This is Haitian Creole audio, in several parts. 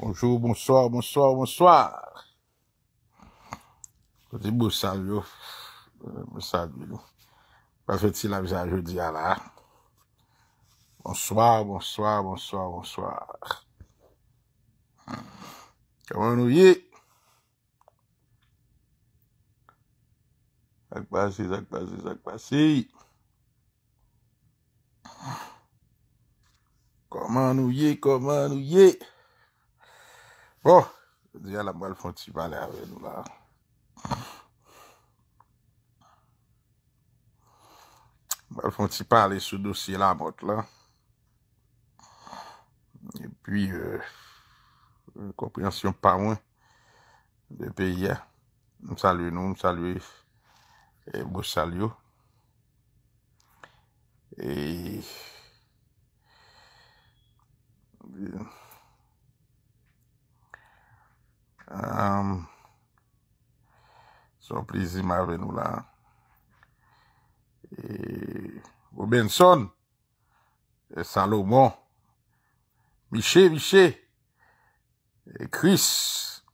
Bonjou, bonsoir, bonsoir, bonsoir Kote bousan lyo Mousan lyo Pasweti la vizan jodi ala Bonsoir, bonsoir, bonsoir, bonsoir Koman nou ye? Akpasi, akpasi, akpasi Koman nou ye, koman nou ye? Koman nou ye? Bo, oh, diya la mwen fwant si pa ale ave nou la. Mwen fwant si pa ale sou dosi la mot la. E pi, mwen euh, kompensyon pa mwen de pe ya. Mwen salu nou, mwen salu e eh, mwen salu. E... Son plizim ave nou la e, Robinson e Salomon Miche, Miche e Chris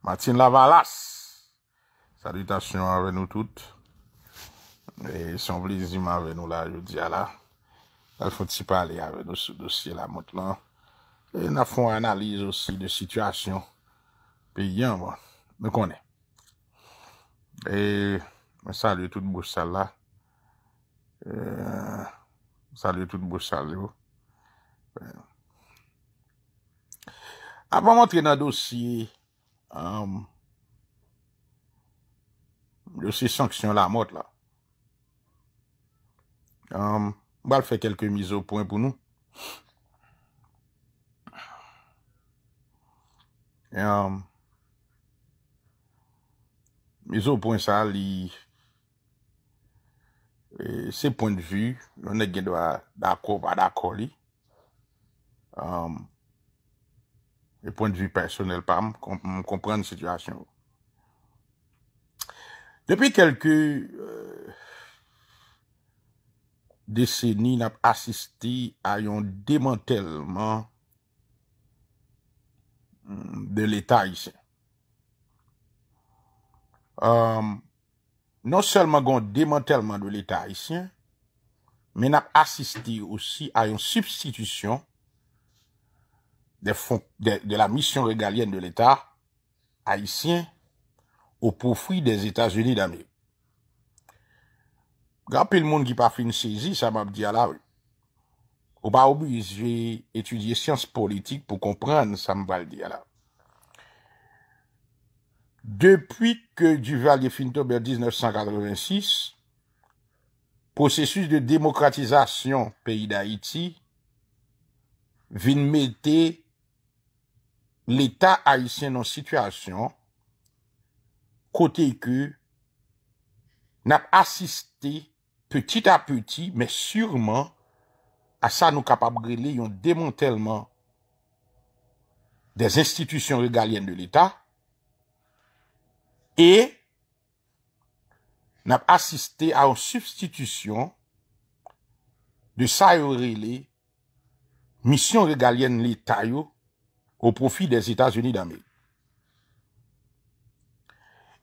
Matin Lavalas Salutasyon ave nou tout Son plizim ave nou la Je di ala Al foti pale ave nou sou dosye la mot lan E na fon analize osi de sitwasyon pe yon, mwen. Mwen konen. E, mwen salye tout mwen sal la. E, mwen salye tout mwen sal yo. E. Apo mwen tre nan dosi, yo se sanksyon la mot la. Bal fe kelke mizo pwen pou nou. Me zo pon sa li, se pon de vu, non e gen dwa dako va dako li, um, e pon de vu personel pam, konpren de situasyon. Depi kelke euh, deseni nap asisti a yon demantelman de l'Etat Haitien. Euh, non selman goun demantelman de l'Etat Haitien, men ap asisti osi a yon substitusyon de la misyon regalienne de l'Etat Haitien ou poufoui des Etats-Unis d'Amérique. Gapil moun ki pa fin sezi, sa map di ala wè. Ou ba obis, jè etudye sians politik pou komprenne Sam Valdi ala. Depoui ke du val de Fintou bel 1986, prosesus de demokratizasyon peyi da Haiti vin mette l'Etat Haitien nan sitwasyon kote ke nan asiste peti ta peti men sureman a sa nou kapabre li yon demontelman des istitisyon regalyen de l'Etat e nap asiste a yon substitysyon de sa yon rele misyon regalyen l'Etat yo ou profi des Etats-Unis d'Amèl.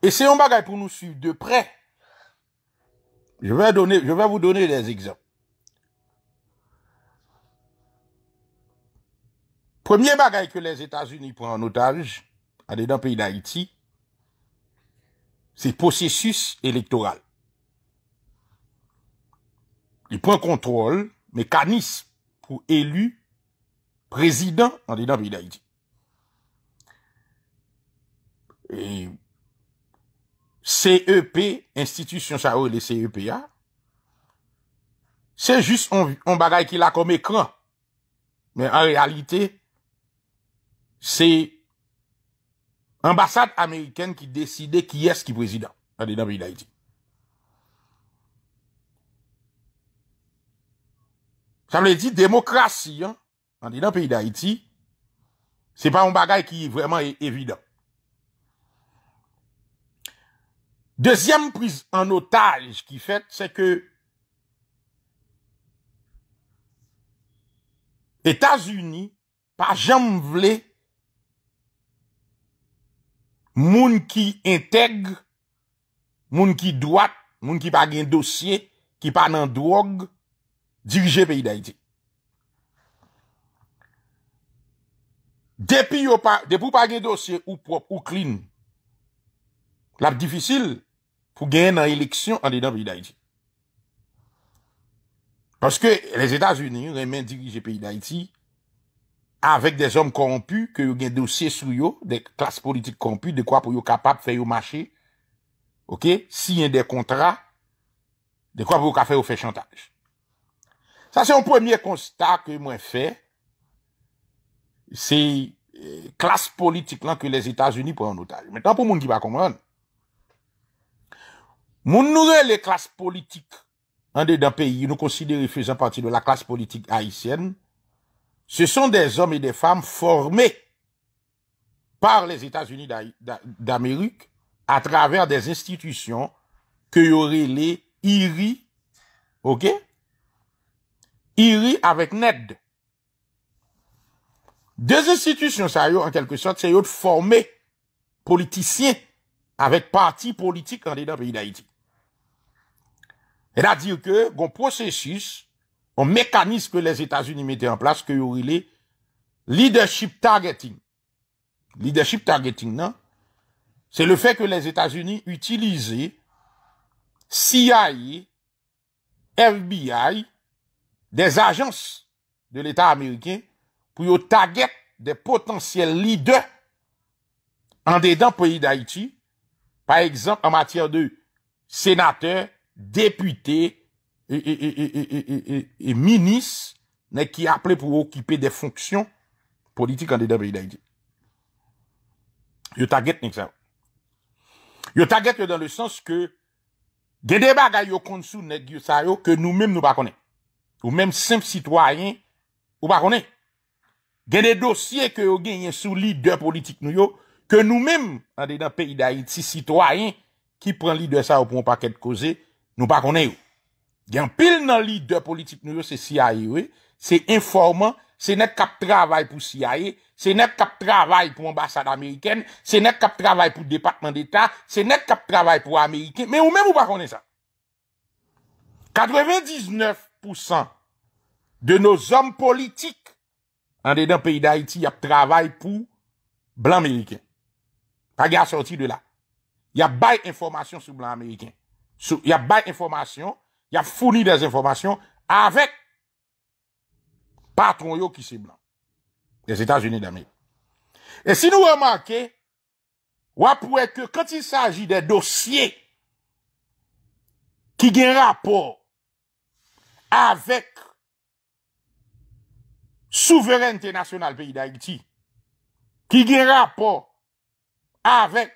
E se yon bagay pou nou suiv de pre, je vè vous donnez des exemple. Premier bagaille que les états unis prennent en otage à dedans pays d'Haïti, c'est processus électoral. Ils prennent contrôle, mécanisme pour élu, président en dedans pays d'Haïti. Et CEP, institution ça ou les CEPA, c'est juste un bagage qu'il a la comme écran. Mais réalité c'est ambassade américaine qui décidait qui est-ce qui président dans le pays d'Haïti. Ça veut dire démocratie, hein, dans le pays d'Haïti, c'est pas un bagage qui est vraiment évident. Deuxième prise en otage qui fait, c'est que États-Unis pas jamais Moun ki enteg, moun ki doat, moun ki pa gen dosye, ki pa nan doog, dirije peyi da iti. Depi yo pa, depi yo pa gen dosye, ou klini, lap difisil pou gen nan eleksyon an de dan peyi da iti. Paske, les Etats-Unis, yon gen men dirije peyi da iti, avèk de zom korompu, ke yo gen dosye sou yo, de klas politik korompu, de kwa pou yo kapap fè yo mache, ok, si yon de kontra, de kwa pou yo kapap fè yo fè chantaj. Sa se yon premier konstat ke yo mwen fè, se euh, klas politik lan ke les Etats-Unis pwen notaj. Metan pou moun ki ba komran, moun noure le klas politik an de dan peyi, nou konsidere fè zan pati de la klas politik haisyen, Ce sont des hommes et des femmes formés par les États-Unis d'Amérique à travers des institutions que y aurait les IRI, ok? IRI avec NED. Deux institutions, ça y en quelque sorte, c'est former politiciens avec partis politiques en le pays d'Haïti. C'est-à-dire que, bon processus un mécanisme que les États-Unis mettaient en place que y les leadership targeting. Leadership targeting, non? C'est le fait que les États-Unis utilisaient CIA, FBI, des agences de l'État américain pour y target des potentiels leaders en dedans pays d'Haïti, par exemple en matière de sénateurs, députés, E, e, e, e minis ne ki aple pou okipe de fonksyon politik an de den peyi da iti. Yo taget nèk sa yo. Yo taget yo dan le sens ke gen de bagay yo konsou nek yo sa yo ke nou mem nou bakone. Ou mem sem sitwayen ou bakone. Gen de dosye ke yo gen yon sou lider politik nou yo, ke nou mem an de den peyi da iti sitwayen ki pren lider sa yo pou moun paket koze nou bakone yo. Gyan pil nan li de politik nou yo se CIA we, se informan, se net kap travay pou CIA, se net kap travay pou ambassade Ameriken, se net kap travay pou Departement d'Etat, se net kap travay pou Ameriken, men ou men ou pa konen sa. 99% de nou zom politik an de dan peyi d'Haïti, yap travay pou blan Ameriken. Kage a sorti de la. Yap bay informasyon sou blan Ameriken. Yap bay informasyon il a fourni des informations avec patron yo qui c'est blanc. Les États-Unis d'Amérique. Et si nous remarquons, on pourrait que quand il s'agit des dossiers qui ont rapport avec souveraineté nationale pays d'Haïti, qui ont rapport avec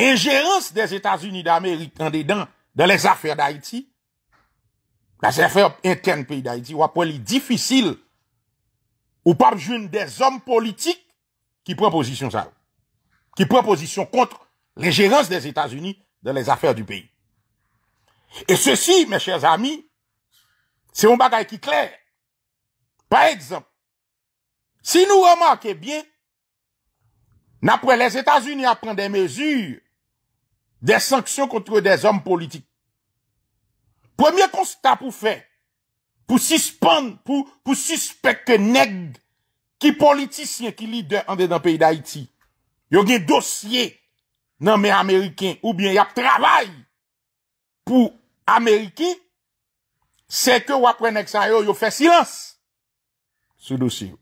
ingérence des États-Unis d'Amérique en dedans dans les affaires d'Haïti, dans les affaires internes pays d'Haïti, ou après, difficile, ou pas besoin des hommes politiques qui prennent position ça, qui prennent position contre l'ingérence des États-Unis dans les affaires du pays. Et ceci, mes chers amis, c'est un bagage qui est clair. Par exemple, si nous remarquons bien, après les États-Unis à prendre des mesures des sanctions contre des hommes politiques. Premier constat pour faire, pour suspendre, pour, pour suspecter nègre qui politicien, qui leader en dans le pays d'Haïti. a un dossier non mais américain ou bien y a travail pour américain, c'est que ou après nèg ça yo, fait silence sur dossier.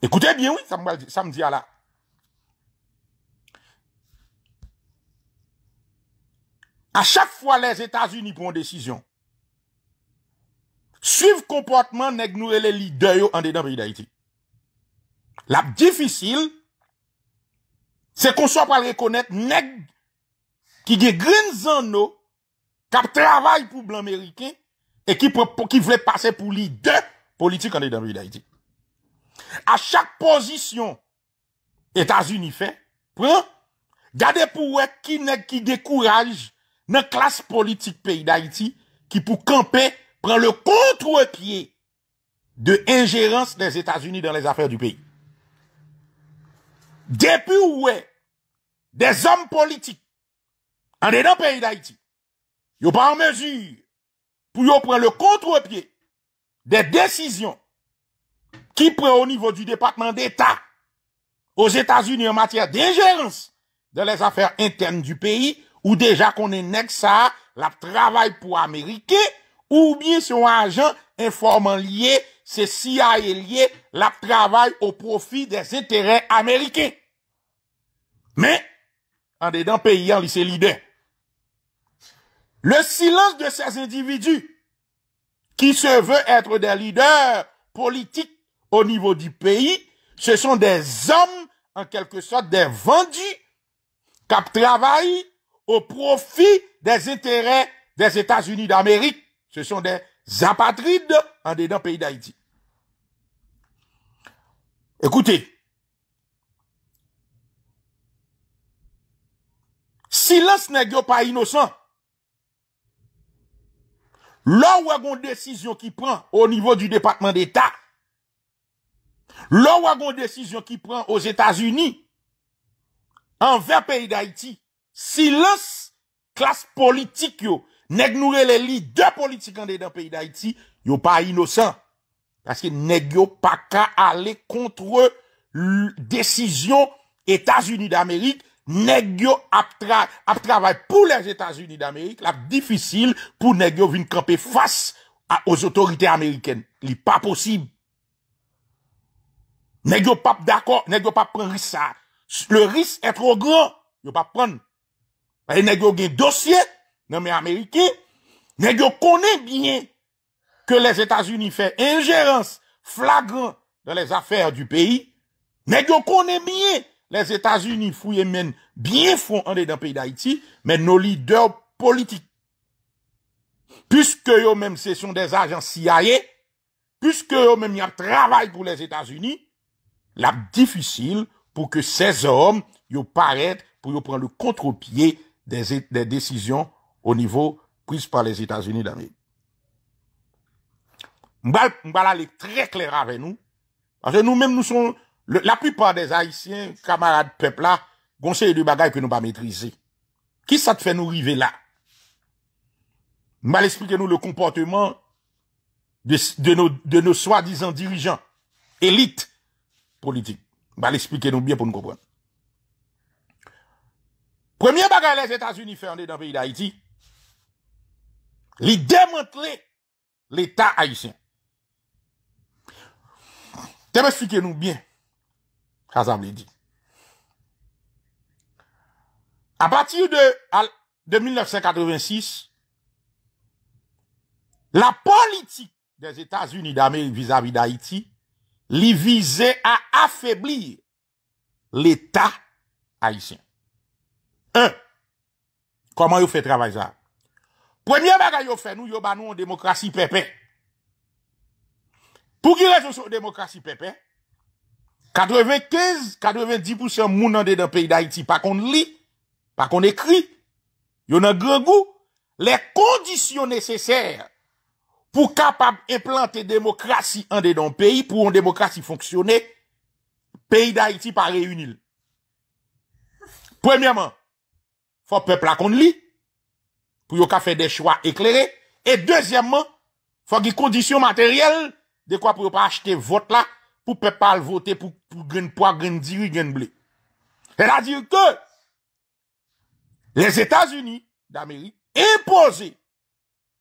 Écoutez bien oui, ça me ça me dit à la A chak fwa les Etats-Unis pou an desisyon. Suiv komportman neg nou e le lider yo an dedanbe yi da iti. Lap difisil, se kon so pa l rekonet neg ki de grin zan nou kap travay pou blan merike e ki vle pase pou lider politik an dedanbe yi da iti. A chak posisyon Etats-Unis fe, pran, gade pou wek ki neg ki de kouraj Dans la classe politique pays d'Haïti qui pour camper prend le contre pied de l'ingérence des états unis dans les affaires du pays. Depuis où est... des hommes politiques en le pays d'Haïti, n'ont pas en mesure... pour prendre le contre pied des décisions... qui prennent au niveau du département d'État aux États-Unis en matière d'ingérence dans les affaires internes du pays ou qu'on qu'on est ça, la travaille pour Américain, ou bien c'est un agent informant lié, c'est CIA lié, la travaille au profit des intérêts américains, mais en dedans, pays, en lycée leader Le silence de ces individus qui se veut être des leaders politiques au niveau du pays, ce sont des hommes, en quelque sorte des vendus, qui travaillent au profit des intérêts des États-Unis d'Amérique. Ce sont des apatrides en dedans pays d'Haïti. Écoutez, silence n'est pas innocent. Là où décision qui prend au niveau du département d'État, là où décision qui prend aux États-Unis envers pays d'Haïti, silence classe politique yo, nèg nous les leaders politiques en pays d'Haïti, yo pas innocent. Parce que nèg yo pas ka aller contre décision États-Unis d'Amérique, nèg yo a travail pour les États-Unis d'Amérique, la difficile pour nèg yo venir camper face à, aux autorités américaines. Li pas possible. Nèg yo pas d'accord, nèg yo pas prendre ça. Le risque est trop grand, yo pas prendre. E nè gyo gen dosye nèmè Amerike, nè gyo konè bie ke les Etats-Unis fè ingerans flagran nan les affèr du peyi, nè gyo konè bie les Etats-Unis fwè men bie fwè andè nan peyi d'Haïti, men nou lider politik. Piske yo men se son des agens CIA, piske yo men yon travay pou les Etats-Unis, lap difisil pou ke se zom yo paret pou yo pren le kontropye sa. des, décisions au niveau prises par les États-Unis d'Amérique. Mbala est très clair avec nous. Parce que nous-mêmes, nous sommes, la plupart des Haïtiens, camarades peuple là, de bagaille que nous pas maîtriser. Qui ça te fait nous arriver là? Mal expliquez-nous le comportement de, nos, de nos soi-disant dirigeants, élites politiques. Mal expliquez-nous bien pour nous comprendre. Premier bagage les États-Unis font dans le pays d'Haïti, ils démanteler l'État haïtien. T'es m'expliquez-nous bien, Kazam dit. À partir de, 1986, la politique des États-Unis d'Amérique vis-à-vis d'Haïti, les visait à affaiblir l'État haïtien. Un, comment vous fait travail ça? Premier bagay vous fait, nous, vous bah nous en démocratie pépé. Pour qui raison sur démocratie pépé? 95, 90% moun en le pays d'Haïti, pas qu'on lit, pas qu'on écrit. Yon a grand goût, les conditions nécessaires pour capable implanter démocratie en dedans pays, pour une démocratie fonctionner, pays d'Haïti pas réuni. Premièrement, faut peuple à pour yo faire des choix éclairés et deuxièmement faut qu'il conditions matérielles de quoi pour pas acheter vote là pour peuple pas voter pour pour grain poids grain diri grain blé c'est-à-dire que les États-Unis d'Amérique imposent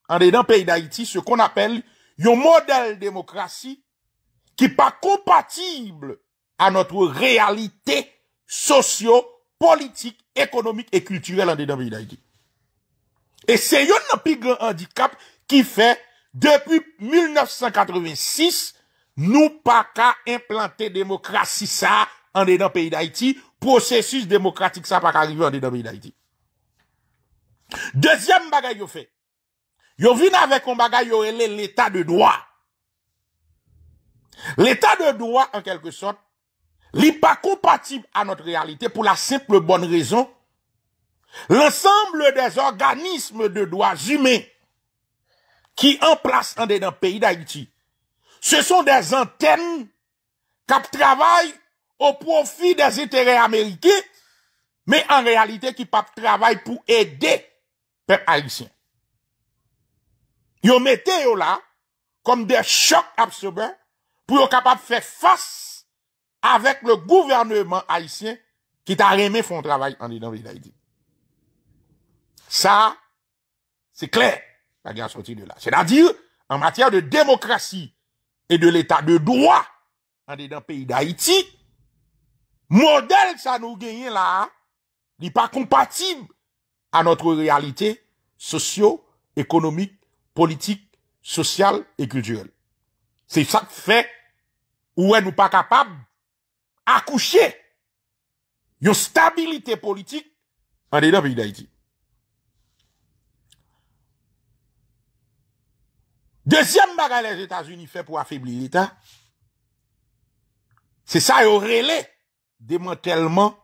en dedans pays d'Haïti ce qu'on appelle un modèle démocratie qui pas compatible à notre réalité socio-politique économique et culturel en dedans pays d'Haïti. Et c'est un plus grand handicap qui fait, depuis 1986, nous pas qu'à implanter démocratie ça en dedans pays d'Haïti, processus démocratique ça pas arriver en dedans pays d'Haïti. Deuxième bagage yo fait. Yo vin avec un bagage yo l'état de droit. L'état de droit en quelque sorte n'est pas compatible à notre réalité pour la simple bonne raison. L'ensemble des organismes de droits humains qui en place dans le pays d'Haïti, ce sont des antennes qui travaillent au profit des intérêts américains, mais en réalité qui travaillent pour aider les haïtiens. Ils mettent là comme des chocs absorbants pour être capables de faire face avec le gouvernement haïtien qui t'a aimé son travail en dedans pays d'Haïti. Ça, c'est clair, la guerre sortie là. C'est-à-dire, en matière de démocratie et de l'état de droit en dedans pays d'Haïti, modèle ça nous gagne là, n'est pas compatible à notre réalité socio-économique, politique, sociale et culturelle. C'est ça qui fait, où est nous pas capables accoucher une stabilité politique en dedans pays d'Haïti. Deuxième bagarre les États-Unis fait pour affaiblir l'État, c'est ça, au relais, démantèlement,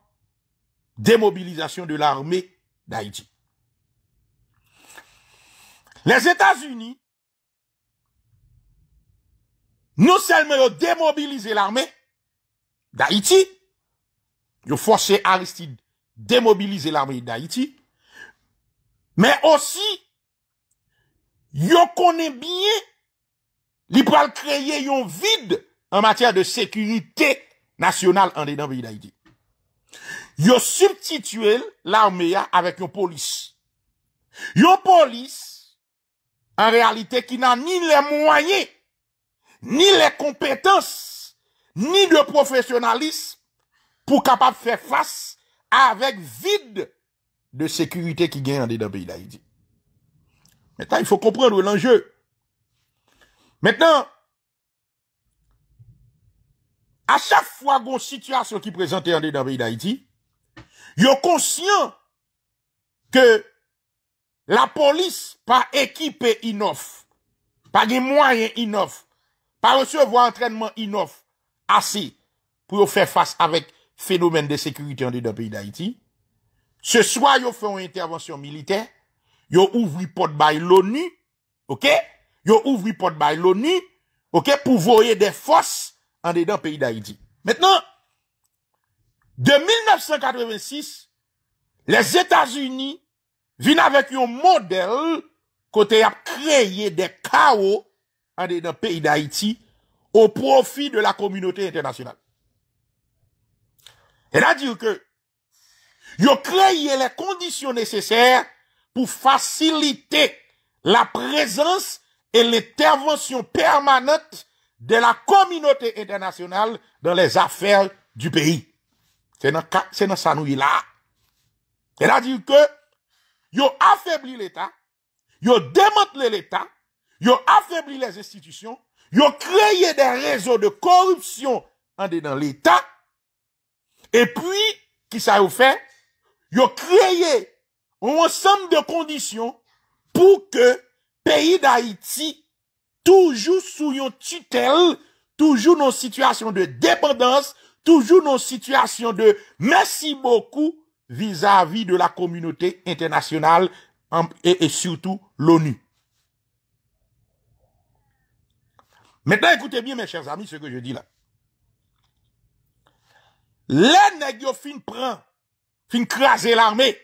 démobilisation de l'armée d'Haïti. Les États-Unis, non seulement ont démobilisé l'armée, d'Haïti, ont forcé Aristide démobiliser l'armée d'Haïti, mais aussi, yo connaît bien, li pral créer un vide en matière de sécurité nationale en dedans pays d'Haïti. ont substitué l'armée avec une police. Yon police, en réalité, qui n'a ni les moyens, ni les compétences ni de professionnalisme pour capable de faire face avec vide de sécurité qui gagne dans le pays d'Haïti. Maintenant, il faut comprendre l'enjeu. Maintenant, à chaque fois qu'on situation qui présente dans le pays d'Haïti, ils conscient que la police pas équipée inoff, pas des moyens inoff, pas recevoir entraînement inoff, assez pour faire face avec phénomène de sécurité en dedans pays d'Haïti. Ce soir, ils fait une intervention militaire, ils ouvrent porte by l'ONU, OK Ils ouvrent porte by l'ONU, OK pour voyer des forces en dedans pays d'Haïti. Maintenant, de 1986, les États-Unis viennent avec un modèle côté a créé des chaos en dedans pays d'Haïti au profit de la communauté internationale. Elle a dit que ils ont créé les conditions nécessaires pour faciliter la présence et l'intervention permanente de la communauté internationale dans les affaires du pays. C'est dans, ça nous là. C'est-à-dire que, ils ont affaibli l'État, ils ont démantelé l'État, ils ont affaibli les institutions, ils ont créé des réseaux de corruption en dans l'État. Et puis, qui ça a fait? Ils ont créé un ensemble de conditions pour que pays d'Haïti toujours sous une tutelle, toujours dans une situation de dépendance, toujours dans une situation de merci beaucoup vis-à-vis de la communauté internationale et surtout l'ONU. Maintenant, écoutez bien, mes chers amis, ce que je dis là. Les nègres fin prend, fin craser l'armée.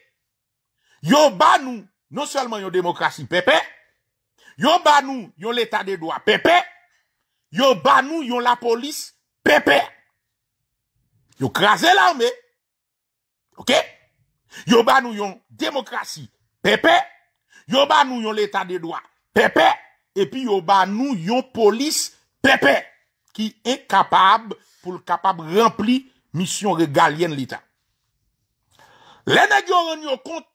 Yo bas nous, non seulement yon démocratie ils yo bas nous, yon l'état des droits pépé, yo bas nous, yon la police pépé. Yo craser l'armée. OK? Yo bas nous yon démocratie pépé, yo bas nous yon l'état des droits pépé. epi yo ba nou yo polis pepe, ki e kapab pou l kapab rempli misyon regalyen l'Etat. Lène gyo ren yo kont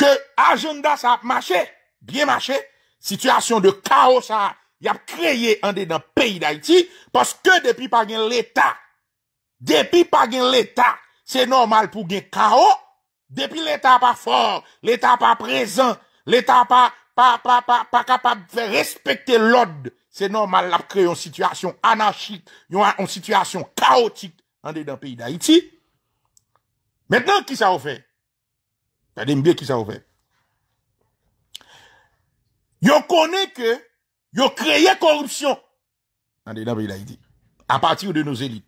ke agenda sa ap mache, bien mache, situasyon de kaos sa ap kreye ande dan peyi d'Aiti, poske depi pa gen l'Etat, depi pa gen l'Etat, se normal pou gen kaos, depi l'Etat pa for, l'Etat pa prezen, l'Etat pa pas, capable de faire respecter l'ordre, c'est normal, la créer une situation anarchique, une, situation chaotique en hein, le pays d'Haïti. Maintenant, qui ça a fait? Vous bien qui ça a fait. Yo connaît que, yo créé corruption hein, dans le pays d'Haïti. À partir de nos élites.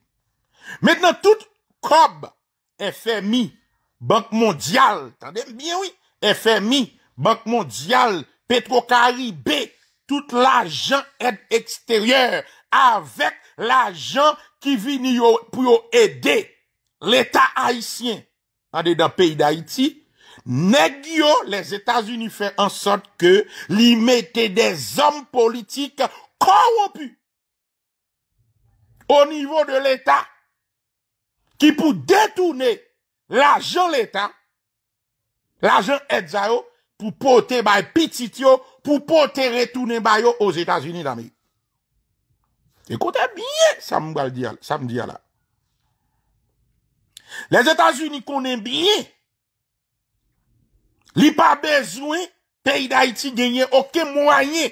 Maintenant, toute COB, FMI, Banque mondiale, t'as bien oui, FMI, Banque mondiale, Petro-Caribé, tout l'argent aide extérieur avec l'argent qui vient pour aider l'État haïtien dans dedans pays d'Haïti. Négio, les États-Unis fait en sorte que l'immédiat des hommes politiques corrompus au niveau de l'État qui pour détourner l'argent l'État, l'argent Edzao, pour porter par petit pour porter retourner aux États-Unis d'Amérique. Écoutez bien, ça me dit ça me Les États-Unis connaissent bien. Li pas besoin pays d'Haïti gagner aucun moyen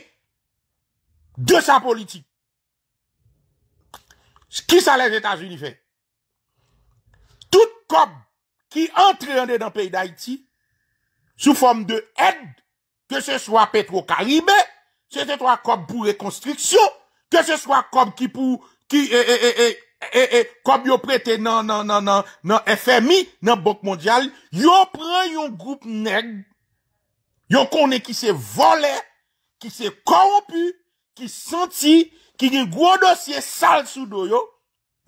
de sa politique. Qui ça les États-Unis fait? Tout cop qui entre dans le pays d'Haïti, sou form de ed, ke se swa Petro-Karibè, se se swa kom pou rekonstriksyon, ke se swa kom ki pou, ki e, eh, e, eh, e, eh, e, e, e, e, kom yo prete nan, nan, nan, nan, nan, nan FMI, nan Bok Mondial, yo pren yon groupe neg, yon konen ki se vole, ki se korompu, ki senti, ki nin gwo dosye sal sou do yo,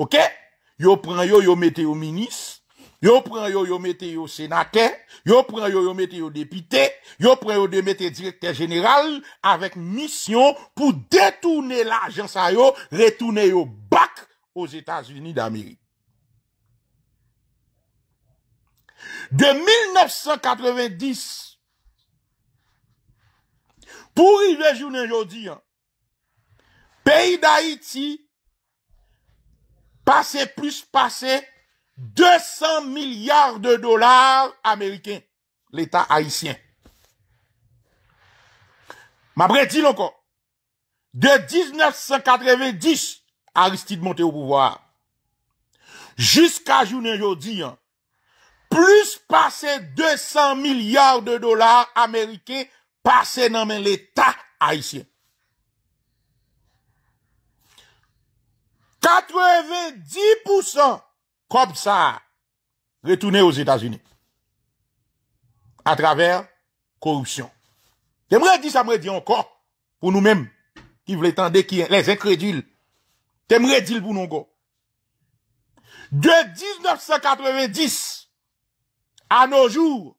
ok, yo pren yo, yo mette yo minis, Yo prend yo yo mette yo sénateur, yo prend yo yo mette yo député, yo prend yo de directeur général avec mission pour détourner l'argent ça yo, retourner yo back aux États-Unis d'Amérique. De 1990 pour y journée aujourd'hui, pays d'Haïti passé plus passé 200 milliards de dollars américains, l'État haïtien. Ma dit encore, de 1990, Aristide monté au pouvoir, jusqu'à journée aujourd'hui, hein, plus passé 200 milliards de dollars américains passés dans l'État haïtien. 90% comme ça, retourner aux États-Unis. À travers corruption. J'aimerais dire ça, me dire encore, pour nous-mêmes, qui voulons tendre, qui, les incrédules. t'aimerais dire pour nous, De 1990 à nos jours,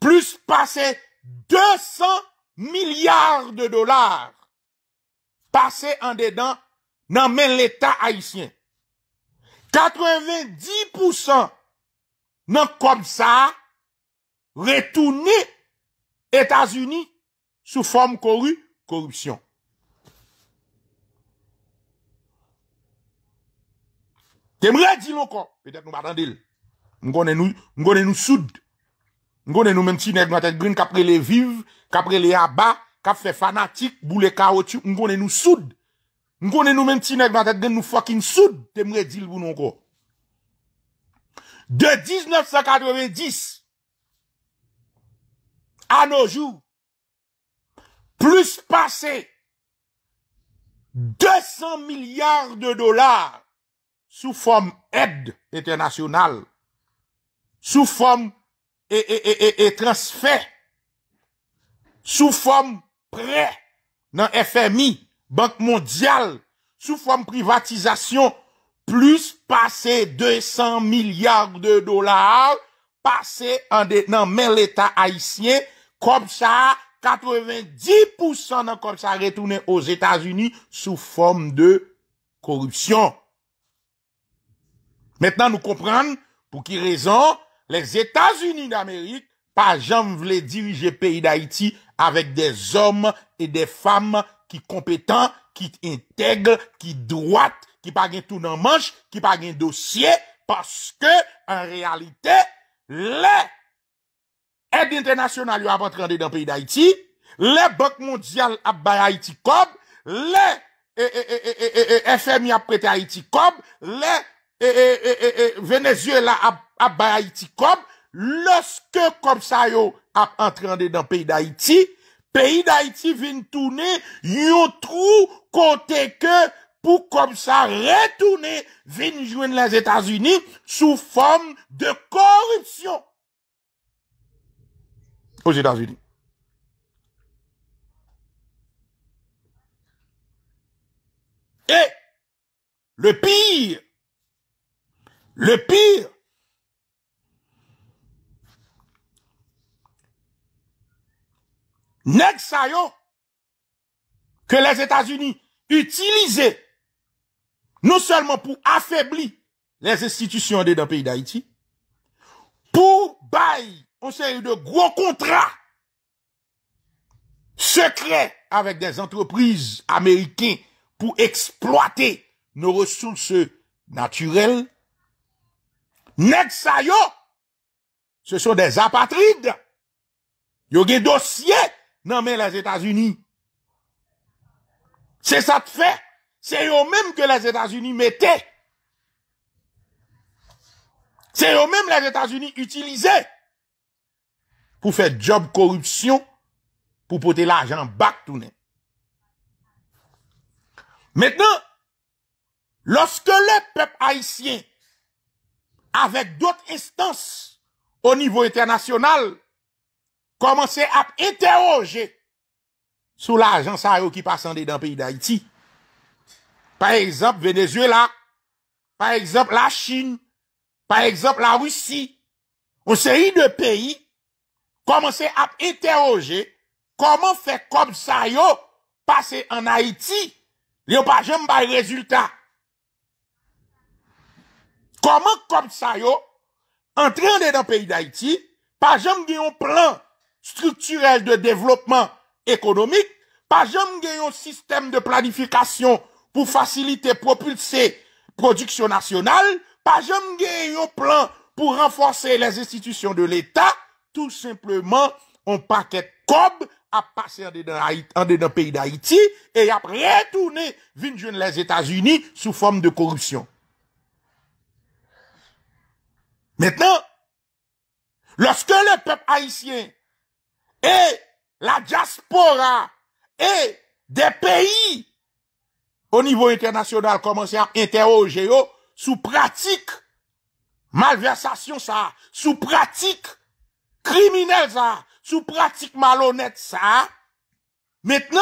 plus passé 200 milliards de dollars passés en dedans dans l'État haïtien. 90% nan kom sa retouni Etats-Uni sou form koru korupsyon. Te mre di lo kon, pete nou batandil, mgonen nou soud. Mgonen nou men ti neg nwatek grin kapre le viv, kapre le aba, kapfe fanatik, boule ka otu, mgonen nou soud. Mkounen nou men ti nek ma det gen nou fokin soud te mre dil pou non ko. De 1990 a nou jou plus pase 200 milyard de dolar sou fom ed ete nasyonal sou fom e-e-e-e-e-e-transfè sou fom pre nan FMI Banque mondiale, sous forme privatisation, plus passer 200 milliards de dollars, passé en détenant mais l'État haïtien, comme ça, 90% dans ça ça aux états unis sous forme de corruption. Maintenant, nous comprenons pour qui raison les états unis d'Amérique pas jamais voulaient diriger pays d'Haïti avec des hommes et des femmes ki kompetant, ki entegle, ki dwat, ki pa gen tou nan manj, ki pa gen dosye, paske, an realite, le edi internasyonalyo ap entrande dan peyi da iti, le Bok Mondial ap baye a iti kob, le FMI ap prete a iti kob, le Venezuela ap baye a iti kob, loske kob sayo ap entrande dan peyi da iti, pays d'Haïti vient tourner yon trou que pour comme ça retourner, venir jouer joindre les états unis sous forme de corruption. Aux états unis Et le pire, le pire, nèg sayo, que les États-Unis utilisaient non seulement pour affaiblir les institutions des pays d'Haïti, pour bailler on série de gros contrats secrets avec des entreprises américaines pour exploiter nos ressources naturelles. Nèg sayo, ce sont des apatrides. a des dossiers. Non mais les états unis c'est ça te fait. C'est eux-mêmes que les états unis mettaient. C'est eux-mêmes les états unis utilisaient pour faire job corruption, pour porter l'argent bak Maintenant, maintenant, lorsque le peuple haïtien, avec d'autres instances au niveau international, komanse ap enteroje sou la ajan sa yo ki pasande dan peyi d'Haïti. Par exemple, Venezuela, par exemple, la Chine, par exemple, la Roussi, ou seri de peyi komanse ap enteroje koman fe kom sa yo pase an Haïti li yo pa jem bay rezultat. Koman kom sa yo entrande dan peyi d'Haïti pa jem gen yon plan structurel de développement économique, pas jamais un système de planification pour faciliter, propulser production nationale, pas jamais un plan pour renforcer les institutions de l'État, tout simplement, on paquet cob à passer en dedans, pays d'Haïti et à retourner de les États-Unis sous forme de corruption. Maintenant, lorsque le peuple haïtien et la diaspora et des pays au niveau international commencent à interroger sous pratique malversation ça, sous pratique criminelle ça, sous pratique malhonnête ça. Maintenant,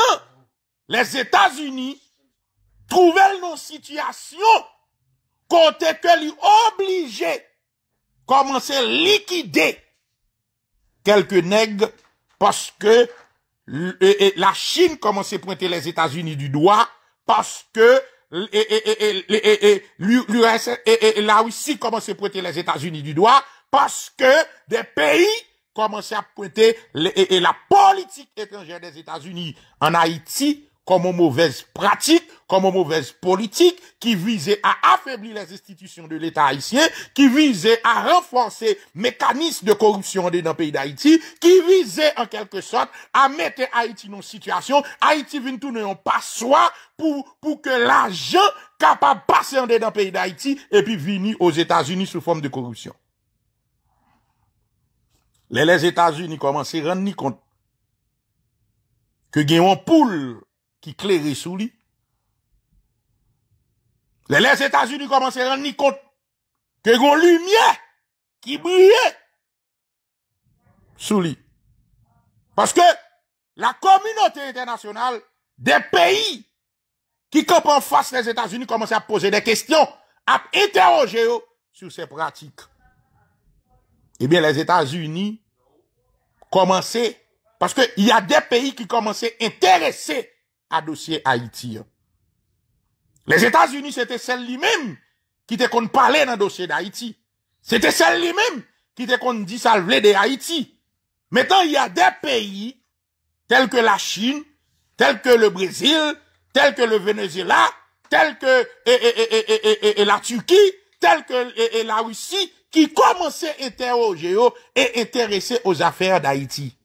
les États-Unis trouvent nos situation côté que lui obligé commencer à liquider quelques nègres parce que la Chine commençait à pointer les États-Unis du doigt parce que la Russie commençait à pointer les États-Unis du doigt parce que des pays commençaient à pointer la politique étrangère des États-Unis en Haïti comme une mauvaise pratique comme une mauvaise politique qui visait à affaiblir les institutions de l'État haïtien, qui visait à renforcer mécanismes de corruption dans le pays d'Haïti, qui visait en quelque sorte à mettre Haïti dans une situation, Haïti vient tourner pas soi pour, pour que l'argent capable de passer dans le pays d'Haïti et puis venir aux États-Unis sous forme de corruption. Les, États-Unis commencent à rendre compte que y poule qui clairait sous lui, les États-Unis commencent à rendre compte que une lumière qui brillait sous lui. Parce que la communauté internationale des pays qui en face les États-Unis commençaient à poser des questions, à interroger sur ces pratiques. Eh bien, les États-Unis commençaient, parce qu'il y a des pays qui commençaient à intéresser à dossier Haïti. Les États-Unis, c'était celle là même qui était qu'on parlait dans dossier d'Haïti. C'était celle là même qui était qu'on dit ça de Haïti. Maintenant, il y a des pays tels que la Chine, tels que le Brésil, tels que le Venezuela, tels que et, la Turquie, tels que la Russie, qui commençaient à interroger et intéresser aux affaires d'Haïti.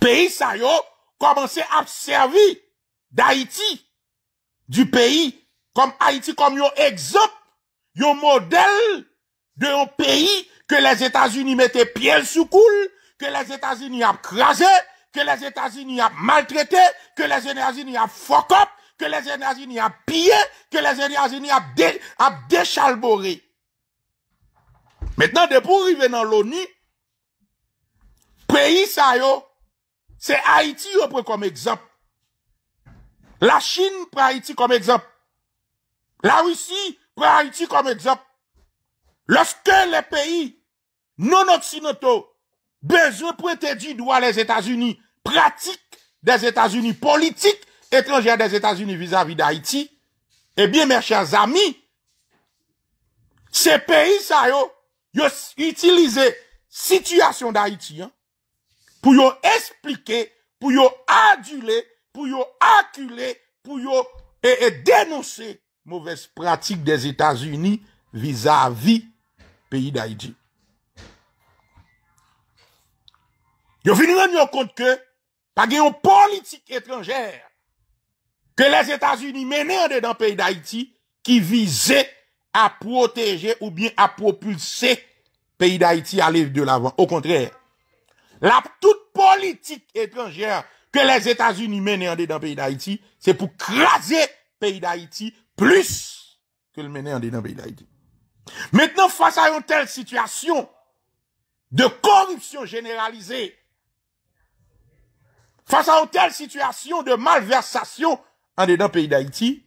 Pays ça yo commençait à servir d'Haïti du pays, comme Haïti, comme yon exemple, modèle modèle de pays pays que les états unis mettaient pieds sous coule, que les états unis a crasé, que les états unis a maltraité, que les états unis fuck-up, que les états unis a pillé, que les états unis a déchalboré. Maintenant, de pou arriver l'ONU, pays ça, yo, c'est Haïti yo pris La Chine prè Haïti kom ekzop. La Rusi prè Haïti kom ekzop. Lorske le peyi non-Oksinoto bezè prè te di dwa les Etats-Unis pratik des Etats-Unis politik etranjè des Etats-Unis vis-à-vis d'Haïti, e eh bie mè chèr zami, se peyi sa yo yo itilize situasyon d'Haïti, pou yo esplike, pou yo adule pour yo acculer, pour yo mauvaises pratiques des états unis vis à vis pays d'Haïti. Yo finiran yo en que, que, yon politique étrangère, que les états unis menaient en le pays d'Haïti qui visait à protéger ou bien à propulser pays d'Haïti à aller de l'avant. Au contraire, la toute politique étrangère les États-Unis menaient en dedans pays d'Haïti, c'est pour craser pays d'Haïti plus que le mener en dedans pays d'Haïti. Maintenant, face à une telle situation de corruption généralisée, face à une telle situation de malversation en dedans pays d'Haïti,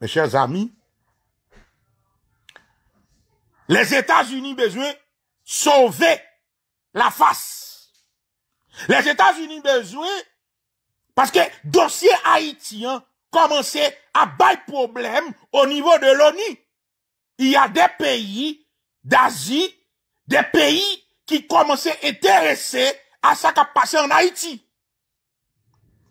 mes chers amis, les États-Unis besoin sauver la face. Les États-Unis besoin Paske dosye Haitian komanse a bay problem o nivou de l'ONU. I a de peyi d'Azi, de peyi ki komanse eteresse a sa kap pase an Haiti.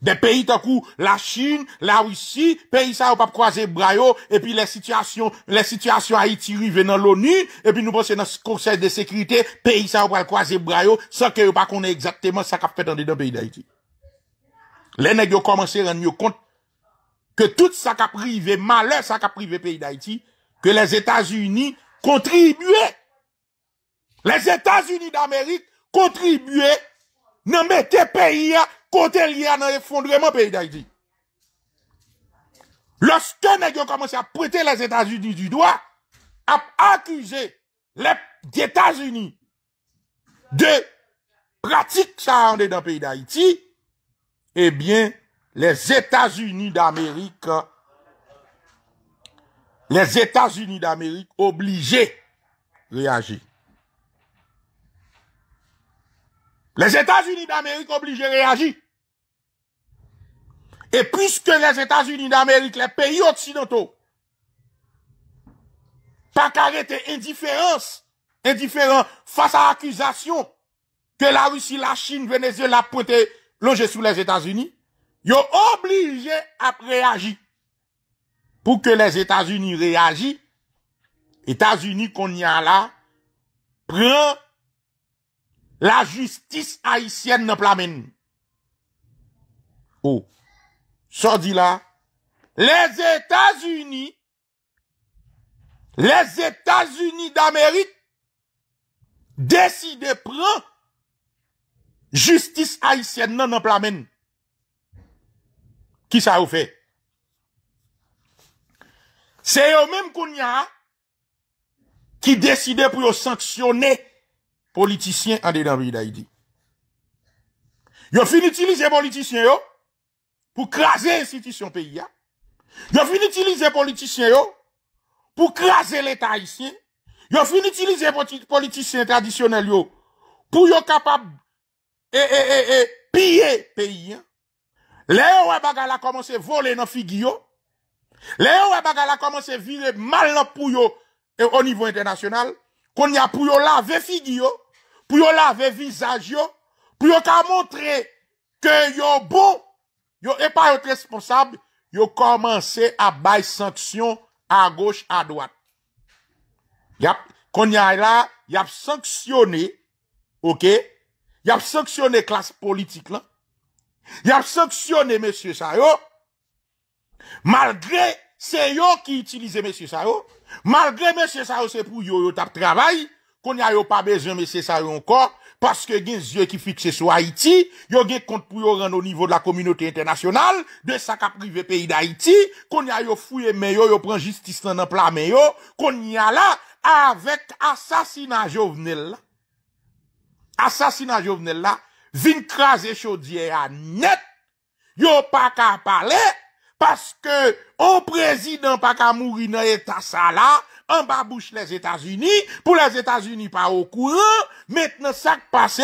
De peyi takou la Chine, la Ouissi, peyi sa wap ap kwaze brayo, epi le sityasyon Haiti rive nan l'ONU, epi nou pwese nan konsej de sekirite, peyi sa wap ap kwaze brayo, san ke wap akonè exactement sa kap fetande nan peyi d'Haiti. les nègres ont commencé rendre compte que tout ça a privé malheur ça a privé pays d'Haïti que les États-Unis contribuaient les États-Unis d'Amérique contribuaient mettre le pays à côté lié à l'effondrement pays d'Haïti lorsque nèg ont commencé à prêter les États-Unis du doigt à accuser les États-Unis de pratiques ça dans dans pays d'Haïti eh bien, les États-Unis d'Amérique, les États-Unis d'Amérique obligés réagir. Les États-Unis d'Amérique obligés réagir. Et puisque les États-Unis d'Amérique, les pays occidentaux, pas qu'arrêter indifférence, indifférent face à l'accusation que la Russie, la Chine, Venezuela peut-être, logé sous les États-Unis, ils ont obligé à réagir. Pour que les États-Unis réagissent, États-Unis qu'on y a là, prend la justice haïtienne dans main. Oh. ça dit là, les États-Unis, les États-Unis d'Amérique décident de prendre Justice haïtienne nan nan plamen. Qui ça ou fait? C'est eux-mêmes qu'on y a qui décidaient pour sanctionner en en de pays d'Haïti. Ils politiciens Yo d'utiliser les politiciens yo pour l'institution paysanne. pays, ya. Yo fini utiliser politiciens yo pour l'État l'État haïtien. Yo fini d'utiliser politiciens traditionnels yo pour yo capables et, eh, et, eh, et, eh, et piller pays. Hein? Les qui bagala commencé voler dans figuio. Les qui bagala commencé virer mal dans pouyo et au niveau international qu'on y a pour laver figuio, pour laver visage pour ka montrer que yo bon, yo et pas être responsable, yo commencé à bail sanctions à gauche à droite. Y a qu'on y a là, sanctionné OK? y a sanctionné classe politique là. Y a sanctionné monsieur Sayo. Malgré c'est yo qui utilise monsieur Sayo, malgré monsieur Sayo c'est pour yo yo tap travail qu'on y a pas besoin monsieur Sayo encore parce que des yeux qui fixé sur Haïti, a des comptes pour yo au niveau de la communauté internationale de sa cap privé pays d'Haïti, qu'on y a yo fouillé mais yo yo prend justice dans plan mais yo, qu'on y a là avec assassinat Jovenel. Là assassinat Jovenel là, vin craser chaudière net, yo pas qu'à parler, parce que au président pas qu'à mourir dans l'état ça là, en bas bouche les États-Unis, pour les États-Unis pas au courant, maintenant ça qui passe,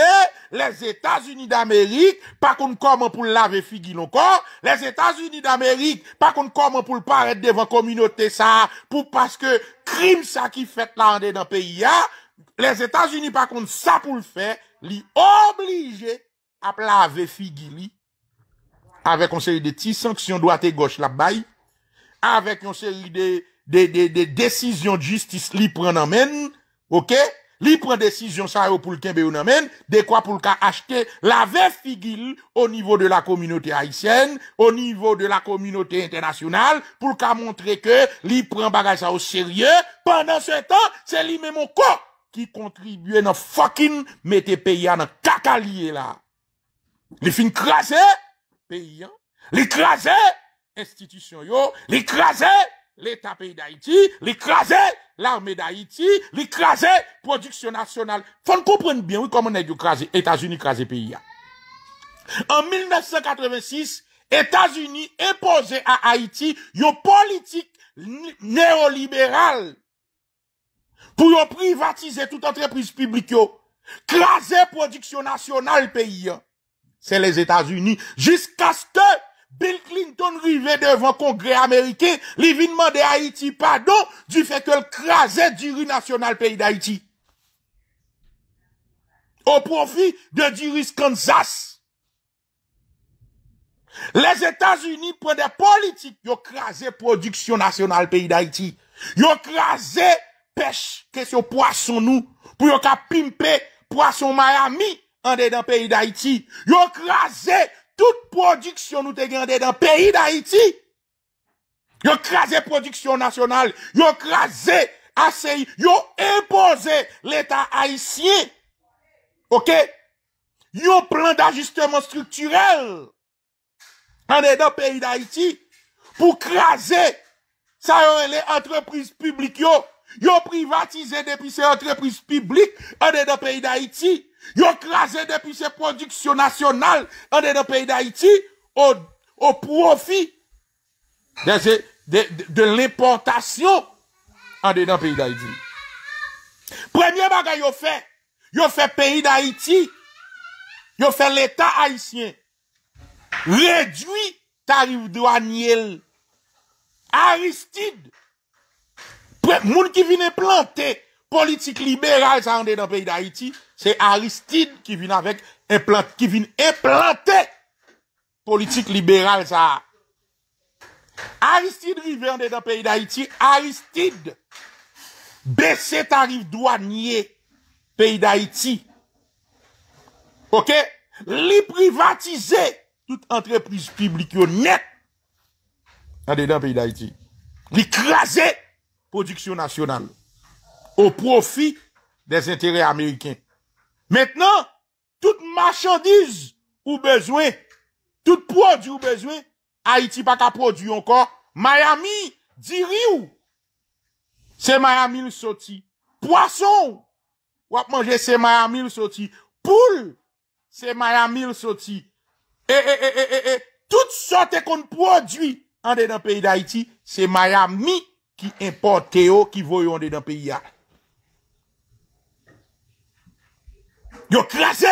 les États-Unis d'Amérique, pas qu'on comment pour laver figuille encore, les États-Unis d'Amérique, pas qu'on comment pour paraître devant communauté ça, pour parce que crime ça qui fait là en dans pays, hein. Les États-Unis, par contre, ça pour le faire, li obligé à plaver figili avec une série de petites sanctions droite et gauche là-bas, avec une série de, décisions de justice li prend en main, ok? Li prend décision ça pour le kembe ou de quoi pour le cas acheter la figili au niveau de la communauté haïtienne, au niveau de la communauté internationale, pour le cas montrer que li prend bagage ça au sérieux, pendant ce temps, c'est lui même corps qui contribuait dans fucking mettre pays dans cacalier là. Les fin craser pays, hein. les craser institution yo, les craser l'État pays d'Haïti, les écraser l'armée d'Haïti, les écraser production nationale. Faut comprendre bien oui, comment on écrasé États-Unis écrasé pays. Hein. En 1986, États-Unis imposé à Haïti une politique néolibérale pour privatiser toute entreprise publique, craser production nationale pays. C'est les États-Unis. Jusqu'à ce que Bill Clinton arrive devant le congrès américain, l'événement demander Haïti pardon du fait qu'elle crasait du national pays d'Haïti. Au profit de Duris Kansas. Les États-Unis prennent des politiques, ils crasé production nationale pays d'Haïti. Ils crasé pêche question poisson nous pour y'a qu'à pimper poisson Miami en dedans pays d'Haïti. ont crasé toute production nous te dans dans pays d'Haïti. Y'a crasé production nationale, Y'a crasé ACI, ont imposé l'état haïtien. OK? pris plan d'ajustement structurel en dedans pays d'Haïti pour craser ça les entreprises publiques ils ont privatisé depuis ces entreprises publiques en dans pays d'Haïti. Ils ont depuis ces productions nationales en dans pays d'Haïti au, profit de, l'importation en dans pays d'Haïti. Premier ils yo fait, yo fait pays d'Haïti, yo fait l'État haïtien. Réduit tarif douanier. Aristide Moun ki vin e plante politik liberal sa an de dan peyi d'Haïti, se Aristide ki vin e plante politik liberal sa. Aristide vi ven an de dan peyi d'Haïti, Aristide besè tarif douanye peyi d'Haïti. Ok? Li privatize tout entreprise publik yo net an de dan peyi d'Haïti. Li krasè production nationale au profit des intérêts américains. Maintenant, toute marchandise ou besoin, tout produit ou besoin, Haïti pas qu'à produire encore. Miami, dit C'est Miami le sorti. Poisson, ou manger, c'est Miami le sorti. Poule, c'est Miami le sorti. Et, et, et, et, et, qu'on produit en dedans pays d'Haïti, c'est Miami qui importe importent, qui voyons dans le pays. Ils ont crasé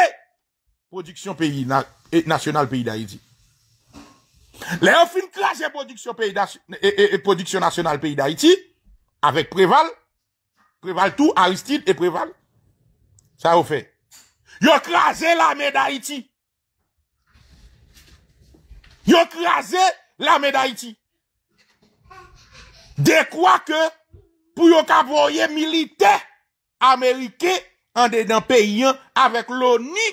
production pays na, nationale pays d'Haïti. Les ont fin crasé production pays production nationale pays d'Haïti avec Préval, Préval tout, Aristide et Préval. Ça vous fait. Yo ont crasé l'armée d'Haïti. Ils ont crasé l'armée d'Haïti. De kwa ke pou yo kaboye milite Amerike an de dan peyi an avèk lò ni.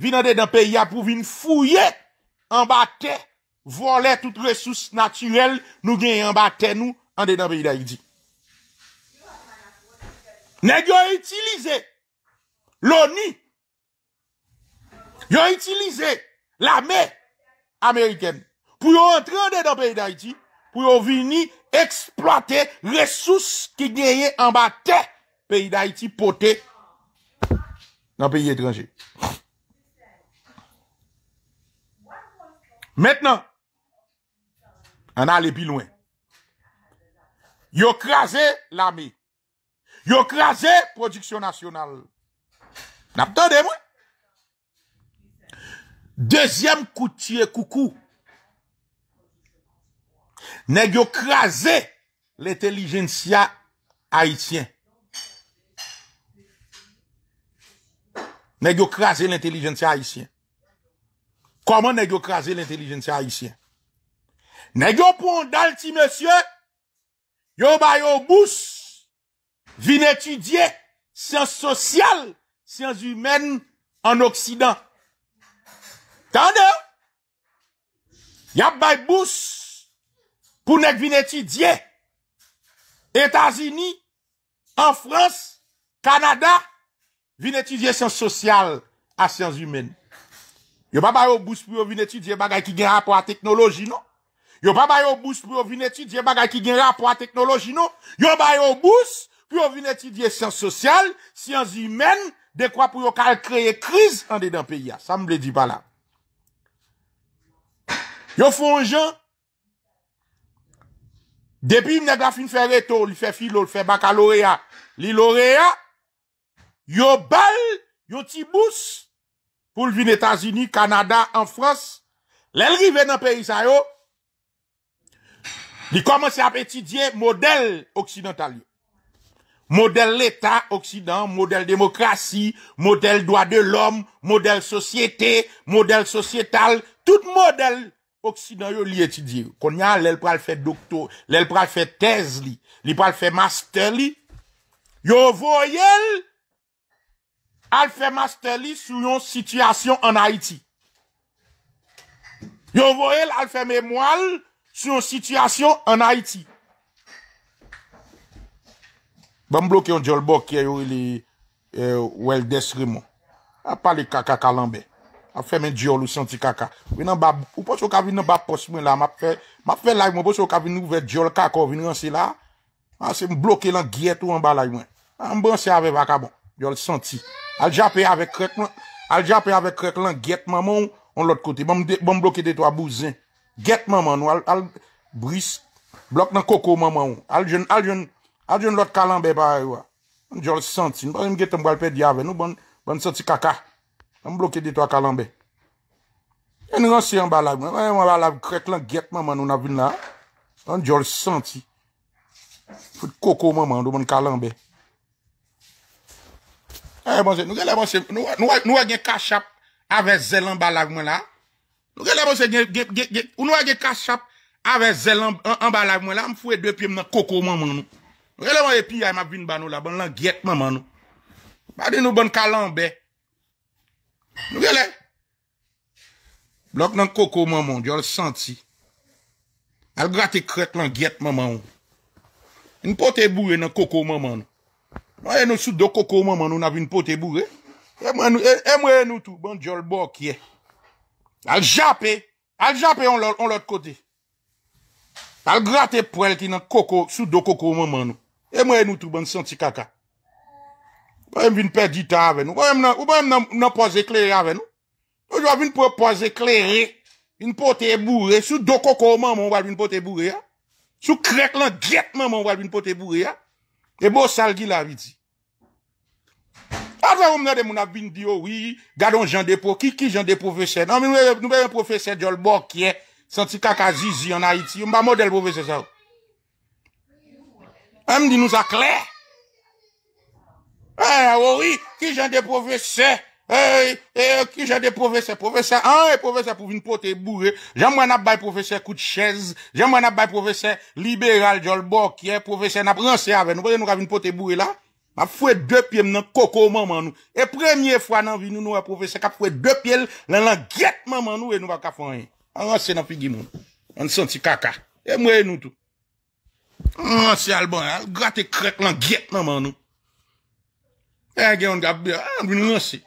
Vin an de dan peyi an pou vin fouye, anbate, vole tout resous natyrel nou gen anbate nou an de dan peyi da iti. Ne gyo itilize lò ni. Gyo itilize la me Ameriken pou yo entre an de dan peyi da iti pou yo vin ni. eksploate resous ki nyeye ambate peyi da iti pote nan peyi etranje. Mètnen, an ale bi lwen. Yo kraze lami. Yo kraze prodiksyon nasyonal. Nap tade mwen? Dezyem koutie koukou. Nèg yo krasé l'intelligentsia haïtien. Nèg yo krasé l'intelligentsia haïtien. Comment nèg yo krasé l'intelligentsia haïtien? Nèg yo pon monsieur, yo yo bous, vin étudier sciences sociales, sciences humaines en Occident. Tande? a bay bous, pour pas venir étudier. États-Unis, en France, Canada, venir étudier sciences sociales à sciences humaines. Yo pas yo bourse pour venir étudier bagay qui gen rapport à technologie, non? Yo pas yo bourse pour venir étudier bagay qui gen rapport à technologie, non? Yo yo bourse pour venir étudier sciences sociales, sciences humaines, de quoi pour créer crise en dedans pays. Ça me le dit pas là. Yo font gens Depi mne gra fin fè reto, li fè filo, li fè baka lorea. Li lorea, yo bel, yo ti bous, pou lvin Etasini, Kanada, an Frans. Lè lri ven an pey isa yo, li komanse ap etidye model oksidental yo. Model l'Etat oksidental, model demokrasi, model doa de l'om, model sosyete, model sosyetal, tout model oksidental. Ok, si nan yo li etidye, konya lèl pral fè doktor, lèl pral fè tez li, lèl pral fè master li, yo voyel al fè master li sou yon sityasyon an Haiti. Yo voyel al fè memwal sou yon sityasyon an Haiti. Ban bloke yon djol bokye yon eh, wèl desrimon, ap pale kaka kalambe. A fe men diol ou santi kaka. Ou pos yo ka vin nan ba pos mwen la. Ma fe la yon. Pos yo ka vin nou vet diol kaka ou vin ran se la. A se m bloke lan gyet ou an ba la yon. An m branse ave vaka bon. Diyol santi. Al jape ave krek lan. Al jape ave krek lan. Gyet maman ou an lot kote. Bon m bloke deto a bouzen. Gyet maman ou al bris. Blok nan koko maman ou. Al jen lot kalan beba yon. An diyol santi. Nou ban m gyet an bo alpe diyave. Nou ban santi kaka. M bloke de to a kalambe. E nou an se yon balagman. M an yon balagman krek lan getman man nou na vin la. An djol senti. Fou de koko man man. Dou man kalambe. A eh, yon bon se. Nou a gen kachap avè zè lan balagman la. Nou a gen kachap avè zè lan balagman la. M fwe de pi m nan koko man man nou. Nou a gen pi yon balagman. M an yon balagman. Nou a gen kachap avè zè lan balagman la. M an yon bon kalambe. Nou gwele, blok nan koko maman, jol santi, algrate krek lan gyet maman ou. Npote bouye nan koko maman ou. Mwenye nou soudo koko maman ou, navi npote bouye. E mwenye e nou tou, ban jol bokye. Aljapè, aljapè on lòt kote. Algrate pwel ki nan koko, soudo koko maman ou. E mwenye nou tou, ban santi kaka. Ou ba yon vin pe di ta ave nou? Ou ba yon nan poze kleri ave nou? Ou jwa vin poze kleri? Vin pote e bure? Sou do koko man man wad vin pote e bure? Sou krek lan jetman man wad vin pote e bure? E bo salgi la vit? Aze ou mnen de moun avin di oh oui? Gado jande po? Ki ki jande po veche? Non, nou mnen ve ven poveche djol bokye? Santi kaka zizi an a iti? Ou mba model poveche sa ou? Ou mnen di nou sa kler? Eh, woy, ki jan de profese, eh, eh, ki jan de profese, profese, an, eh, profese pou vin pou te bourre, jan mwen ap bay profese koute chèze, jan mwen ap bay profese liberal, jol bokye, profese nap ranse avè, nou bay nou ravi pou te bourre la, ma fwe dè pèm nan koko man man nou, e premye fwa nan vi nou nou a profese, ka fwe dè pèm nan lan gèt man man nou, e nou baka fwenye, an ranse nan figi moun, an son ti kaka, e mwen nou tou, an ranse al ban, al gâte krek lan gèt man man nou, E gen yon gap be, an vin rase.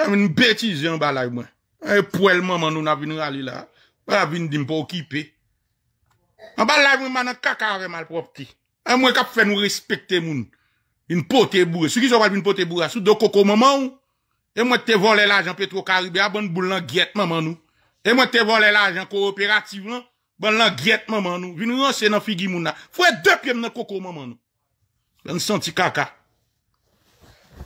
An vin betize an balay mwen. An e pou el maman nou nan vin rali la. An vin dim pou okipe. An balay mwen manan kaka avè mal propte. An mwen kap fè nou respekte moun. Vin pote bourre. Sou ki sou val vin pote bourre? Sou do koko maman ou? E mwen te vole l ajan petro karibè. Abon boul lan gèt maman nou. E mwen te vole l ajan kooperatif lan. Bon lan gyet maman nou. Vi nou yon se nan figi mou nan. Fwe dè pye m nan koko maman nou. Nan santi kaka.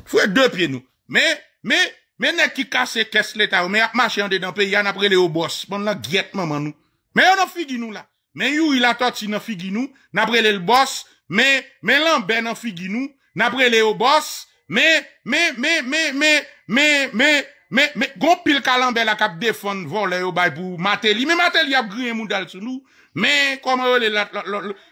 Fwe dè pye nou. Me, me, me ne ki kase kes leta ou. Me ap machande nan pe ya nan prele yo bos. Bon lan gyet maman nou. Me yon nan figi nou la. Me yu yi la toti nan figi nou. Nan prele yo bos. Me, me lan be nan figi nou. Nan prele yo bos. Me, me, me, me, me, me, me. Men, men, goun pil kalanbe la kap defon, volè yo bay pou matè li. Men, matè li ap griye moun dal sou nou. Men, koman yo le la...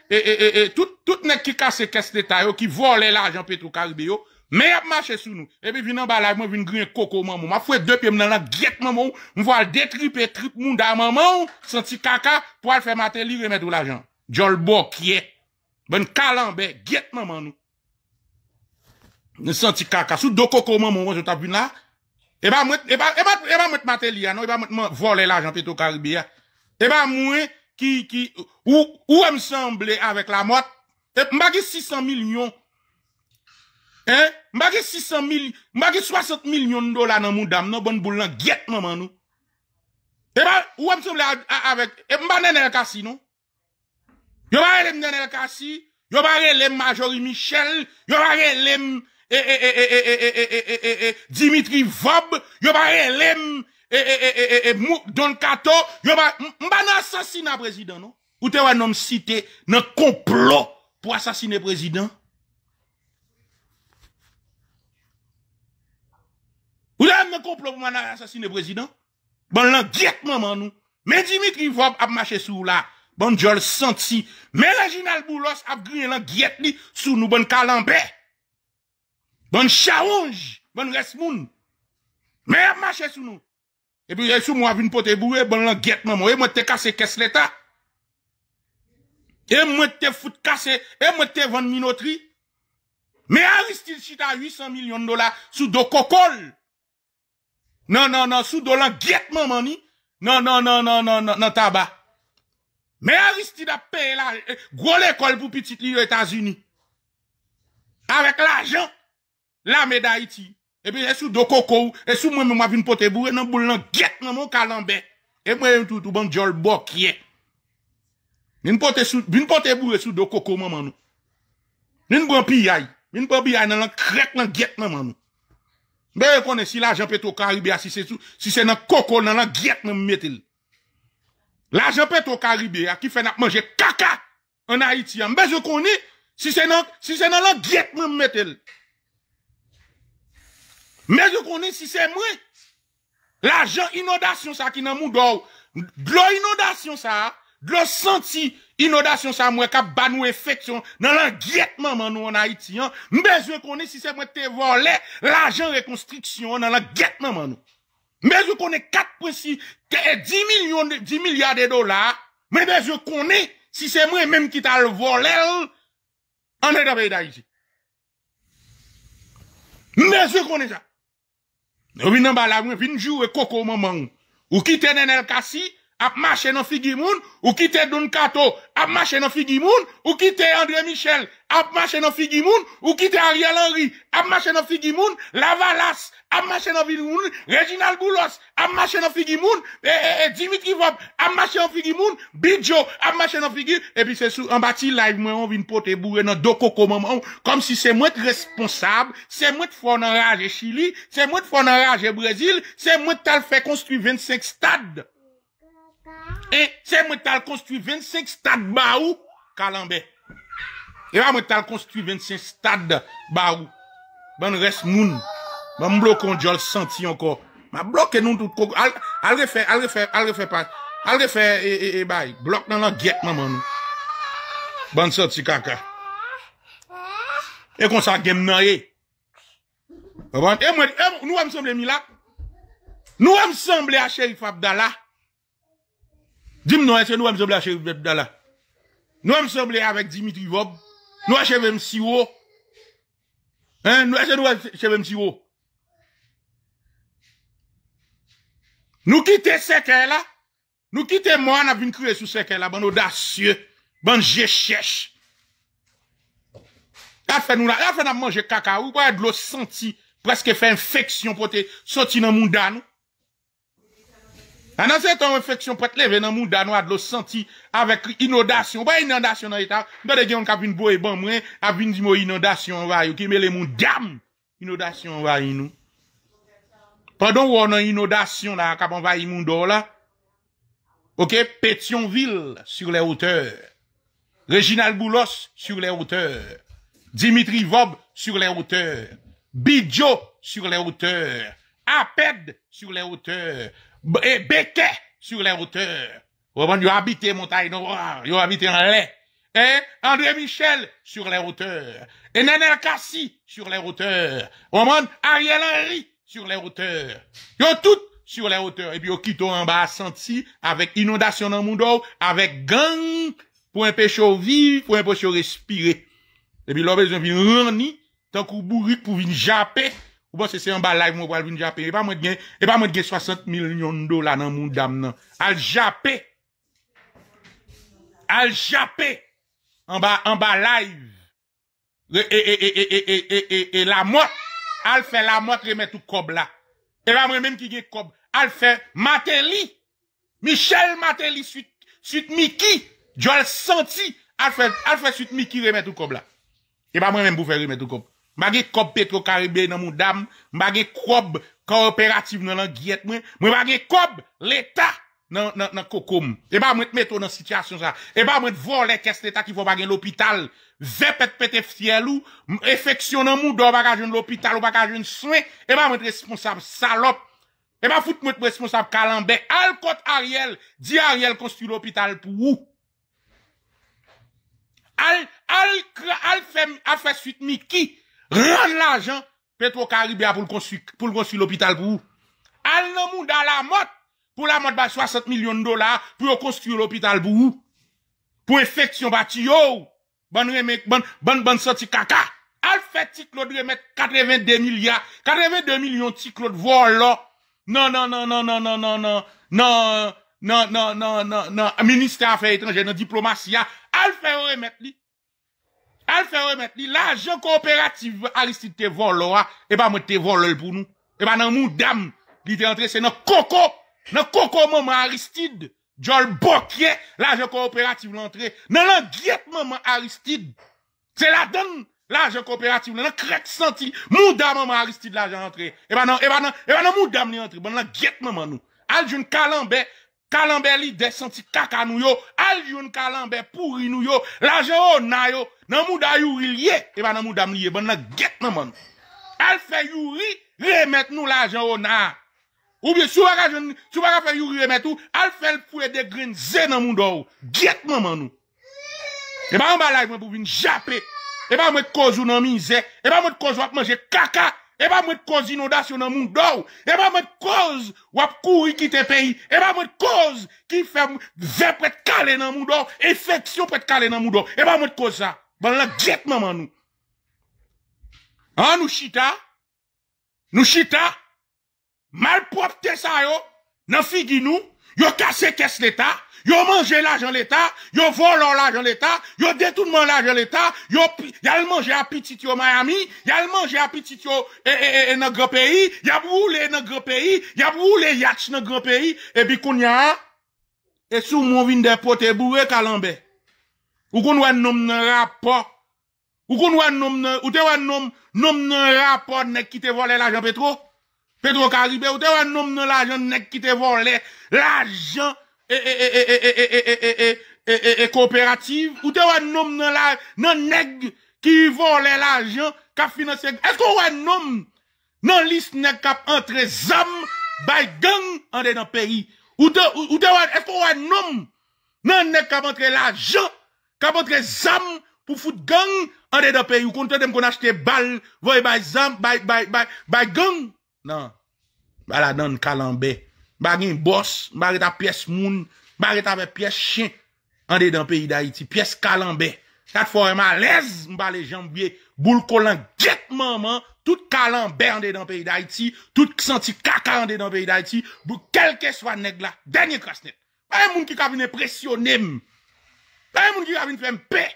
E, e, e, e, tout, tout nek ki kase kes detay yo ki volè eh la ajan petou kalbi yo. Men, ap mache sou nou. Ebe, vin an balay, moun vin griye koko moun moun. Ma fwe, dupye moun nan lan giet moun moun. Moun vwal detripe tripe moun da moun moun. Senti kaka, pou al fè matè li remèd ou la ajan. Djon l'bo kye. Ben kalanbe, giet moun moun nou. Ne senti kaka. Sou do koko moun moun moun, j E ba mwen, e ba mwen matel ya nou, e ba mwen e vole l'ajan peto kalbi ya. E ba mwen, ki, ki, ou, ou wèm semblé avèk la mot, mwen bagè 600 mil yon. E, mwen bagè 600 mil, mwen bagè 60 mil yon dola nan moun dam nou, bonn boulan get maman nou. E ba, ou wèm semblé avèk, e mwen bagè Nenel Kassi nou. Yo bagè Nenel Kassi, yo bagè Nenel Majori Michel, yo bagè Nenel... Dimitri Vob, yo ba Don Kato, yo ba, mba président non? Ou te wa nom cité, nan complot pour assassiner président Ou te wè nan complot pour assassiner président? président? Bon lan maman Mais Dimitri Vob a marché sur la. Bon jol senti. Mais l'aginal Boulos a grillé lan Sur li bon kalambe. Bon chawonj, bon resmoun. Me ap mache sou nou. E pi sou mwa vin pou te boue, bon lan get maman. E mwen te kase kes leta. E mwen te foute kase, e mwen te vande minotri. Me a ristil chita 800 milyon dola sou do kokol. Nan nan nan, sou do lan get maman ni. Nan nan nan nan nan nan non, non, taba. Me a ristil ap pe la. Eh, Gwo le kol pou pitit li yo Etasuni. Awek la jant. La me da iti, ebe esou do koko ou, esou mwen mwen mwen vin pote bou e nan bou lan gjet nan mwen kalanbe. E mwen yon toutou ban djol bok ye. Vin pote bou esou do koko ou mwen mwen nou. Vin pote bou yay, vin pote yay nan lan krek lan gjet nan mwen mwen nou. Beye konen si la janpe tou karibia si se nan koko ou nan lan gjet nan mwen metel. La janpe tou karibia ki fè nan manje kaka an ha iti ambe, beye konen si se nan lan gjet nan mwen metel. Men yo konen si se mwen, la jan inodasyon sa ki nan mou do, glon inodasyon sa, glon santi inodasyon sa mwen, ka banou efeksyon, nan lan gyetman man nou an a iti an, men yo konen si se mwen te vole, la jan rekonstriksyon nan lan gyetman man nou. Men yo konen kat presi, ke e eh, 10 milyon, 10 milyar de dolar, men yo konen si se mwen menm ki tal volel, an e dabay da iti. Men yo konen sa, Nou vi nan bala mwen vinjou e koko omanman. Ou ki tenen el kasi, ap mache nan figi ou kite Don Kato, a mache nan figi ou kite André Michel, a mache nan figi ou kite Ariel Henry, a mache nan figi Lavalas, a mache nan figi moun, Reginald Boulos, ap mache nan figi eh, eh, eh, Dimitri Vob, à mache dans figi moun, Bidjo, ap mache nan et puis c'est sous un bati live mwen, on vin pote dans nan coco maman, comme si c'est moins responsable, se de fwa en rage Chili, c'est mwen fwa rage Brésil, Brazil, c'est moi tal fait construire 25 stades. E, se mwen tal konstru 25 stad ba ou, kalanbe. Ewa mwen tal konstru 25 stad ba ou. Ban res moun. Ban mblokon djol senti anko. Ma bloken nou tout koko. Al refe, al refe, al refe pa. Al refe e, e, e bay. Blok nan lan gyet maman nou. Ban senti kaka. E kon sa gemman e. E, e mwen, nou am semble milak. Nou am semble a cheri fabdala. Dis-moi, est-ce que nous sommes avec Abdallah Nous sommes avec Dimitri Vob. Nous sommes chez M. Siro. Hein? Nous sommes chez M. Siro. Nous quittons ce là. Nous quittons moi, nous avons crue sous ce là. Bon audacieux. Bon je cherche. fait nous la, fait nous manger caca. Ou pas de l'eau senti. Presque fait infection pour te sortir dans le monde Anan ah, se ton refeksyon pou et leve nan moun danou ad lo senti avèk inodasyon. Ou pa inodasyon nan etan, mwen de gen yon kabin bo e ban mwen, avin di mou inodasyon anvay. Ok, me le moun dam inodasyon anvay inou. Padon wou an an inodasyon la kab anvay in moun do la? Ok, Petionville sur le hauteur. Reginald Boulos sur le hauteur. Dimitri Vaub sur le hauteur. Bidjo sur le hauteur. Aped sur le hauteur. Beke eh, sur le roteur Waman yo habite Montagne Noire Yo habite nan le eh, Andre Michel sur le roteur Nenè Akassi sur le roteur Waman Ariel Henry sur le roteur Yo tout sur le roteur Ebi yo kito an ba asante si Avèk inodasyon nan moun do Avèk gang pou en pecho viv Pou en pecho respire Ebi lò bezon vin rani Tankou bourik pou vin japè Ou bo se se an ba live mou wal bin jape. E pa mwen gen 60 mil yon do la nan moun dam nan. Al jape. Al jape. An ba live. E e e e e e e e e e la mwot. Al fe la mwot remet ou kob la. E pa mwen menm ki gen kob. Al fe Mateli. Michel Mateli sut Miki. Jo al senti. Al fe sut Miki remet ou kob la. E pa mwen menm pou fe remet ou kob la. Mbage kob Petro Karibè nan moun dam, mbage kob kooperatif nan an gyet mwen, mbage kob l'Etat nan koukoum. Eman mwen te meto nan sityasyon sa, eman mwen te vor lè kèst l'Etat ki fò bagen l'opital, zè pèt pèt ftyèl ou, efeksyon nan moun do bagajoun l'opital ou bagajoun swen, eman mwen te responsab salop. Eman fout mwen te responsab kalambe, al kot Ariel, di Ariel konsti l'opital pou ou. Al kre, al fèm, al fè süt mi ki. Rande l'ajan, pe tou karibia pou l'konsu l'opital pou ou. Al nan mou da la mot pou la mot ba 60 milyon dolar pou yo konsu l'opital pou ou. Pou efeksyon ba ti yo. Ban ban soti kaka. Al fe tik lode remet 82 milyon tik lode. Non, non, non, non, non, non, non, non, non, non, non, non, non, non. Ministè affè étrangè nan diplomasyan. Al fe remet li. Al fe remet li, laje kooperative Aristide te vol lo a, e eh ba me te vol lel pou nou. E eh ba nan mou dam li te entre, se nan koko, nan koko mou mou Aristide, jol bokye laje kooperative l'entre, nan lan gyet mou mou Aristide, se la don laje kooperative, nan nan krek santi, mou dam mou mou Aristide laje entre, e ba nan mou dam li entre, nan lan gyet mou mou mou, al joun kalan be, Kalambe li de senti kaka nou yo, al joun kalambe pou ri nou yo, la joun nan yo, nan mouda yu ri liye, e ba nan mouda mou liye, ban nan get nan man nou. Al fe yu ri, remet nou la joun nan. Ou bye sou baka fè yu ri remet ou, al fel fwe de grin ze nan mou do ou, get nan man nou. E ba an balay pou vin jape, e ba mou et kozou nan mi ze, e ba mou et kozou ap manje kaka. E ba mwet kouz inodasyon nan mwou do? E ba mwet kouz wap kou yi kite peyi? E ba mwet kouz ki fèm zè pèt kale nan mwou do? E fèksyon pèt kale nan mwou do? E ba mwet kouz sa? Ban la gjet maman nou? An nou chita? Nou chita? Mal pop te sayo? Nan figi nou? Yo kase kes leta, yo manje lajan leta, yo volo lajan leta, yo detounman lajan leta, yo yal manje apitit yo Miami, yal manje apitit yo ene gre peyi, yal mwou le ene gre peyi, yal mwou le yatch ene eh gre peyi, e bi koun ya, e sou mwou vin depote, e bouwe kalanbe, ou kon wè nom nan rapor, ou kon wè nom nan, ou te wè nom nan rapor nek ki te vole lajan petro, Pedro Caribe, ou t'es un nom dans l'argent nèg qui te vole l'argent coopérative, ou te wè nom nan la, nan nek qui volé l'argent, qui a financé. Est-ce qu'on un nom nan liste nek kap entre zam, by gang, en dedans pays? Ou t'es ou te wè, est-ce qu'on un nom nan nek kap entre l'argent, kap entre zam, pour foutre gang, en dedans pays? Ou kon te dem qu'on achete bal, voyez by zam, by by by by gang? nan, bala dan calambé, bagi boss, bos, bagi ta pièce moun, bagi ta pe pièce dans an de d'Haïti, peyi d'Haïti, pièce kalambé chaque fois m'a reman lez, on boul kolan get maman, tout kalambé an de pays peyi d'haïti tout senti kaka an de pays peyi da bou kelke soit neg la, denye krasnet, pa yon moun ki ka vine Pas pa monde moun ki ka vine paix.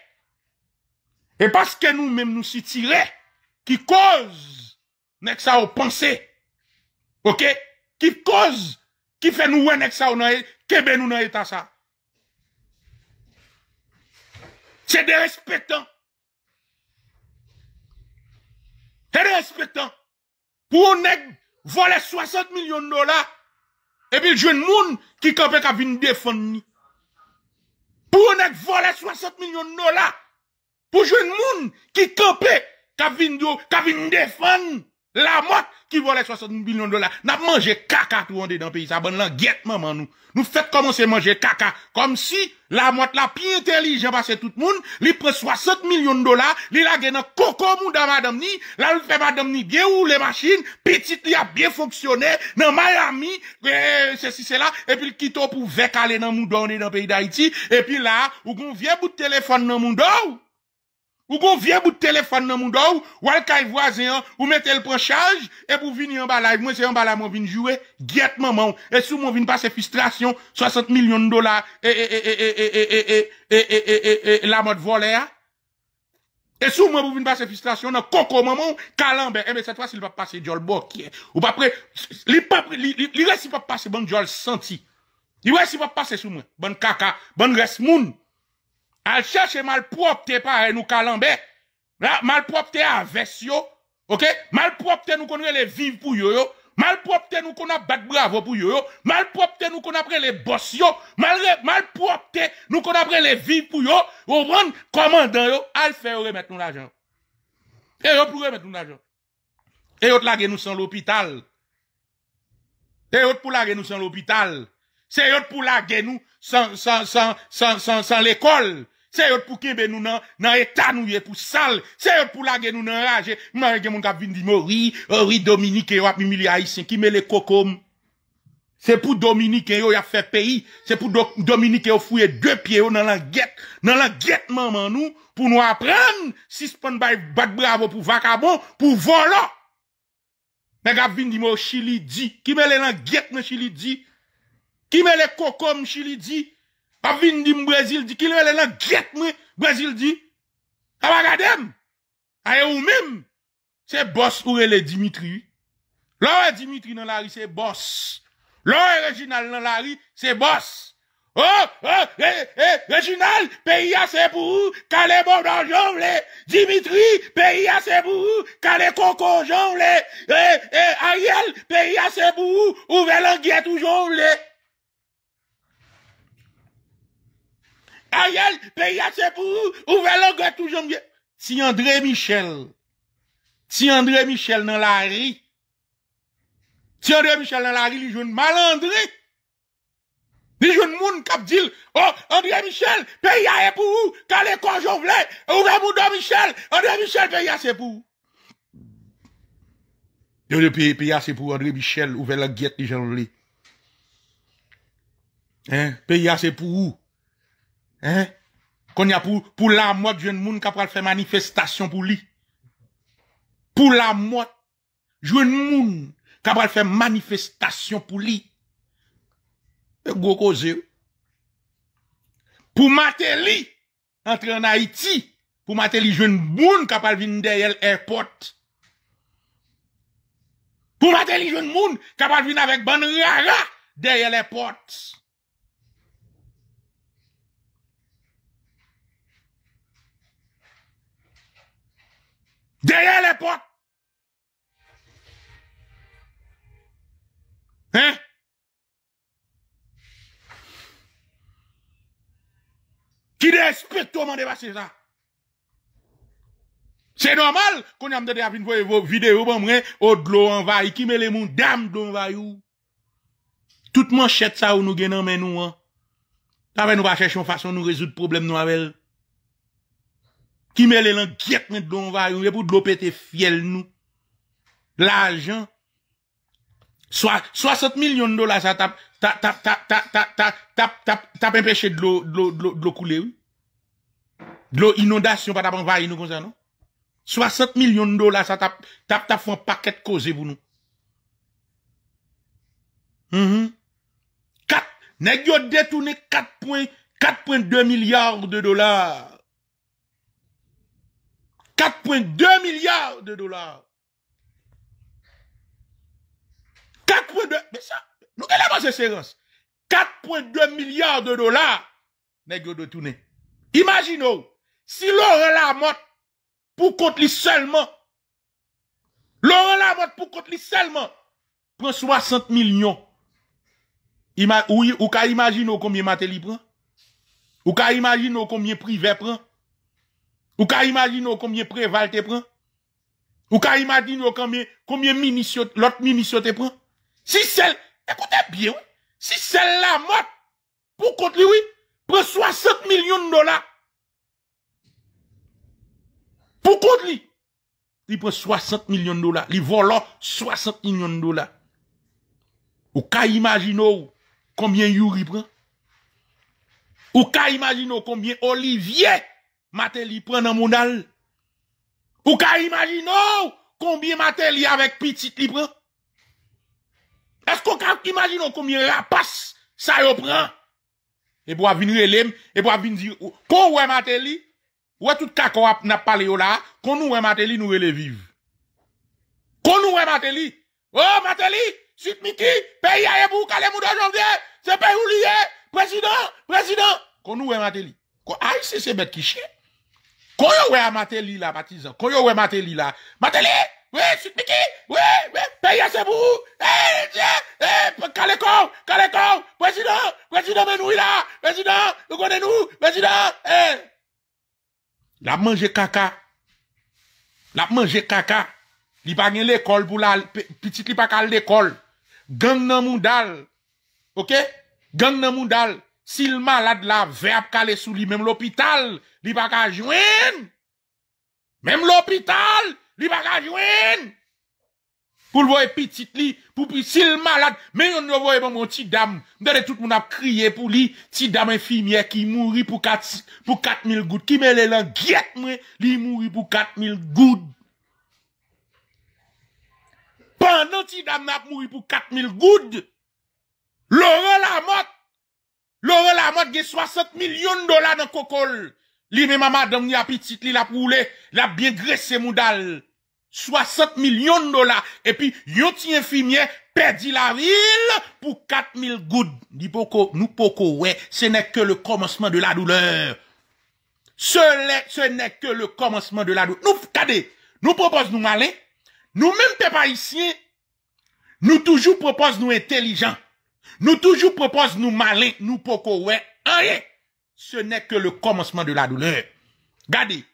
Et parce que nous même nous si tire, ki cause, nek sa ou pensé. Ok? Kip koz ki fe nou wen ek sa ou nan e, kebe nou nan e ta sa. Se de respetan. Se de respetan. Pou ou neg vole 60 milyon dola, epil jwen moun ki kepe ka vin defan ni. Pou ou neg vole 60 milyon dola, pou jwen moun ki kepe ka vin defan ni. La mot ki vole 60 milyon dola. Na manje kaka tou wande dan peyi. Sa ban lan getman man nou. Nou fet komanse manje kaka. Kom si la mot la pi entelijen basen tout moun. Li pre 60 milyon dola. Li la gen nan koko moun dan madam ni. La lupen madam ni ge ou le masjin. Petit li a bien fonksyonen nan Miami. Se eh, si se la. E pi l kito pou vek ale nan moun do wande dan peyi da iti. E pi la ou kon vye bout telefone nan moun do ou. Ou kon vye bout telefon nan moun do ou, wal kaj vwazen an, ou metel prechaj, e pou vini an balay. Mwen se an balay moun vini jowe, gyet maman. E sou moun vini pase fistrasyon, 60 milyon dolar, e e e e e e e e e e e e e e e e e la mod volea. E sou moun vini pase fistrasyon nan koko maman, kalanbe. E men se to asil va pase jol bokye. Ou pa pre, li pa pre, li resi va pase ban jol santi. Li resi va pase sou mwen, ban kaka, ban res moun. al cherche malpropre par nous mal Là, malpropre à yo, OK? Malpropre nous connaît les vivre pour yo yo. Malpropre nous qu'on a battre bravo pour yo yo. Malpropre nous qu'on après les boss yo. Malpropre nous qu'on les vivre pour yo. Vous commandant yo, al faire remettre nous l'argent. Et yo pour remettre nous l'argent. Et yo laguer nous sans l'hôpital. Et yo pour laguer nous sans l'hôpital. C'est autre pour la guerre sans sans, sans, sans, sans, sans, l'école. Se yot pou kenbe nou nan etanouye pou sal. Se yot pou lage nou nan raje. Mwen gen mwen gavindi mwen ri. Ri Dominike yo api mili a isen. Ki me le kokom. Se pou Dominike yo ya fe peyi. Se pou Dominike yo fweye dwe pye yo nan langet. Nan langet mwen mwen nou. Pou nou apren. Si spon bay bat bravo pou vakabo. Pou volo. Mwen gavindi mwen chili di. Ki me le langet mwen chili di. Ki me le kokom chili di. Ki me le kokom chili di. Avvindim Brezil di ki lè lè lè gèt mè Brezil di. Abagadem, ayè e ou mèm, se bòs ou e lè Dimitri. Lòè e Dimitri nan lè ri se bòs. Lòè Reginald nan lè ri se bòs. Oh, oh, eh, eh, Reginald, peyi asè pou ou, ka lè bon dan jòm lè. Dimitri, peyi asè pou ou, ka lè kon kon jòm lè. Eh, eh, Ariel, peyi asè pou ou, ou vè lè gèt ou jòm lè. A yel, pe yase pou ou? Ou ve lo get ou janvle? Ti Andre Michel. Ti Andre Michel nan la ri. Ti Andre Michel nan la ri, li joun mal Andre. Li joun moun kap dil. Oh, Andre Michel, pe yase pou ou? Kale kwa jom vle? Ou ve mou do Michel? Andre Michel, pe yase pou ou? Yo de pe yase pou Andre Michel, ou ve lo get li janvle? Pe yase pou ou? Hein? pour, la mort jeune monde qui a faire manifestation pour lui. Pour la mort, jeune monde qui a faire manifestation pour lui. Gros Pour mater lui, entrer en Haïti, pour mater jeune monde qui a venir derrière l'airport. Pour mater les jeunes monde qui a venir avec bonne rara derrière les portes. Dèye lè pot! Hè? Ki de espetouman devase sa! Se normal! Kon yam de de avin voye vo videyo bon mwen O dlo anvayi ki me le moun dam dlo anvayi ou! Tout man chet sa ou nou genan men nou an! Tave nou ba chèch yon fason nou rezout problem nou avèl! Qui met les de mais on va pour de pété fiel nous. L'argent. Soit, 60 millions de dollars, ça tape, tape, tape, tape, tape, tape, tape, tape, tape empêché de l'eau, de l'eau, de l'eau couler, oui. De l'eau inondation, pas d'envahir nous comme ça, non? 60 millions de dollars, ça tape, tape, tape, un paquet de causes pour nous. Hum 4, détourné 4 4.2 milliards de dollars 4,2 milliards de dollars. 4,2... Mais ça, nous, 4,2 milliards de dollars, que de tourner. Imaginons, si Laurent Lamotte, pour compte lui seulement, Laurent Lamotte, pour compte seulement, prend 60 millions. Ima, ou, ou ka imagine combien Matéli prend? Ou ka imagine combien privé prend? Ou ka imagino combien préval te prend? Ou ka imagino combien, combien munition l'autre munition te prend? Si celle, écoutez bien, Si celle-là mort, pour contre lui, oui, prend 60 millions de dollars. Pour contre lui. Il prend 60 millions de dollars. Il vole 60 millions de dollars. Ou ka imagino combien Yuri prend? Ou ka imagino combien Olivier Matéli prend dans mon al. Ou ka combien Matéli avec petit li prend? Est-ce qu'on ka imagine combien rapace ça yo prend? Et pour venir relem, et pour venir dire, qu'on ouais Matéli, ouais tout ka qu'on n'a parlé là, qu'on nous ouais Matéli nous le vivre. Qu'on nous ouais Matéli. Oh Matéli, suite Miki, pays a Ebou, calé mon c'est janvier, c'est pays oublié, président, président. Qu'on nous ouais Matéli. Aïe, c'est bête qui chien. Ko yo we a Mate Li la, batizan? Ko yo we Mate Li la? Mate Li? Oui, suit Miki? Oui, oui, peyi a sebu? Eh, diye? Eh, kalekon? Kalekon? Prezident? Prezident menou ila? Prezident? Nou konenou? Prezident? Eh! La manje kaka. La manje kaka. Li bagen l'ekol pou la, pitit li pa kal l'ekol. Gagn nan moun dal. Ok? Gagn nan moun dal. Si l'malad la, ve ap kal esou li, mèm l'opital. Ok? Li pa ka jwen. Mem l'hôpital. Li pa ka jwen. Poul voye pitit li. Poul pi sil malad. Men yon yon voye bon yon ti dam. Mdade tout moun ap kriye pou li. Ti dam efimye ki mouri pou kat mil goud. Ki mele lan giet mwen. Li mouri pou kat mil goud. Pandan ti dam ap mouri pou kat mil goud. Loron la mot. Loron la mot ge 60 milyon dola nan kokol. Li même madame ni a petite li la poule, la bien graissé moudal. 60 millions de dollars. Et puis, yon ti infirmier la ville pour 4000 gouttes. Ni nous poko, ouais. Ce n'est que le commencement de la douleur. Ce n'est que le commencement de la douleur. Nous, cadets, nous propose nous malin. Nous-mêmes, t'es pas ici. Nous toujours propose nous intelligents. Nous toujours propose nous malin. Nous poko, ouais ce n'est que le commencement de la douleur. Gardez,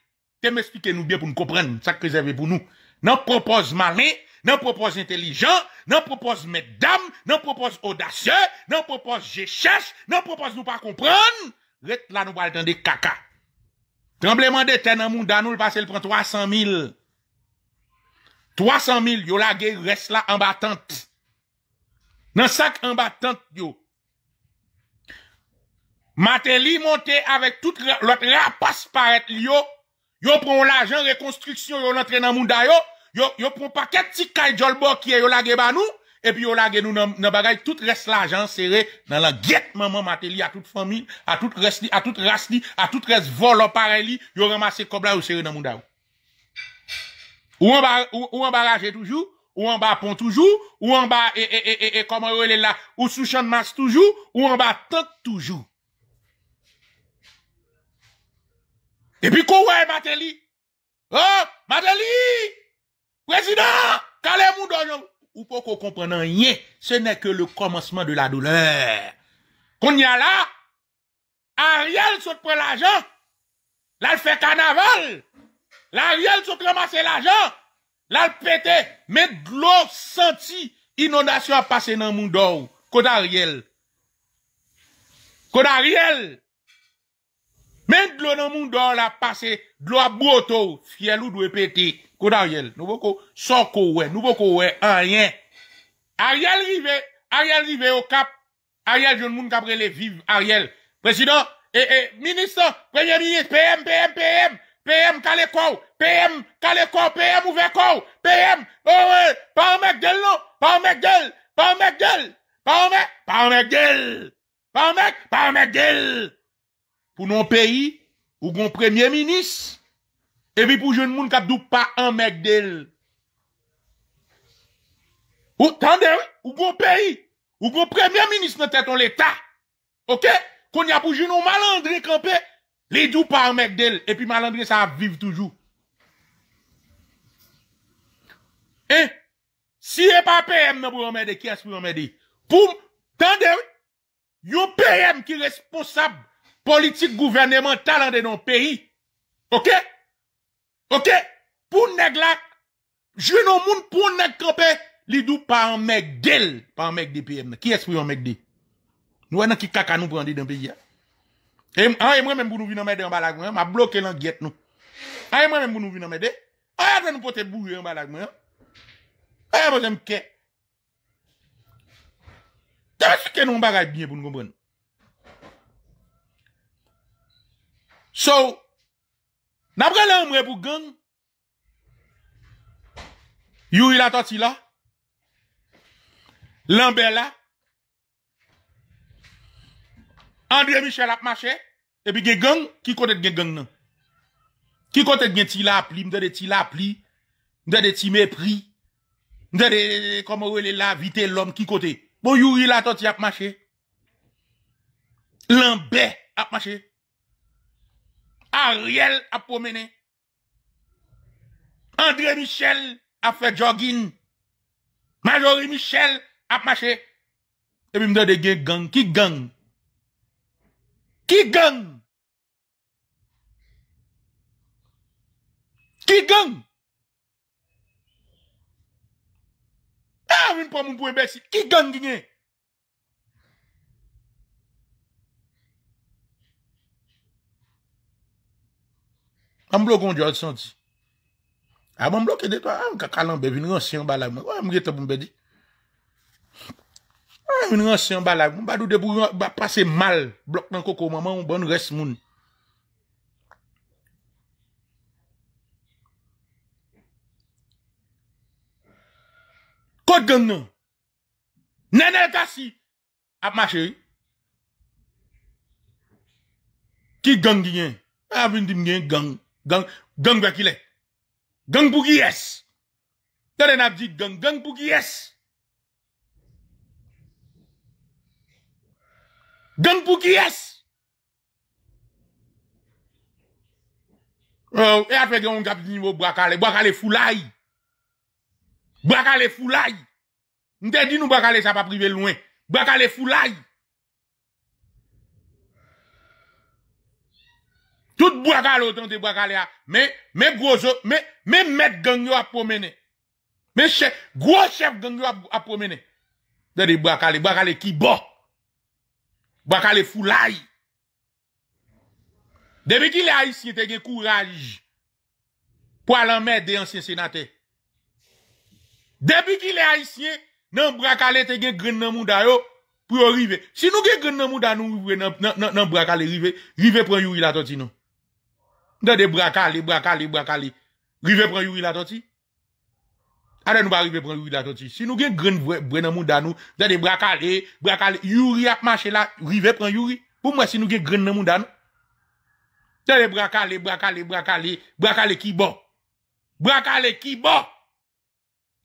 te m'expliquer nous bien pour nous comprendre ça que vous pour nous. N'en propose malin, n'en propose intelligent, n'en propose mesdames, n'en propose audacieux, n'en propose je cherche, n'en propose nous pas comprendre. Reste là nous pas de caca. Tremblement de terre dans monde nous le passé le prend 300 000. 300 000 yo la guerre reste là en battante. Dans sac en battante yo, Matéli monté avec toute l'autre rapace paraît Lio. yo prend l'argent reconstruction, yo l'entrée dans mounda yo, yo, yo prend paquet caille jolbo qui yo lagé ba nous, et puis yo lagé nous dans, dans bagay, tout reste l'argent serré dans la guette maman Matéli à toute famille, à toute reste à toute race à toute reste vol pareil yo ramasse cobla ou serré dans Ou en bas, ou, ou en barrage toujours, ou en bas pont toujours, ou en bas, et, et, et, et, comment est là, ou sous champ de masse toujours, ou en bas tente toujours. Depi kou wè, Mateli? Oh, Mateli! Prezident! Kale moun dojou! Ou pou kon kompren nan yè, se nè ke le komansman de la douleur. Kon nyan la, Ariel souk pre la jan, lal fè kanaval, lal Ariel souk ramase la jan, lal pète, men glos santi inondasyon a pase nan moun dojou. Kou d'Ariel! Kou d'Ariel! Men dlo nan moun do an la pase, dlo a bwoto, fye lou dwe pete, kou d'Ariel, nou vo kou, son kou we, nou vo kou we, an yen. Ariel Rive, Ariel Rive, o kap, Ariel Joun Moun Kaprele, viv, Ariel, presidant, e, e, minister, premier ministre, PM, PM, PM, PM, kale kou, PM, kale kou, PM, ouve kou, PM, ouve, parmek gel, no, parmek gel, parmek gel, parmek, parmek gel, parmek, parmek gel. pou nou peyi, ou goun premye minis, epi pou joun moun kap doupa an mek del. Ou, tande, ou goun peyi, ou goun premye minis nan teton l'Etat, ok, kon ya pou joun nou malandri kapè, li doupa an mek del, epi malandri sa aviv toujou. Eh, si e pa peyem mè pou yon me de, kè yon pou yon me de, pou, tande, yon peyem ki responsab politique gouvernementale dans nos pays. OK? OK? Pour nèg là, jouer nos moun pour nèg campé, li dou pas un mec d'el, pas un mec de PM. Qui est-ce pour un mec de? Nous on qui caca nous prend dans pays. Hein? Et, ah, et moi même pour nous venir m'aider en balag, hein? m'a bloqué l'anguette nous. Ah, et moi même pour nous venir m'aider. Ah, nous porter bouillé en balag, moi. Hein? Ah, moi j'aime que. Tu ce que nous bagaille bien pour nous comprendre. So, nabre la mwe pou gang? Yoi la toti la? Lambe la? Andre Michel ap mache? Ebi gen gang? Ki kote gen gang nan? Ki kote gen ti la pli? Mde de ti la pli? Mde de ti me pri? Mde de komo wele la vite lom ki kote? Bo yoi la toti ap mache? Lambe ap mache? Ariel ap pomenen. André Michel ap fè jogin. Majorie Michel ap mache. E mi mda de gen gang. Ki gang? Ki gang? Ki gang? Ki ah, gang? A mi mpa moun pou e besi. Ki gang giney? Am blo kon diyo ad santi. A man bon, bloke de to, am kakalan be, vin rensyan balay. O, am gretab mbe di. A vin rensyan balay. Mba do debou, ba pase mal, blok nan koko, maman ou bon res moun. Kote gang nan? Nene kasi! Ape ma cheri. Ki gang gen? A vin dim gen gang. Gang, gang wekile. Gang pou giyes. Tere nap jit gang. Gang pou giyes. Gang pou giyes. Oh, e apè gen yon kap di nivou Bwakale. Bwakale fulay. Bwakale fulay. Nte di nou Bwakale sa pa prive lwen. Bwakale fulay. Bwakale fulay. Tout Bwakale otan de Bwakale a. Me, me grozo, me, me met gangyo a promene. Me che, grochef gangyo a promene. De de Bwakale, Bwakale ki bo. Bwakale fulay. Debik il a isye te gen kouraj. Po alan mè de ansen senate. Debik il a isye, nan Bwakale te gen gren nan mouda yo. Po yo rive. Si nou gen gren nan mouda nou rive nan Bwakale, rive pou yuwi la toti nou. Dede brakale, brakale, brakale Rive pran yuri la toti A den nou ba rive pran yuri la toti Si nou gen gren vwen nan moun dan nou Dede brakale, brakale Yuri ap manche la, rive pran yuri Pou mwen si nou gen gren nan moun dan nou Dede brakale, brakale, brakale Brakale ki bo Brakale ki bo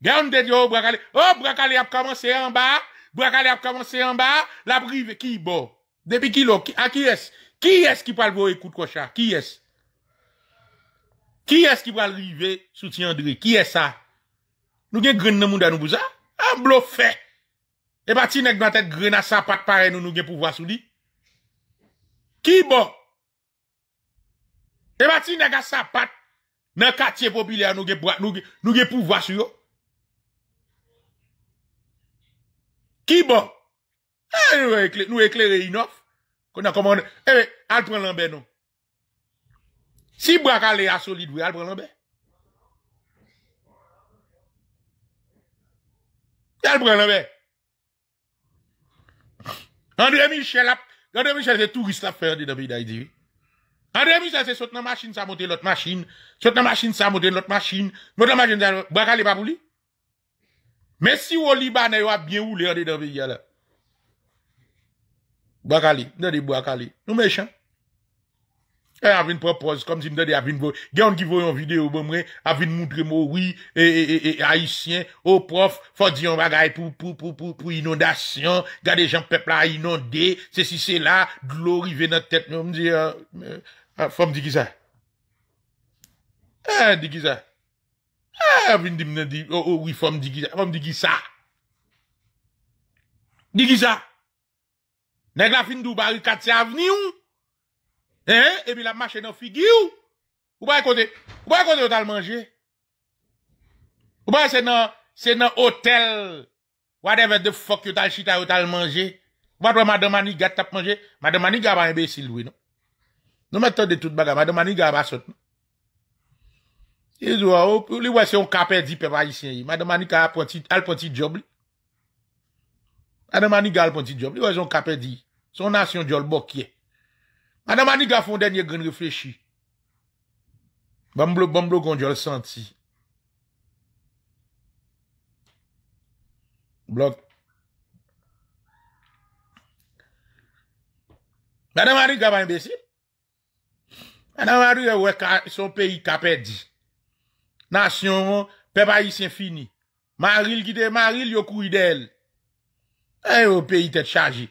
Gen nou dete yo, brakale Oh, brakale ap kamanse an ba Brakale ap kamanse an ba La prive ki bo Depi ki lo, a ki es Ki es ki pal vo ekout kosa, ki es Ki es ki wale rive souti André? Ki es sa? Nou gen gren nan mou dan nou bouza? An blo fe! E pati nek nou atet gren nan sapat pare nou nou gen pouvo asou li? Ki bon? E pati nek nan sapat nan katye popilya nou gen pouvo asou yo? Ki bon? Nou e ekleri e inof? E, al pran lan ben nou. Si Brakalè a solid wè, al pran an bè? Al pran an bè? An dè mi chèl ap, an dè mi chèl se turist ap fè an dè dè vè yi da yi diwi? An dè mi chèl se sot nan masin sa moten lot masin? Sot nan masin sa moten lot masin? Sot nan masin sa, Brakalè pa pou li? Mè si wò li banè yò a byen ou lè an dè dè vè yi dè lè? Brakalè, nan di Brakalè, nou mè yi chan? Eh, a vin propose, comme si mdade a vin voye, gen ki voye yon video bon mre, a moutre oui, e, haïtien prof, faut di yon bagay pour pour pou, pou, pour gade jan pepla a inondé, se si c'est là de rive nan tèt, mwen mdi, fò mdi ki sa? A, di ki sa? A, vin di di, oui, fò mdi ki ça, mdi ki ça Di ki ça? que la fin d'ou bari 4 avni ou? E mi la mache nan figi ou? Ou ba ekote? Ou ba ekote yot al manje? Ou ba se nan hotel? Whatever the fuck yot al chita yot al manje? Ou ba preman de mani gata ap manje? Mani gaba en besil wè nou? Nou men ton de tout baga? Mani gaba sot nou? E zwa ou? Li wè se yon kapè di pe vayisyen yi? Mani gaba al ponti job li? Mani gaba al ponti job li? Li wè se yon kapè di? Son nasyon diol bokye? A nan mani gafon den ye gren reflechi. Bam blo, bam blo kon jol senti. Blok. A nan mani gafan yon besi. A nan mani yon wè son peyi kapè di. Nasyon, pepa yi sen fini. Man ril kite, man ril yon kou yi del. Eh, A yon peyi tet chaji.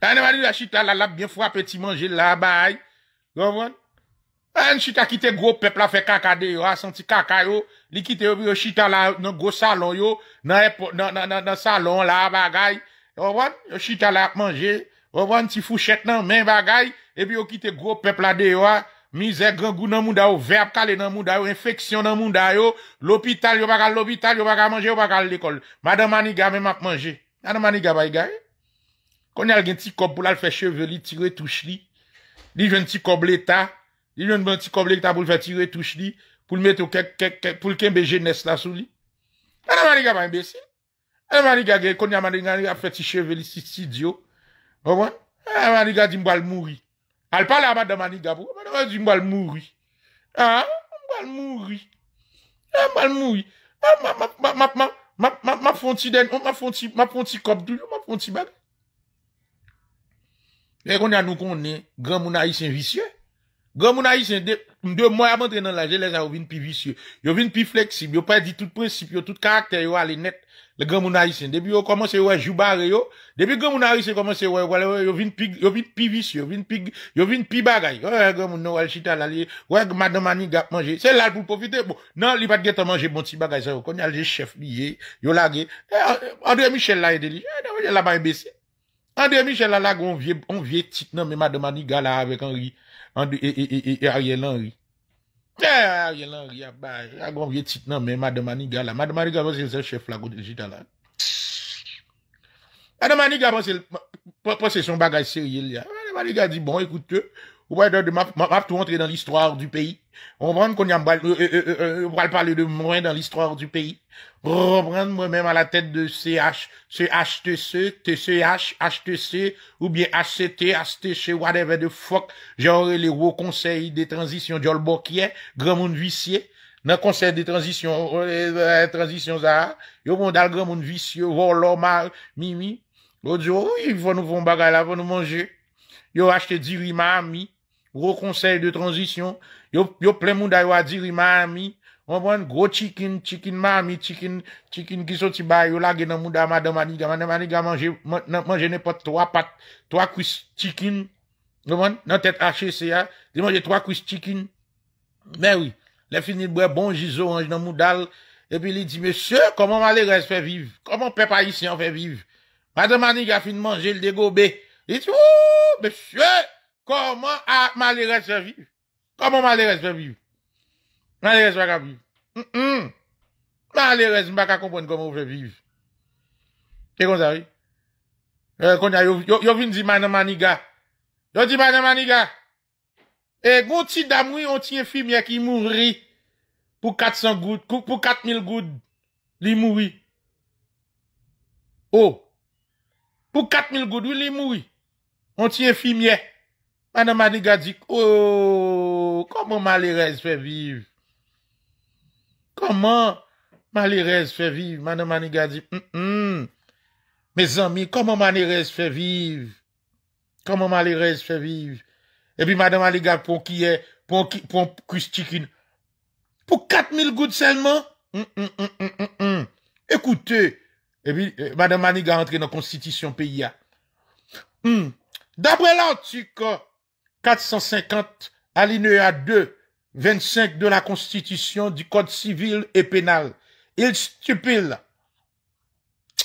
Ah, a yon mani yon chita lalap, byen fwa peti manje lal bagay, yon vwan, a yon chita kite gwo pepla fe kaka deyo, a senti kaka yo, li kite yo bi yo chita lalap, nan gwo salon yo, nan salon lal bagay, yon vwan, yo chita lalap manje, yon vwan ti fouchet nan men bagay, e bi yo kite gwo pepla deyo, mi zek gangu nan munda yo, verb kale nan munda yo, infeksyon nan munda yo, lopital yo bagal lopital, yo bagal manje, yo bagal l'ekol, ma dan mani gwa men ap manje, a dan mani gwa bagay Konye al gen ti kob pou la l fè cheveli tire tou chli. Li jen ti kob leta. Li jen mwen ti kob leta pou l fè tire tou chli. Poul mèt ou kèk, kèk, kèk, poul kèm bè jenè s la sou li. Anan mani ga mwen besi. Anan mani ga gè. Konye aman ni gan l fè ti cheveli si si diyo. Oman. Anan mani ga dimbo al mouri. Al pala abad dan mani gabou. Anan mani ga dimbo al mouri. Anan. Amman mouri. Anan mani mouri. Anan. Ma, ma, ma, ma, ma, ma, ma, ma, ma, ma, ma, ma, ma, Et qu'on a nous connaît, grand moun haïtien vicieux. Grand moun haïtien, de, deux mois avant d'entrer dans la gelée, a viennent plus vicieux. Yo viennent plus flexible. yo pas dit tout principe, tout caractère, yo allent net. Le grand moun haïtien. Depuis ils commencent ouais jouer yo. Depuis grand moun haïtien commencé à ouais, yo viennent plus, yo viennent plus vicieux, ils viennent plus, yo viennent plus bagaille. Ouais, grand moun noël chita la Ouais, madame Annie gap manger. C'est là pour profiter. Bon, non, il pas de guette manger bon petit bagaille, ça. Qu'on y a le chef lié, yo lagué. Eh, André Michel là, il est eh, là, là-bas, il André Michel Alago, on vieux, on vieux titre, non, mais Madame Aniga là avec Henri, André, et, et, et, et Ariel Henri eh, Ariel Henri a ah, bah, on vieux titre, non, mais Madame Aniga là. Madame Aniga, c'est le chef là, digital là. Madame Aniga, c'est son bagage sérieux là. Madame Aniga dit, bon, écoute, Ouais, de, de, m'a, m'a dans l'histoire du pays. On prend qu'on y a, euh, euh, euh, va parler de moi dans l'histoire du pays. Reprendre moi-même à la tête de CH, CHTC, TCH, HTC, ou bien HCT, HTC, whatever the fuck. Genre, les hauts conseils des transitions, Jol Bokier, Grand Monde Huissier. Dans le conseil des transitions, transitions, ça, yo, bon, dans Grand Monde Huissier, Volomar, Mimi. Yo, dit, oui, ils vont nous faire un bagage là, ils vont nous manger. Yo, acheter du riz, mami gros conseil de transition, yo, yo plein monde a dire disent « on prend gros chicken, chicken mami, chicken, chicken qui sorti ba yo la dans da madame Aniga, madame Aniga mangé, manger pas trois pattes, trois cuisses chicken. Vous Dans tête HCA, e de mangé trois cuisses chicken. Mais ben oui, les fini boire bon jus orange hein, dans moudal et puis il dit monsieur, comment malheureuse fait vivre Comment ici en fait vivre Madame Aniga fin manger le dégobé. Il dit ouh, monsieur Koman a mali res fe viv? Koman mali res fe viv? Mali res wak a viv? M-m-m! Mali res mbaka konpon koman ou fe viv? Kekon zari? Konya yo vin di manan maniga? Do di manan maniga? E gouti dam wou yon tiye fimiye ki mou ri pou kat san gout, pou kat mil gout li mou wou. O! Oh. Pou kat mil gout wou li mou wou. On tiye fimiye. Madame Manigat di, ooo, oh, koman mali rez fe viv? Koman mali rez fe viv? Madame Manigat di, m-m-m, mm, me zami, koman mali rez fe viv? Koman mali rez fe viv? Ebi, Madame Manigat, pou kiye, pou kustikine, pou kat mil gout selman? M-m-m-m-m-m-m, ekoute, mm, mm, ebi, euh, Madame Manigat entre nan konstitisyon peyi ya. M-m-m, dabre lantik, kwa, 450 alinéa 2, 25 de la Constitution du Code civil et pénal. Il stupide.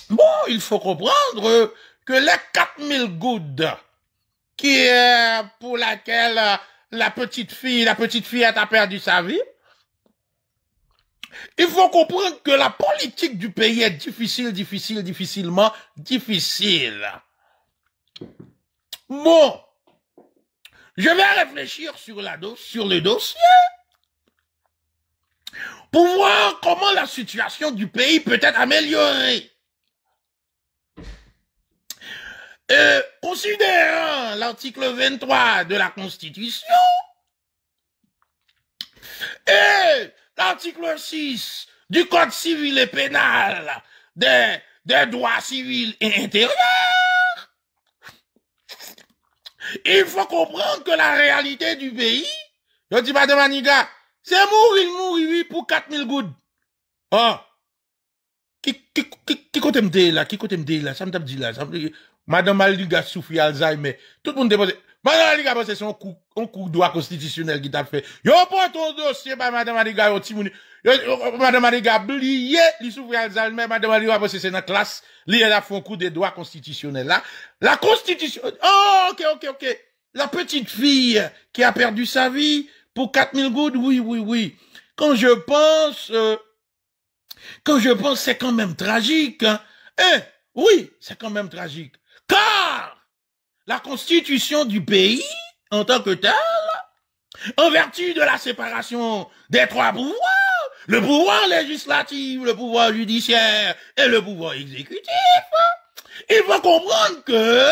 bon, il faut comprendre que les 4000 gouttes qui est pour laquelle la petite fille, la petite fille a perdu sa vie, il faut comprendre que la politique du pays est difficile, difficile, difficilement, difficile. Bon, je vais réfléchir sur, le dossier pour voir comment la situation du pays peut être améliorée. Euh, considérant l'article 23 de la Constitution et l'article 6 du Code civil et pénal des droits civils et intérieurs, il faut comprendre que la réalité du pays, je dis Madame maniga, c'est mourir, mourir, pour 4000 gouttes. Oh Qui, qui, qui, qui côté me là, qui côté me là, ça me dit là, madame qui, souffre Alzheimer, tout le monde dépose, Madame Aliga, parce c'est son coup, un coup de droit constitutionnel qui t'a fait. Yo, pour ton dossier, bah, Madame Aliga, yo, timouni. Madame Aliga, blié. li souvre Alzheimer, Madame Aliga, parce c'est dans classe, li, elle a fait un coup de droit constitutionnel, là. La constitution, oh, ok, ok, ok. La petite fille qui a perdu sa vie pour 4000 gouttes, oui, oui, oui. Quand je pense, euh, quand je pense, c'est quand même tragique, hein. Eh, oui, c'est quand même tragique. Car, la constitution du pays en tant que telle, en vertu de la séparation des trois pouvoirs, le pouvoir législatif, le pouvoir judiciaire et le pouvoir exécutif, il faut comprendre que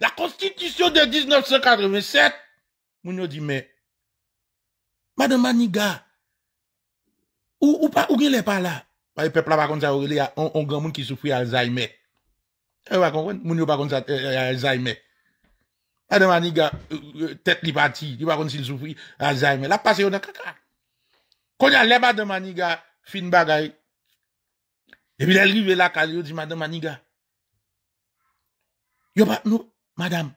la constitution de 1987, Mounio dit, mais, Madame Maniga, ou, ou pas, ou n'est pas là? Le peuple là, pas ça, il y a un grand monde qui souffre d'Alzheimer. Vous comprenez? Mounio par contre ça, euh, Alzheimer. A de maniga, euh, euh, tet li pati, yo pa kon sil soufwi, a zayme. La pase yon a kaka. Konya le maniga, fin bagay. E bile li ve la kade, yo di maniga. Yo pa nou, madam,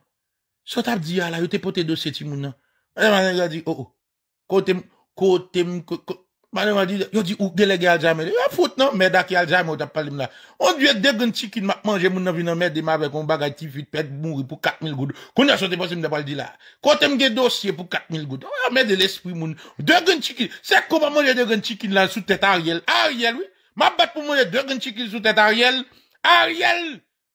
sotap di yala, yo te pote dosetimou nan. A de maniga di, oo, oh, oh. kote m, kote m, kote m. Mane mwen di, yo di ou delege aljame y Yo fote nan, mè da ki aljame ou tap palim la. On diwe degan chikin mak manje moun nan vi nan mè de ma vek on bagay ti fit pet mouri pou 4000 goud. Koun ya sote posi mwen dapal di la. Kote mge dosye pou 4000 goud. Ou mè de l'esprit moun. Degan chikin. Se koma pa manje degan chikin la sou tèt Ariel. Ariel, oui. Ma bat pou manje degan chikin sou tèt Ariel. Ariel.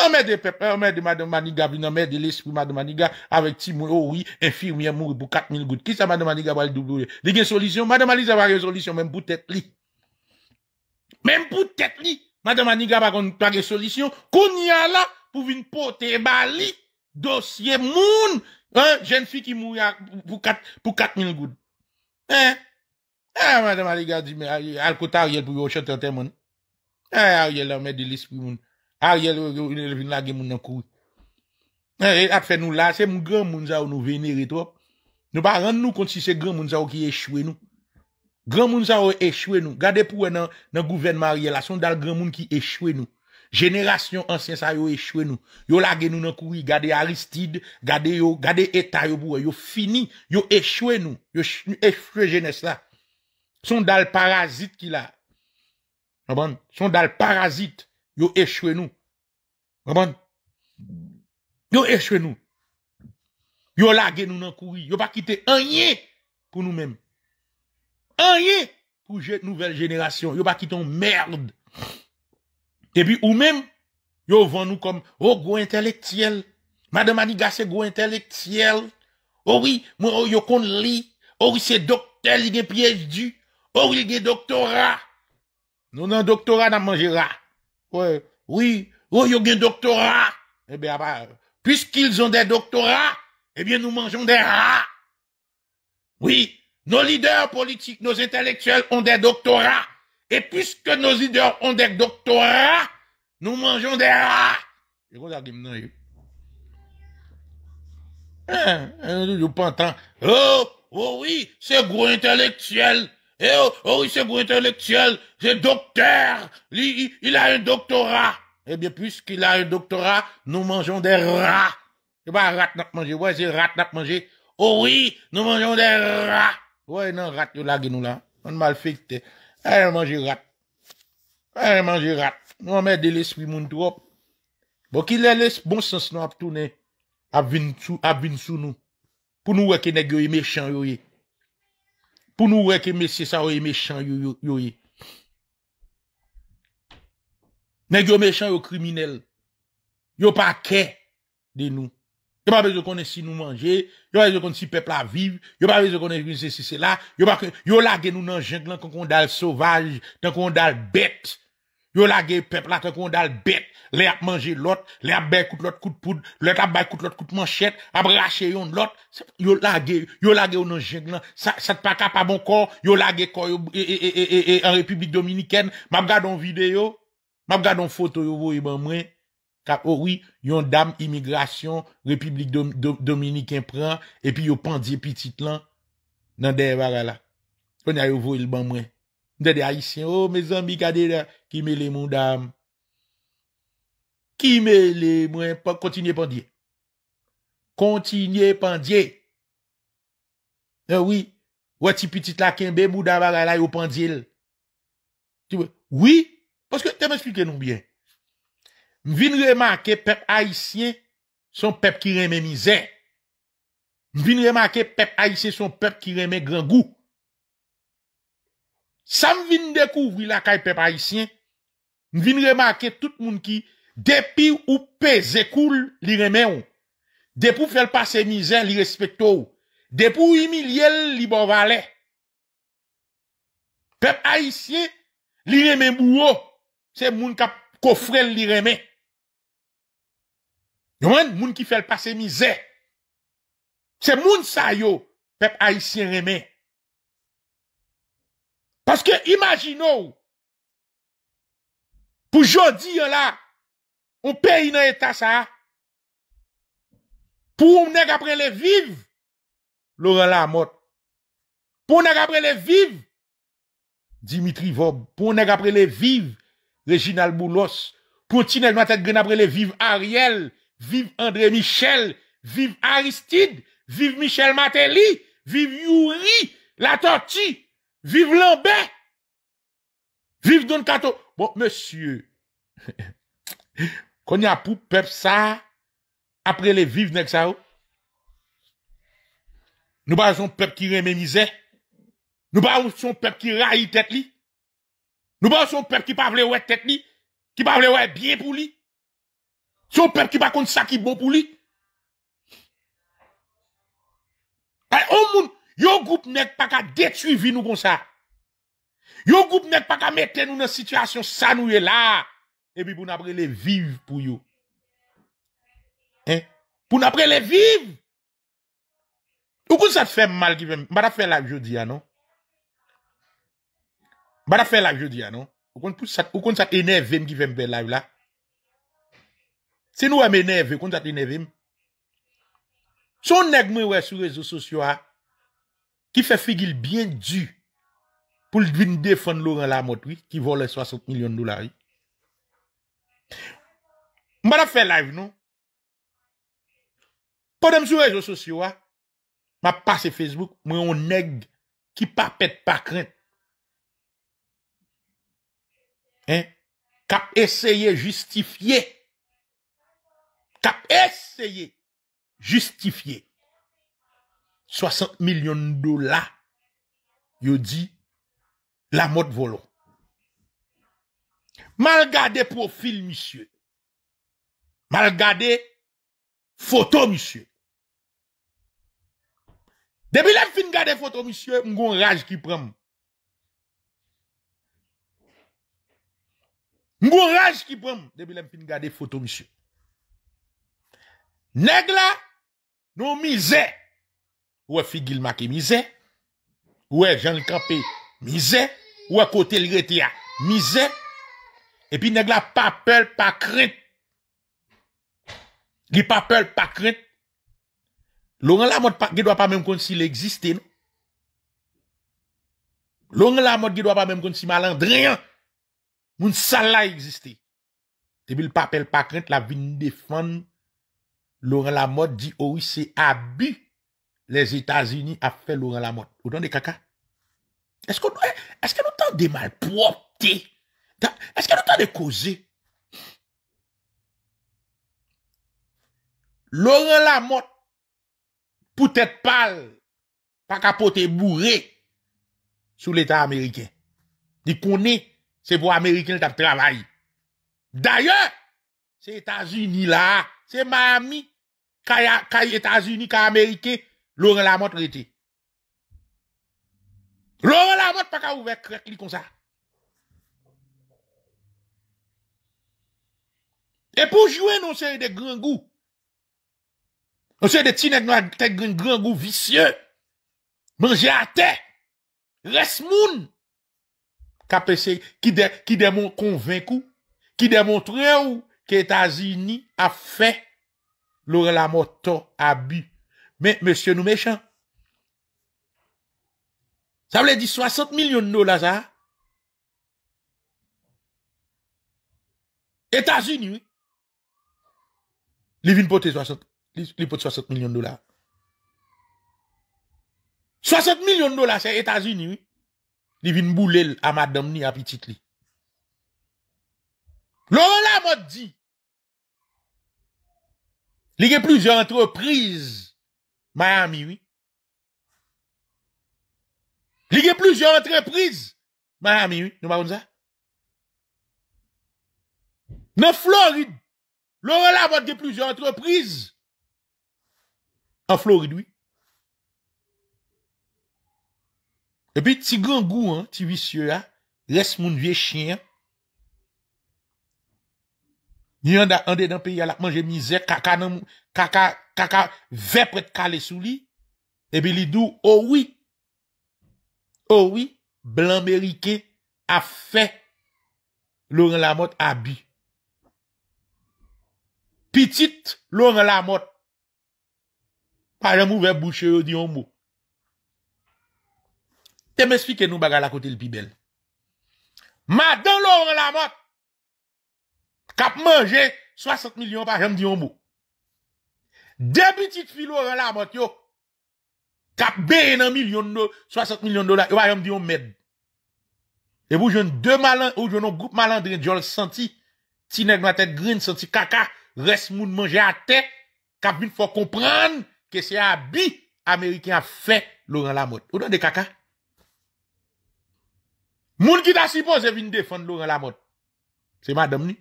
On met des peuples, on de Madame Maniga, on de l'esprit Madame Maniga, avec Timon, oh oui, infirmière mourir pour 4000 gouttes. Qui ça Madame Maniga va le doubler? Il y a une solution. Madame Maniga va une solution, même pour tête li. Même pour tête li. Madame Maniga va pas de solution. Qu'on y a là, pour une porter bali, dossier moun, hein, jeune fille qui mouille pour 4, pour 4000 gouttes. Hein? Eh, Madame Maniga dit, mais, euh, al pour chanter un Ah, Ariel, on met de l'esprit moun. Ariel ah, vin la gen moun nan kou. Ap après nous la, c'est moun grand moun za ou nous venere Nous Nou nous rend nou kont si c'est grand moun za ou ki échoué nous. Grand moun za ou échoué nou. Gade pou wè nan, nan gouvernement Ariel la, son dal grand moun qui échoué nous. Génération ancien sa yo échoué nous. Yo lage nou nan koui. gade Aristide, gade yo, gade Eta yo pour Yo fini, yo échoué nous. Yo échoué jeunesse la. Son dal parasite ki la. Ah son dal parasite yo échoué nous. Comprends? Yo échoué nous. Yo lagué nous dans courir, yo pas quitté rien pour nous-mêmes. Rien pour cette nouvelle génération, yo pas quitté merde. puis ou même yo vend nous comme oh go intellectuel. Madame Aniga c'est go intellectuel. Oh oui, moi oh, yo kon li. Oh oui, c'est docteur, il a PhD. Oh oui, il a doctorat. Nous, non doctorat, n'a oui, Oui. Oh, il y a un doctorat. Eh bien, bah, puisqu'ils ont des doctorats, eh bien, nous mangeons des rats. Oui. Nos leaders politiques, nos intellectuels ont des doctorats. Et puisque nos leaders ont des doctorats, nous mangeons des rats. Et quoi hein, hein, Oh, oh oui, c'est gros intellectuel. Eyo, eh, ori oh, oh, sebo enteleksyel, se doktèr, li il a yon doktorat. Ebyen, pwisk il a yon doktorat, nou manjon de rrat. Eba, rat nan ap manje, wè, ze rat nan ap manje. Ori, nou manjon de rrat. Wè, nan rat yon lage nou la, an mal fèk te. E, manje rat. E, manje rat. Nou amè de lè swi moun toup. Bò bon, ki lè lè bon sens nou ap tounè, ap vin sou nou. Pou nou wè ki neg yo yon mechan yo yon. Pour nous, ouais que messieurs ça méchants méchant yo yo yo Nèk yo méchant yo criminel Yo pa de nous. Yo pa de connaître si nous manger. yo pa de connaître si pepla vivre yo pa de connaître si c'est là yo, yo la nan jeng lan sauvage, dal sauvage, Yo lage pep la te kondal bet, le ap manje lot, le ap be kout lot kout poud, le ap bay kout lot kout manchet, ap rache yon lot, yo lage, yo lage ou nan jeng lan, satpaka pa bon kor, yo lage kor yo e, e, e, e, e, e en Republik Dominikèn, ma bgade yon video, ma bgade yon foto yo vou yi e ban mwen, ka ori oh yon dam imigrasyon Republik Dominikèn pran, epi yo pandye pitit lan nan den evara la, kon ya yo vou yi e ban mwen. Nde de Haitien, oh, me zan mi kade la, ki me le moun dam. Ki me le moun dam. Kontinye pandye. Kontinye pandye. E eh wè, wè ti petit la kenbe mou davar alay ou pandye. Oui, parce que te m'expliquez nou bien. M'vinre marke pep Haitien son pep ki reme mizè. M'vinre marke pep Haitien son pep ki reme grangou. Sa m vin dekouvri la kay pep haisyen, m vin remake tout moun ki depi ou pe zekoul li reme ou, depi ou fel pase mizè li respekto ou, depi ou imilè li bovalè. Pep haisyen, li reme mou ou, se moun kap kofrel li reme. Yon moun ki fel pase mizè, se moun sayo pep haisyen reme. Aske imagino, pou jodi yon la, ou peyi nan etasa, pou mnen kapre le viv, loran la amot, pou mnen kapre le viv, Dimitri Vob, pou mnen kapre le viv, Reginald Moulos, pou tine nou atet gren apre le viv Ariel, viv André Michel, viv Aristide, viv Michel Mateli, viv Youri, la Toti, Vive l'en bè! Vive Don Cato! Bon, monsye, kon ya pou pep sa apre le vive nek sa ou? Nou ba son pep ki remenize? Nou ba ou son pep ki rayi tet li? Nou ba ou son pep ki pa vle wè tet li? Ki pa vle wè bie pou li? Son pep ki pa kont sakib bo pou li? Eh, a yon moun! Yo goup nek pa ka detuvi nou kon sa. Yo goup nek pa ka meten nou nan sityasyon sanouye la. Ebi pou naprele viv pou yo. Hein? Pou naprele viv! Ou kon sat fèm mal givem? Mbara fè la jodi ya nou? Mbara fè la jodi ya nou? Ou kon sat enevem givem bel la ou la? Se nou wèm eneve, kon sat enevem? Son nek mwe wè sou rezo sosyo a? Ki fe figil byen du pou l'dvinde fon lor an la motwi ki volen 60 milyon dolari. Mba la fe live nou. Podem sou rejou sosyo wa. Mba pase Facebook mwen on neg ki pa pet pa kren. Kap eseye justifiye. Kap eseye justifiye. 60 millions de dollars, yo dit, la mode volant. Mal gardé profil, monsieur. Mal gardé. photo, monsieur. Depuis la fin garder photo, monsieur, m'gon rage qui prend. M'gon rage qui prend. Depuis la fin photo, monsieur. Nègla, nous misère. Ouwe figil maki mizè. Ouwe jan li kapè mizè. Ouwe kote li rete ya mizè. Epi neg la papelle pa krent. Li papelle pa krent. Louren non? la mod ge do apame kon si le egziste. Louren la mod ge do apame kon si malan dreyan. Moun sal la egziste. Tebi li papelle pa krent la vin defan. Louren la mod di oh ouwi se abu. les États-Unis a fait Laurent Lamotte. Vous donnez caca? Est-ce que, eh, est-ce que nous t'en des Est-ce que nous t'en de causer? Laurent Lamotte, peut-être pas, pas capoté bourré, sous l'État américain. Il connaît, c'est pour Américains qui travailler. D'ailleurs, c'est États-Unis là, c'est Miami, États-Unis, Américains, Louren Lamot rete. Louren Lamot pa ka ouve krek li kon sa. E pou jwen nou se de grangou. Nou se de tinek nou te grangou visye. Men jate. Resmoun. Ka pese ki demon konvenkou. Ki demontre ou ki Etasini a fe. Louren Lamot ton abi. mais monsieur nous méchants. Ça voulait dire 60 millions de dollars, ça. États-Unis, oui. Ils viennent porter 60, millions de dollars. 60 millions de dollars, c'est États-Unis, oui. Ils viennent bouler à madame ni à petit li. L'on m'a dit. Il y a plusieurs entreprises Miami, oui. Jige plus yo entreprise. Miami, oui. Nou maounza. Nan Floride. Lou wala wote jige plus yo entreprise. An Floride, oui. E pi ti gangou, ti visye ya. Les moun vie chien. Ni yon da ande dan peyi alakman jen mize kaka nan moun. kaka vepre t kalè sou li, e bi li dou, owi, oh owi, oh blan merike, a fe, lorè la mot, a bi. Pitit, lorè la mot, pa jèm ouve bouchè yo di yon mou. Te mè sfi ke nou baga la kote l pi bel. Ma den lorè la mot, kap menje, 60 milyon pa jèm di yon mou. Deux petites filles Laurent Lamotte, yo, cap bien un million de, 60 millions de dollars, yo, va me dire, on Et vous jeune deux malins, ou j'en un groupe malandrin, j'en senti, ti nèg la tête green, senti caca, reste moun manger à terre, cap une faut comprendre que c'est habit américain a fait Laurent Lamotte. Ou dans des caca? Moun qui t'a supposé venir défendre Laurent Lamotte. C'est madame ni.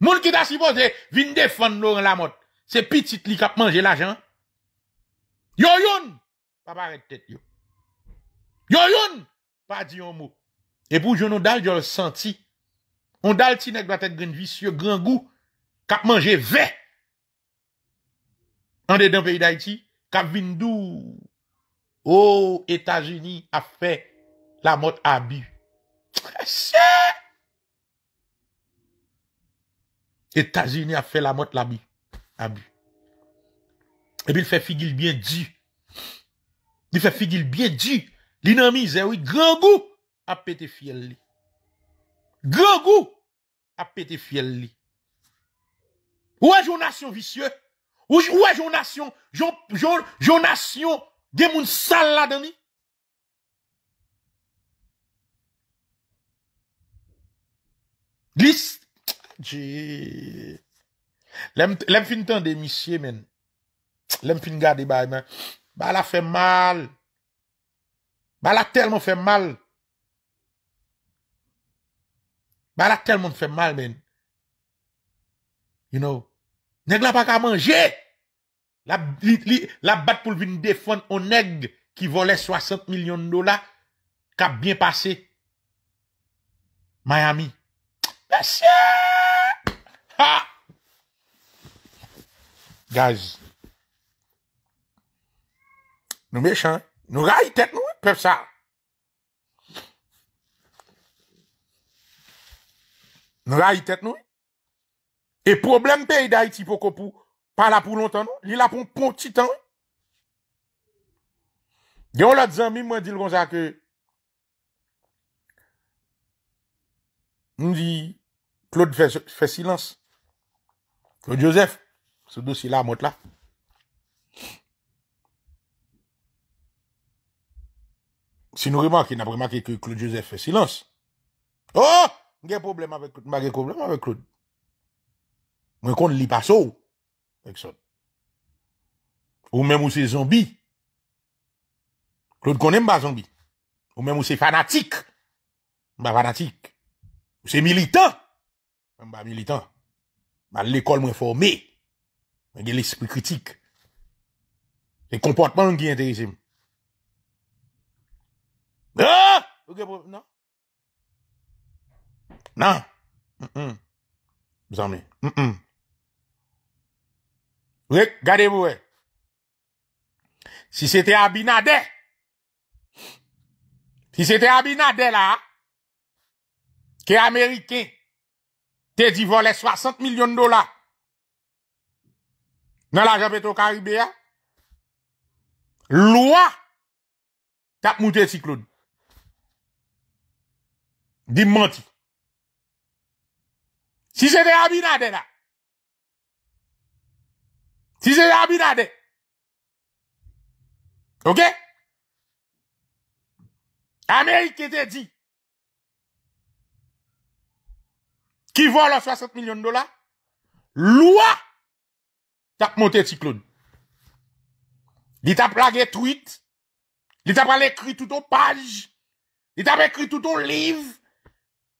Moun qui t'a supposé venir défendre Laurent Lamotte c'est petit li kap manje l'argent. Yo yon, pas de tête yo. Yo yon, pas dit un mot. Et pour jeune dal, je le senti. On dal ti nèg la tête grand vicieux, grand goût, kap manje ve. En dedans pays d'Haïti, kap vindou. Oh, États-Unis a fait la mode abus. États-Unis a fait la à but. Et puis il fait figure bien dû. Il fait figure bien dû. L'inamise, eh oui, grand goût à péter fiel. Grand goût à pété fiel. Où est une nation vicieux? Où est une nation, une nation, des moun sale là-dedans? Glisse. Lèm fin tan de misye men. Lèm fin gade bay men. Ba la fè mal. Ba la telman fè mal. Ba la telman fè mal men. You know. Nèk la pa ka manje. La bat pou vin defon o nèk ki vole 60 milyon dola ka bien pase. Miami. Pesye. Ha. Gaz, nou me chan, nou ray tet nou, pep sa. Nou ray tet nou. E problem pe y da iti pou kopou, pa la pou lontan nou, li la pou pou titan. Gyon la dzan mi mwen dil kon sa ke, nou di, Claude fè silans, Claude Joseph, Soudo si la mot la. Si nou riman ki nan preman ke Claude Joseph fè silans. Oh! Nge problem avè Claude. Nba gen problem avè Claude. Mwen kon li pa sou. Ek son. Ou mèm ou se zombi. Claude kon mba zombi. Ou mèm ou se fanatik. Mba fanatik. Ou se militant. Mba militant. Mba l'ekol mwen formé. E gen l'esprit kritik. E komportman loun ki enterisim. Aaaaah! Bon, non. Non. M'en. M'en. M'en. Rek, gade mou e. Si se te abinade. Si se te abinade la. Ke Ameriken. Te di voler 60 milyon dola. nan la javeto karibè ya, lwa, tap moutè si kloun. Di manti. Si se de abinade la. Si se de abinade. Ok? Amerik ete di. Ki vwa la 60 milyon dola, lwa, Tape Monte Cyclone. Li tape lage Twitter. Li tape l'ekri touton page. Li tape ekri touton liv.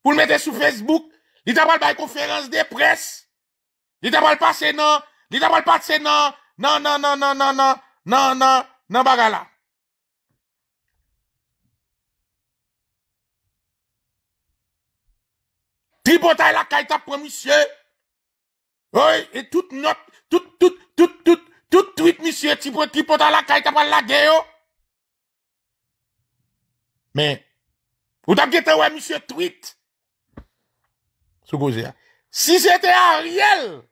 Poul mette sou Facebook. Li tape l'bay konferans depres. Li tape l'passe nan. Li tape l'passe nan. Nan, nan, nan, nan, nan. Nan, nan. Nan bagala. Tripotay la kajta pr misye ou. Oui, et toute note, toute, toute, toute, toute, toute tweet, monsieur, qui pot dans la caille, t'as pas la gueule. Oh. Mais, ou t'as guetté, ouais, monsieur, tweet. Supposé. Hein. Si c'était Ariel,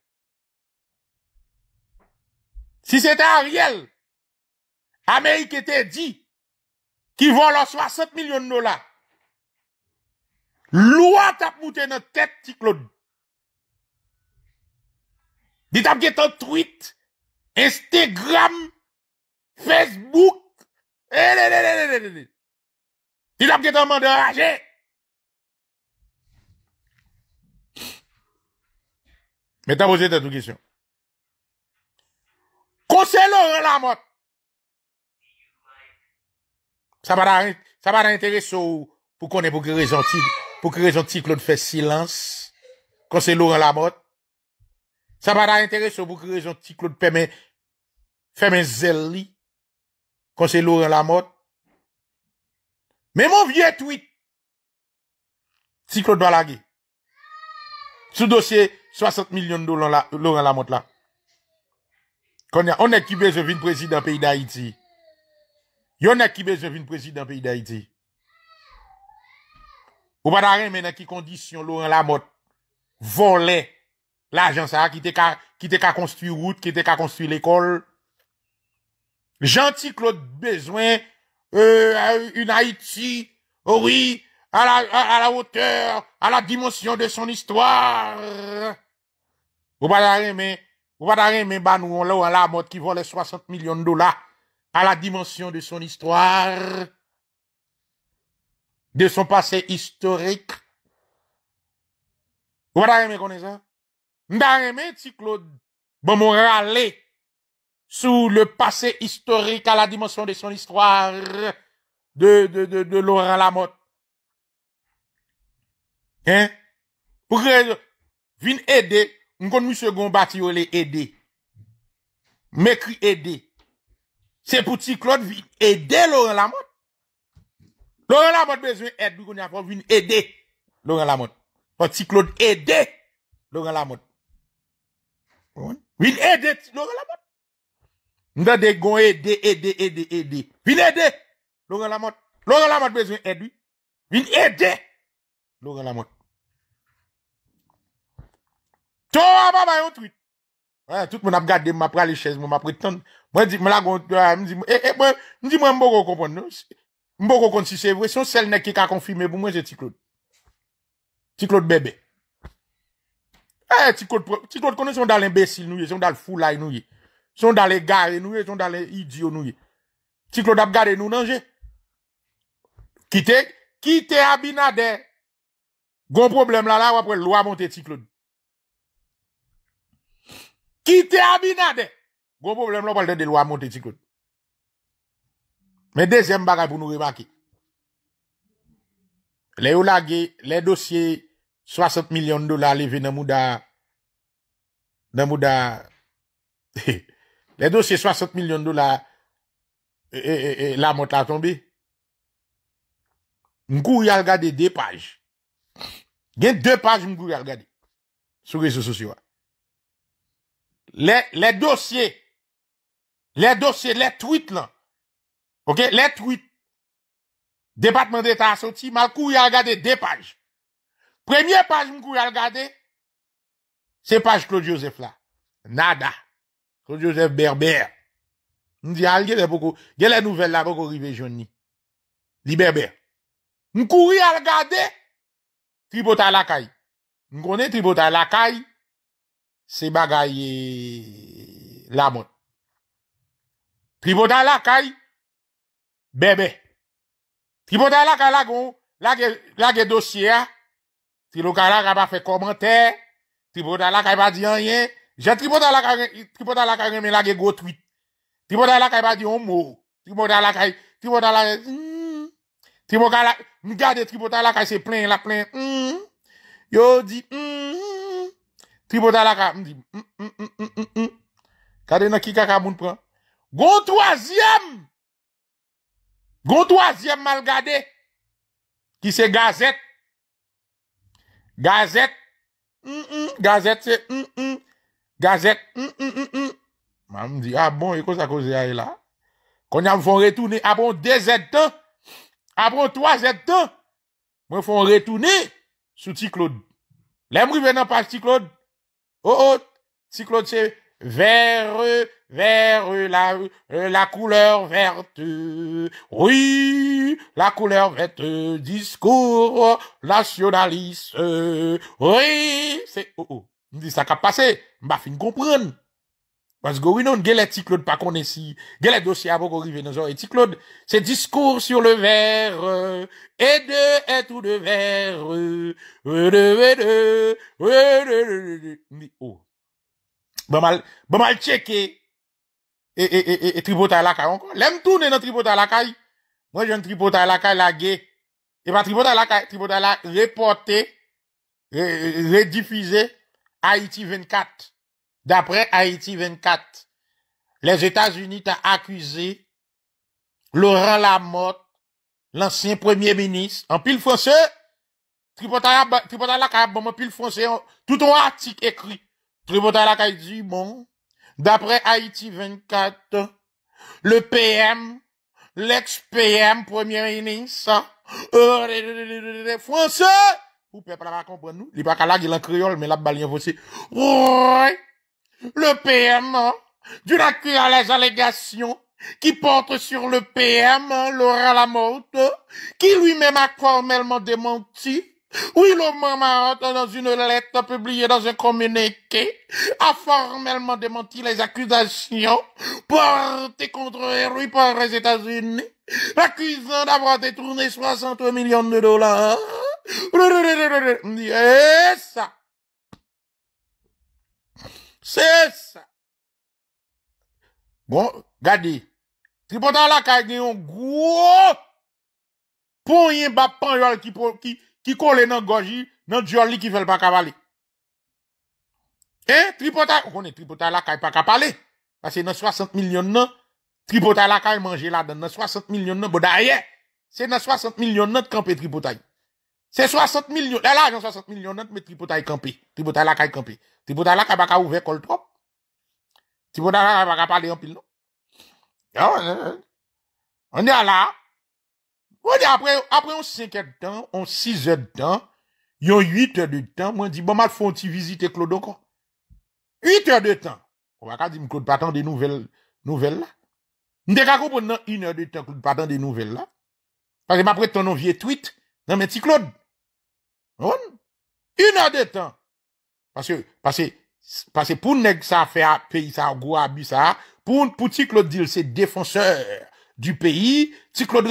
si c'était Ariel, Amérique était dit, qui vole 60 millions de dollars, loi t'a mouté dans tête, Claude. Dit t'as bien ton tweet, Instagram, Facebook, eh, eh, eh, eh, eh, eh. Dit t'as ton mandat Mais t'as posé ta tout question. Conseil Laurent Lamotte. Ça va ça va d'intéresser pour qu'on est pour que les gentils, pour que les gentils, Claude fait silence. Conseil la Lamotte. Sa ba da interese ou bou kre rejon ti Claude Pémen Pémen Zéli kon se Lorin Lamotte. Men moun vie twit ti Claude Balagé. Sou dosye 60 milyon do Lorin Lamotte la. Kon ya onè ki bezè vin prezident peyi da Haiti. Yonè ki bezè vin prezident peyi da Haiti. Ou ba da remè nan ki kondisyon Lorin Lamotte volè L'agence ça qui était qu'à qui était route, qui était qu'à construire l'école. Gentil Claude besoin euh, une Haïti, oh oui, à la, à, la hauteur, à la dimension de son histoire. Vous pas mais vous pas mais bah nous on la mode qui vole les 60 millions de dollars à la dimension de son histoire, de son passé historique. Ou pas mais connaissez ça? M'a aimé, ti Claude, bon, mon râlé sous le passé historique à la dimension de son histoire de, de, de, de Laurent Lamotte. Hein? Pour que, vin aider, m'con monsieur Gombati, les aider. M'écrit aider. C'est pour ti Claude, vin aider Laurent Lamotte. Laurent Lamotte besoin d'aide, nous pas vin aider Laurent Lamotte. Pour Claude aider Laurent Lamotte. Vin e de, loran la mot. Nda de gon e de, e de, e de, e de. Vin e de, loran la mot. Loran la mot bezwen e di. Vin e de, loran la mot. To wababa yon tweet. Tout moun ap gade, mou ma prale chèze, mou ma pritande. Mwen di mwen la gonte, eh, eh, mwen di mwen mbogo kompon. Non? Mbogo kompon si se vwe, se yon sel ne ki ka konfime, moun mwen se ti klode. Ti klode bebe. Ti klode bebe. Eh, Ticlode konen son dal imbesil nou ye, son dal fulay nou ye. Son dal e gare nou ye, son dal e idyo nou ye. Ticlode ap gare nou nanje. Kite, kite abinade. Gon problem la la wapre lwa monte Ticlode. Kite abinade. Gon problem la wapre lwa monte Ticlode. Men dezem bagay pou nou ribake. Le ou la ge, le dosye e. 60 milyon dolar leve nan mou da... nan mou da... le dosye 60 milyon dolar e la mot la tonbe, mkou yal gade dey paj. Gen dey paj mkou yal gade sou rezo sosyo a. Le dosye, le dosye, le tweet lan, ok, le tweet, Departement d'Etat asoti, mkou yal gade dey paj. Premye page m kou yal gade, se page Claude Joseph la. Nada. Claude Joseph berber. M di al, gel e nouvel la, bako rive jouni. Li berber. M kou yal gade, tribotan lakay. M konen tribotan lakay, se bagay e, lamot. Tribotan lakay, berber. Tribotan lakay lakon, lage dosye a, Tilokala n'a pas fait commentaire. Tribodala n'a pas dit rien. J'ai Tribodala n'a pas remis la gros tweet. Tribodala n'a pas dit un mot. Tribodala n'a Tribodala... Hmm, Tribodala... Regardez, Tribodala n'a c'est plein, la plein. Hmm, yo dit... Hmm, Tribodala n'a dit... Kade nan qui moun pran. Gon troisième Gon troisième mal Qui c'est Gazette. Gazet. Gazet se m m. Gazet m m. M a m di, a bon, yo kosa kose a e la? Koni a m fon retouni. A bon, de zet te. A bon, to zet te. M fon retouni sou ciklode. Lèm ki vè nan pas ciklode. O oh, o, oh, ciklode se ver e. vers euh, la, euh, la couleur verte. Oui, la couleur verte, discours nationaliste. Oui, c'est, oh, oh, dit ça qu'a passé, m'a fin comprendre. Parce que oui, non, Claude pas qu'on est dossier et Claude, c'est discours sur le verre, euh, et de, et tout de verre, et de, et de, et de, de, et, et, et, et la encore. L'aime tourner dans tripoter la caille. Moi, j'ai un la caille la gué. Et pas Tripota la caille, la Haïti 24. D'après Haïti 24, les États-Unis t'ont accusé Laurent Lamotte, l'ancien premier ministre, en pile français, Tripota bon, en pile français, tout un article écrit. Tripota la dit, bon, D'après Haïti 24, le PM, l'ex-PM, premier ministre, euh, français, ou peuple pas comprendre nous, il pas là, il en créole, mais la balien Oui, Le PM, hein, du à les allégations qui portent sur le PM, l'aura Laurent Lamotte, qui lui-même a formellement démenti oui, le moment dans une lettre publiée dans un communiqué, a formellement démenti les accusations portées contre Héroï par les États-Unis, l'accusant d'avoir détourné 60 millions de dollars. C'est ça. C'est ça. Bon, regardez. pour la qu'il y a un y yon qui qui... Ki kole nan goji, nan djol li ki vel pa kabale. E, tripotay. Ou konen, tripotay la kay pa ka pale. Bas se nan 60 milyon nan. Tripotay la kay manje la dan. Nan 60 milyon nan. Boda, aye. Se nan 60 milyon nan te kampe tripotay. Se 60 milyon. La la, nan 60 milyon nan te me tripotay kampe. Tripotay la kay kampe. Tripotay la kay baka ouve kol trop. Tripotay la kay baka pale yon pil nou. Ya wè. On yon la. Ya wè. après, après on 5 heures de temps, on 6 heures de temps, yon 8 heures de temps, moi dit, bon, mal font ti visiter Claude encore. 8 heures de temps. On va même dire, Claude pas des nouvelles, nouvelles là. M'te ka comprendre 1 heure de temps, Claude pas de nouvelles là. Parce que après ton vieux tweet, non, mais ti Claude. On? 1 heure de temps. Parce que, parce que, parce pour nèg ça fait pays ça gros abus ça, pour, pour ti Claude dit, c'est défenseur du pays, si Claude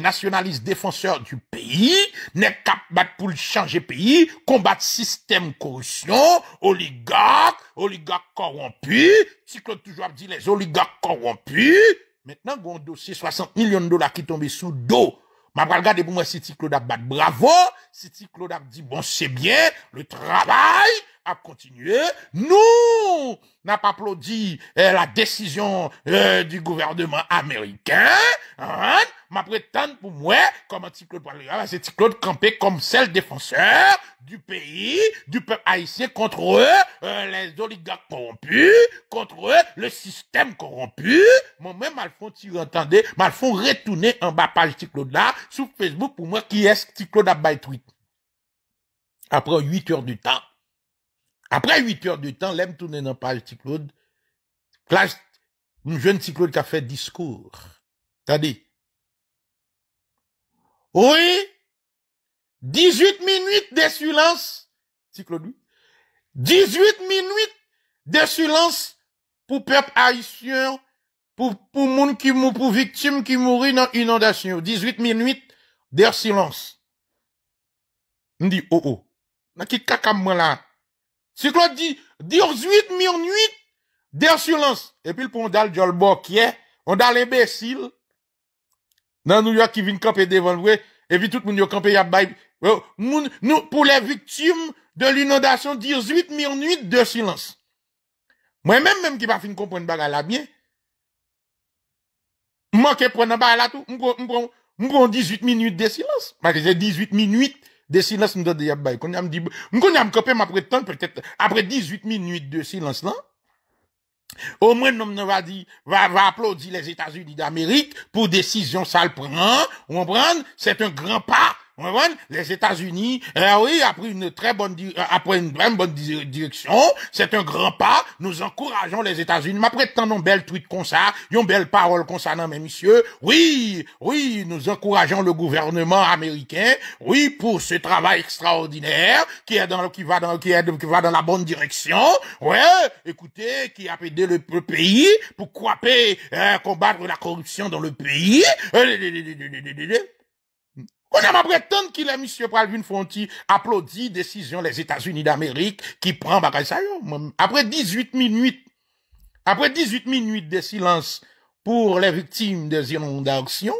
nationalistes défenseurs du pays, n'est battre pour changer pays, combattre système corruption, oligarque, oligarque corrompu, si Claude toujours dit les oligarques corrompus, maintenant, on dossier 60 millions de dollars qui tombent sous dos, Ma regarder pour moi si Claude bat bravo, si Claude dit bon c'est bien, le travail, a continuer, Nous n'a pas applaudi euh, la décision euh, du gouvernement américain. Hein? M'a prétendue, pour moi, comme Anticlaude c'est Claude campé comme seul défenseur du pays, du peuple haïtien contre eux, les oligarques corrompus, contre eux, le système corrompu. Moi-même, Malfon, tu entendais, Malfon retourner en bas page Claude là, sur Facebook pour moi, qui est Claude à tweet. Après 8 heures du temps, après 8 heures de temps, l'aime tourner dans page Claude. Clash, une jeune Claude qui a fait discours. T'as dit? Oui, 18 minutes de silence, Claude, 18 minutes de silence pour peuple haïtien, pour, pour monde qui mou, pour victime qui mourit dans l'inondation. 18 minutes de silence. On dit, oh, oh. N'a ki kakam là? Claude dit, 18 minutes de silence. Et puis, le on dal qui est, on a imbécile, dans New York qui vient camper devant nous. et puis tout le monde est camper y'a bail. Euh, nous, pour les victimes de l'inondation, 18 minutes de silence. Moi-même, même qui pas fin comprendre bagarre là bien, manquer prendre bagarre là tout, m'prend 18 minutes de silence. Parce que c'est 18 minutes des silences, nous donnent des Quand on dit, quand on copé, après tant, peut-être, après 18 minutes de silence, là, au moins, nous va dire, va, va applaudir les États-Unis d'Amérique pour décision sale prend, on prend, c'est un grand pas les États-Unis, oui, a pris une très bonne, après une bonne direction. C'est un grand pas. Nous encourageons les États-Unis. après tant de tweet comme ça, une belle parole comme ça, non, mais monsieur. Oui, oui, nous encourageons le gouvernement américain. Oui, pour ce travail extraordinaire qui est dans, qui va dans, qui est, va dans la bonne direction. Ouais, écoutez, qui a aidé le, pays pour combattre la corruption dans le pays. On a prétendre qu'il est monsieur Pralvin Fonti applaudit décision les États-Unis d'Amérique qui prend bagage ça Après 18 minutes, après 18 minutes de silence pour les victimes des inondations,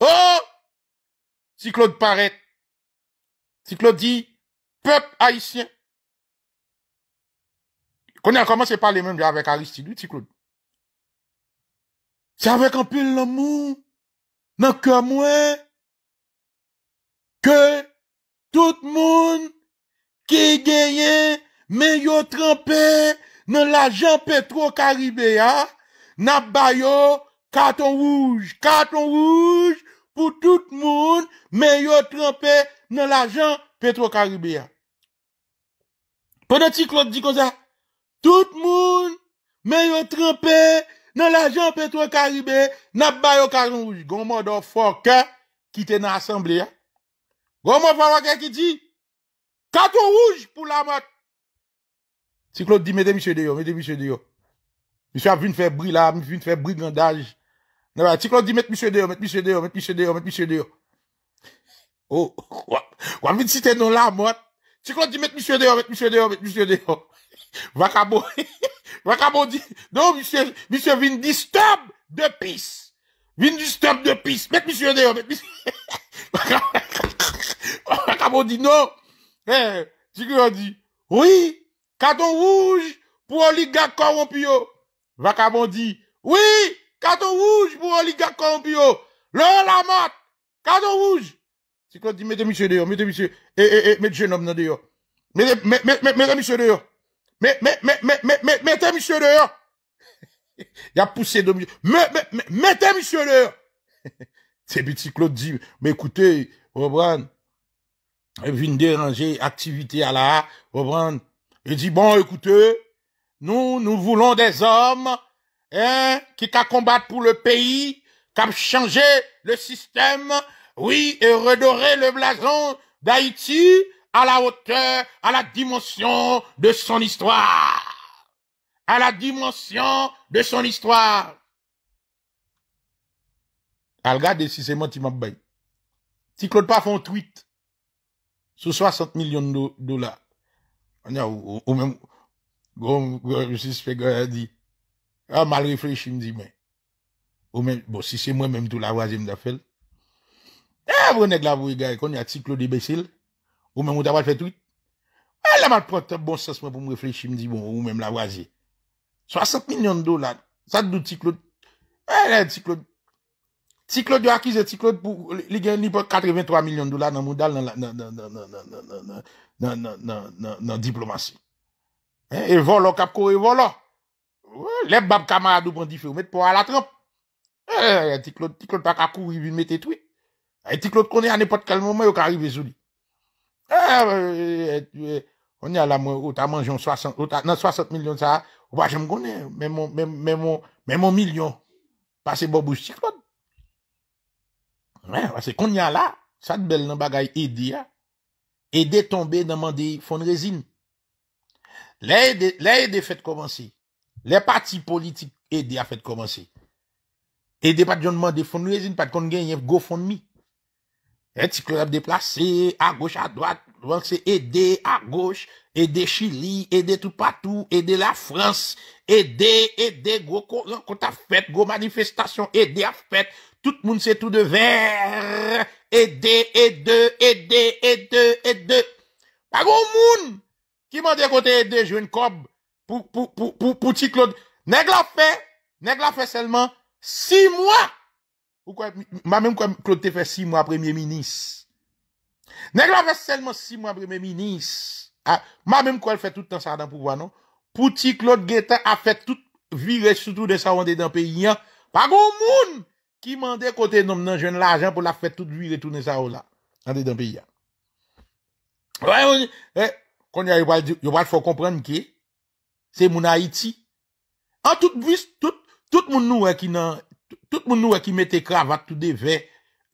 oh! Si Claude paraît, si Claude dit, peuple haïtien, qu'on a commencé par les mêmes avec Aristide, si Claude. C'est avec un peu l'amour, dans le cœur Ke tout moun ki genyen men yo trempè nan la jan Petro Karibè ya, nap bayo karton rouj. Karton rouj pou tout moun men yo trempè nan la jan Petro Karibè ya. Pwede ti klok di koza? Tout moun men yo trempè nan la jan Petro Karibè, nap bayo karton rouj. Gwomo do fokè ki te nan asemble ya. Gomo Valwake qui dit, carton rouge pour la mort. Si Claude dit, mettez monsieur dehors, mettez monsieur dehors. Monsieur a vu faire bris là, vu une faire brigandage. Si bah, Claude dit, mettez monsieur dehors, mettez monsieur dehors, mettez monsieur dehors, mettez monsieur dehors. Oh, on si t'es non la mort. Si Claude dit, mettez monsieur dehors, mettez monsieur dehors, mettez monsieur dehors. Vacabo, Vacabo dit, non, monsieur, monsieur vient disturb de pisse. Vin du stop de piste. Mette monsieur dehors, mette monsieur. Cabo non. Eh, tu que on dit. Oui, carton rouge pour oligarque corrompu. Vacabon dit. Oui, carton rouge pour oligarque corrompu. Le la mort, Carton rouge. Tu que dit, mettez monsieur dehors, mettez monsieur. Eh, eh, eh, mettez jeune homme dehors. Mettez, mettez, mettez, mettez monsieur dehors. Mettez monsieur dehors. Il a poussé de... Mais, mais, mettez, monsieur le. C'est petit Claude dit, mais écoutez, Robran, vient déranger activité à la Robran. Il dit, bon, écoutez, nous, nous voulons des hommes hein, qui combattre pour le pays, qui changer le système, oui, et redorer le blason d'Haïti à la hauteur, à la dimension de son histoire à la dimension de son histoire. Ah, regardez si c'est moi qui Si Claude pas fait un tweet sur 60 millions de dollars, ah, ou, ou même, je suspect que dit, ah, mal réfléchi, me dit, mais, ou même, bon, si c'est moi-même tout la voisine d'affaire, eh, vous n'êtes là, vous, gars, il y a Claude d'imbécile, ou même, vous pas fait tweet, Elle ah, la ma bon sens, moi, pour me réfléchir, me dit, bon, ou même la voisine. 60 milyon do la. Sa douti klod. Eh, klod. Ti klod yo akize, ti klod pou li gen nipot 83 milyon do la nan moudal nan diplomasy. Eh, evolo kapko, evolo. Le bab kama adou bandife ou met pou ala tromp. Eh, ti klod, ti klod pa kapko ou i vin met etoui. Eh, ti klod konen anepot kel momen yo karive zouni. Eh, eh, eh, eh, eh, eh. On yal la mwen, ou ta manjyon 60, ou ta nan 60 milyon sa, ou pa jem konen, men mon, men mon, men mon milyon. Pase bo bouj chiklod. Mwen, wase kon yal la, sat bel nan bagay edi ya, edi tombe nan mandi fon rezin. Le edi, le edi fèt komanse, le pati politik edi a fèt komanse. Ede pati joun mandi fon rezin, pati kon gen yen go fon mi. Eti klon ap deplase, a goch, a doat. Donc c'est aider à gauche, aider Chili, aider tout partout, aider la France, aider, aider, gros, quand t'as fait, gros manifestation, aider à fête, tout le monde c'est tout de vert, aider, aider, aider, aider, aider. Pas gros monde qui m'a dit côté aider une cob pour, pour, pour, pour, pour Claude. Nèg la fait, nèg la fait seulement six mois. Pourquoi, moi même Claude te fait six mois premier ministre. Nèk la vè selman si mwen bre mè minis. Ma mèm kwa l fè tout an sa dan pou vwa nou. Pouti Claude Guetta a fè tout virè soutou de sa ou an de dan peyi an. Pa goun moun ki mandè kote nom nan jwen la ajan pou la fè tout virè soutou de sa ou la. An de dan peyi an. Wè, wè, wè, kon ya yowal fò komprenn ke? Se moun a iti? An tout bwis, tout moun nou wè ki nan, tout moun nou wè ki mette kravat tout de vey.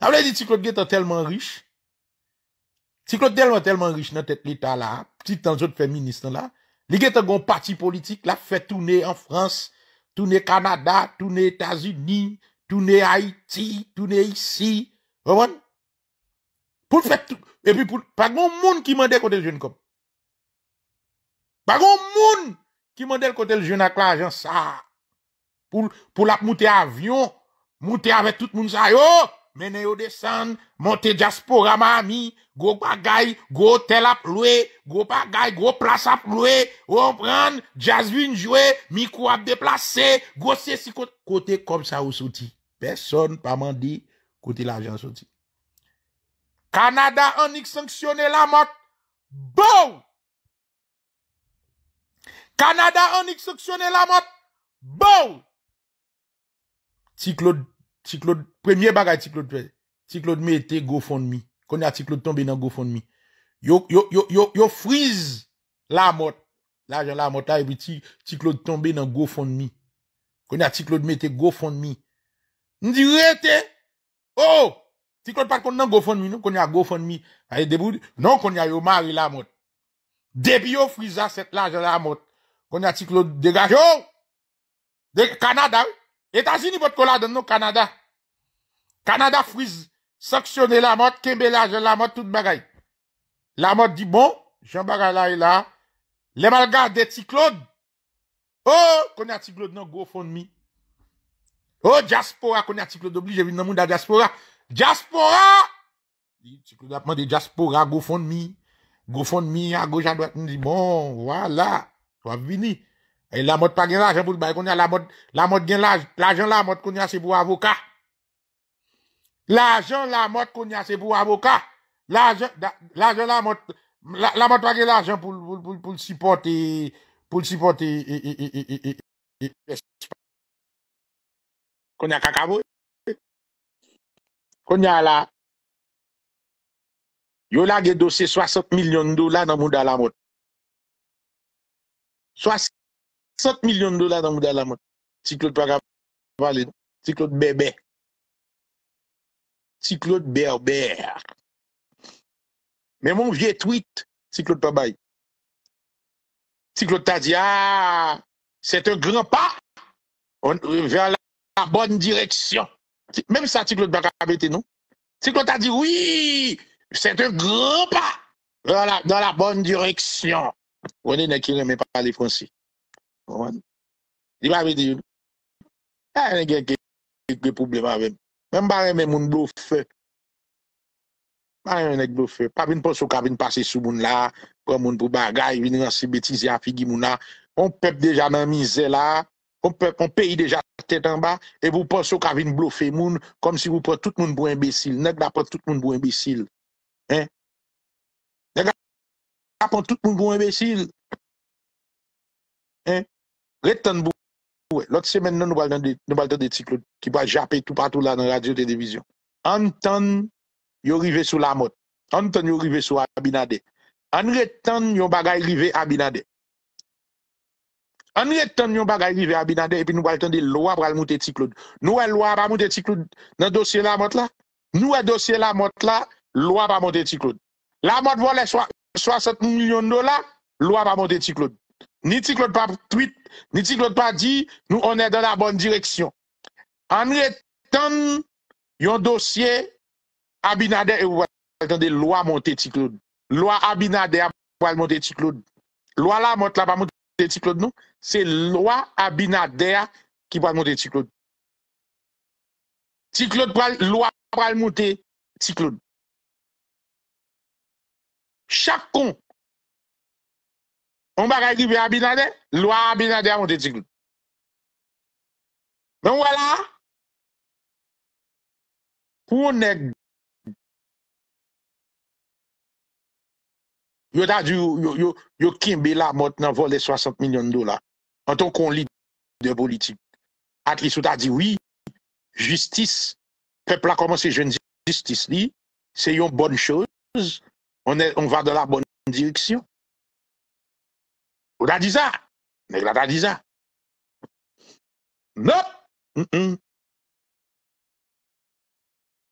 Ça veut dire que Claude est tellement riche. Si Claude est tellement riche dans tête l'État là, petit temps de féministe là, il est un parti politique, l'a fait tourner en France, tourner Canada, tourner États-Unis, tourner Haïti, tourner ici. Vous voyez? Pour faire tout. Et puis, pour, pas grand monde qui m'a dit côté jeune comme. Pas grand monde qui m'a dit côté le jeune avec l'argent ça. Pour, pour la monter avion, monter avec tout le monde ça, yo! Mene yo desen, monte jaspor ama mi, go bagay, go tel ap lwe, go bagay, go plas ap lwe, ou an pren, jasvin jwe, mi kou ap deplase, go se si kote kom sa ou soti. Person pa man di, kote la jan soti. Kanada anik sanksyone la mot, bou! Kanada anik sanksyone la mot, bou! Tiklou, Premier bagay Ticlod 13 Ticlod me ete GoFundMe Konya Ticlod tombe nan GoFundMe Yo freeze Lamot Ticlod tombe nan GoFundMe Konya Ticlod me ete GoFundMe Ndi rete Oh Ticlod pat kon nan GoFundMe Non konya non, yo mari Lamot Debi yo freeze aset Lamot Konya Ticlod oh, dega yo Kanada ou États-Unis votre colère dans nous Canada. Canada frise, sanctionner la mode, kembe la mode, toute bagaille. La mode dit bon, Jean Bagay là est là. Les Malgades, des Ticlode. Oh, qu'on a Ticlode non goffonne-mi. Oh, diaspora, qu'on a Ticlode j'ai vu dans le monde la diaspora. Diaspora! Ticlode a demandé diaspora, GoFundMe. mi à gauche à droite, on dit bon, voilà, tu vas venir. La mot pa gen la jen pou l baye kon ya la mot gen la jen la mot kon ya se pou avoka. La jen la mot kon ya se pou avoka. La jen la mot pa gen la jen pou l supporte. Kon ya kaka vwe. Kon ya la. Yo la gen dosye 60 milyon do la nan mou da la mot. So aske. 100 milyon de dola nan mou dal la moun. Cyclote Pagabete. Cyclote Bebe. Cyclote Beber. Men moun vie tweet. Cyclote Pagabete. Cyclote ta di, ah, c'est un grand pas vers la bonne direction. Mèm sa Cyclote Pagabete, non? Cyclote ta di, oui, c'est un grand pas dans la bonne direction. On est n'est qu'il n'aimait pas parler français. Mwen barren men moun bloufe Mwen barren men moun bloufe Pa vin pou sou ka vin pase sou moun la Kon moun pou bagay Vin nan se betize a figi moun la On pep deja nan mize la On pey deja tete an ba E vou pou sou ka vin bloufe moun Kom si vou pou tout moun bou imbesil Nek la pou tout moun bou imbesil Nek la pou tout moun bou imbesil Retten bou, lot semen nou nou balten de Ticlou, ki pou a japer tout patou la nan radio TV. An ten yon rive sou la mot, an ten yon rive sou a binade, an retten yon bagay rive a binade. An retten yon bagay rive a binade, epi nou balten de lwa pral mouté Ticlou. Nou e lwa pral mouté Ticlou nan dosye la mot la, nou e dosye la mot la, lwa pral mouté Ticlou. La mot volè 60 milyon dola, lwa pral mouté Ticlou. Ni Ticloude pa tweet, ni Ticloude pa di, nou onè dan la bon direksyon. An nou etan yon dosye, abinader, e wou patan de lwa monte Ticloude. Lwa abinader pou al monte Ticloude. Lwa la monte la pa monte Ticloude nou, se lwa abinader ki pou al monte Ticloude. Ticloude pou al, lwa pou al monte Ticloude. On bagay ki vi a binade, lwa a binade a mwote tiglou. Mwen wala, pou nek yo ta di yo yo kimbe la mwote nan vol de 60 milyon dola an ton kon li de politik. Atli sou ta di, oui, justice, pepla koman se jen di justice li, se yon bonn chouz, on va de la bonn direksyon. Ou da di sa? Neg la da di sa? Nope!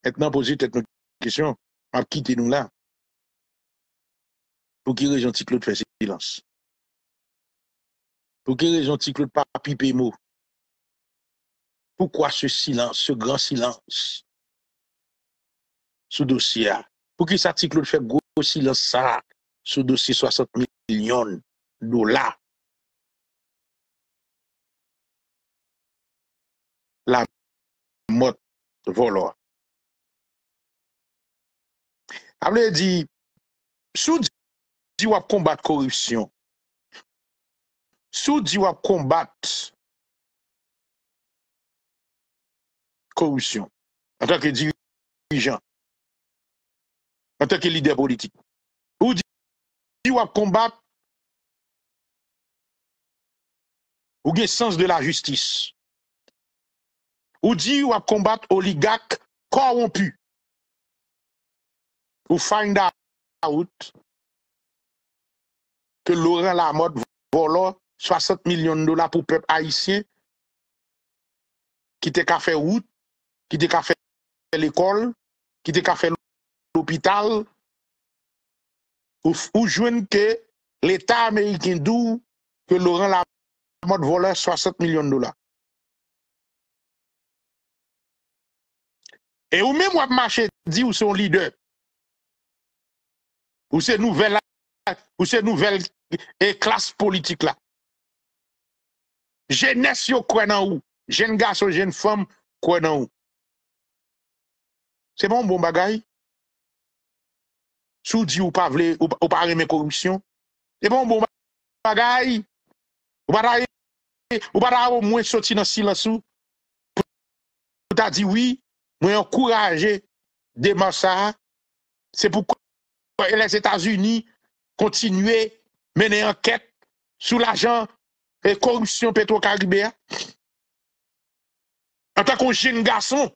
Et nan posey tet nou kèsyon, an ki te nou la? Pou ki rejantik lout fè se silans? Pou ki rejantik lout pa pi pe mou? Pou kwa se silans, se gran silans? Sou dosi a? Pou ki sa tik lout fè gwo silans sa? Sou dosi 60 milion? nou la la mot volor. A mè di sou di wak kombat korupsyon, sou di wak kombat korupsyon an tanke dirijan, an tanke lider politik, ou di wak kombat Ou gen sens de la justis. Ou di ou a kombat oligak korwompu. Ou find out ke Laurent Lamotte volo 60 milyon dola pou pep Aïsye ki te ka fe wout, ki te ka fe l'ekol, ki te ka fe l'opital, ou jwen ke l'Etat Amerikindou mòt vole 60 milyon dola. E ou mè mwap mache di ou son lider ou se nouvel ou se nouvel e klas politik la. Je nes yo kwen an ou. Jen gas ou jen fòm kwen an ou. Se bon bon bagay? Sou di ou pa vle, ou pa reme korupsyon? Se bon bon bagay? Ou pa ray? Ou pa ra ou mwen soti nan silansou Ou ta di oui Mwen yon kouraje Deman sa Se poukou E les Etats-Unis Kontinue menen anket Sou la jan e Korupsyon petro kagbe Ata kon jen gason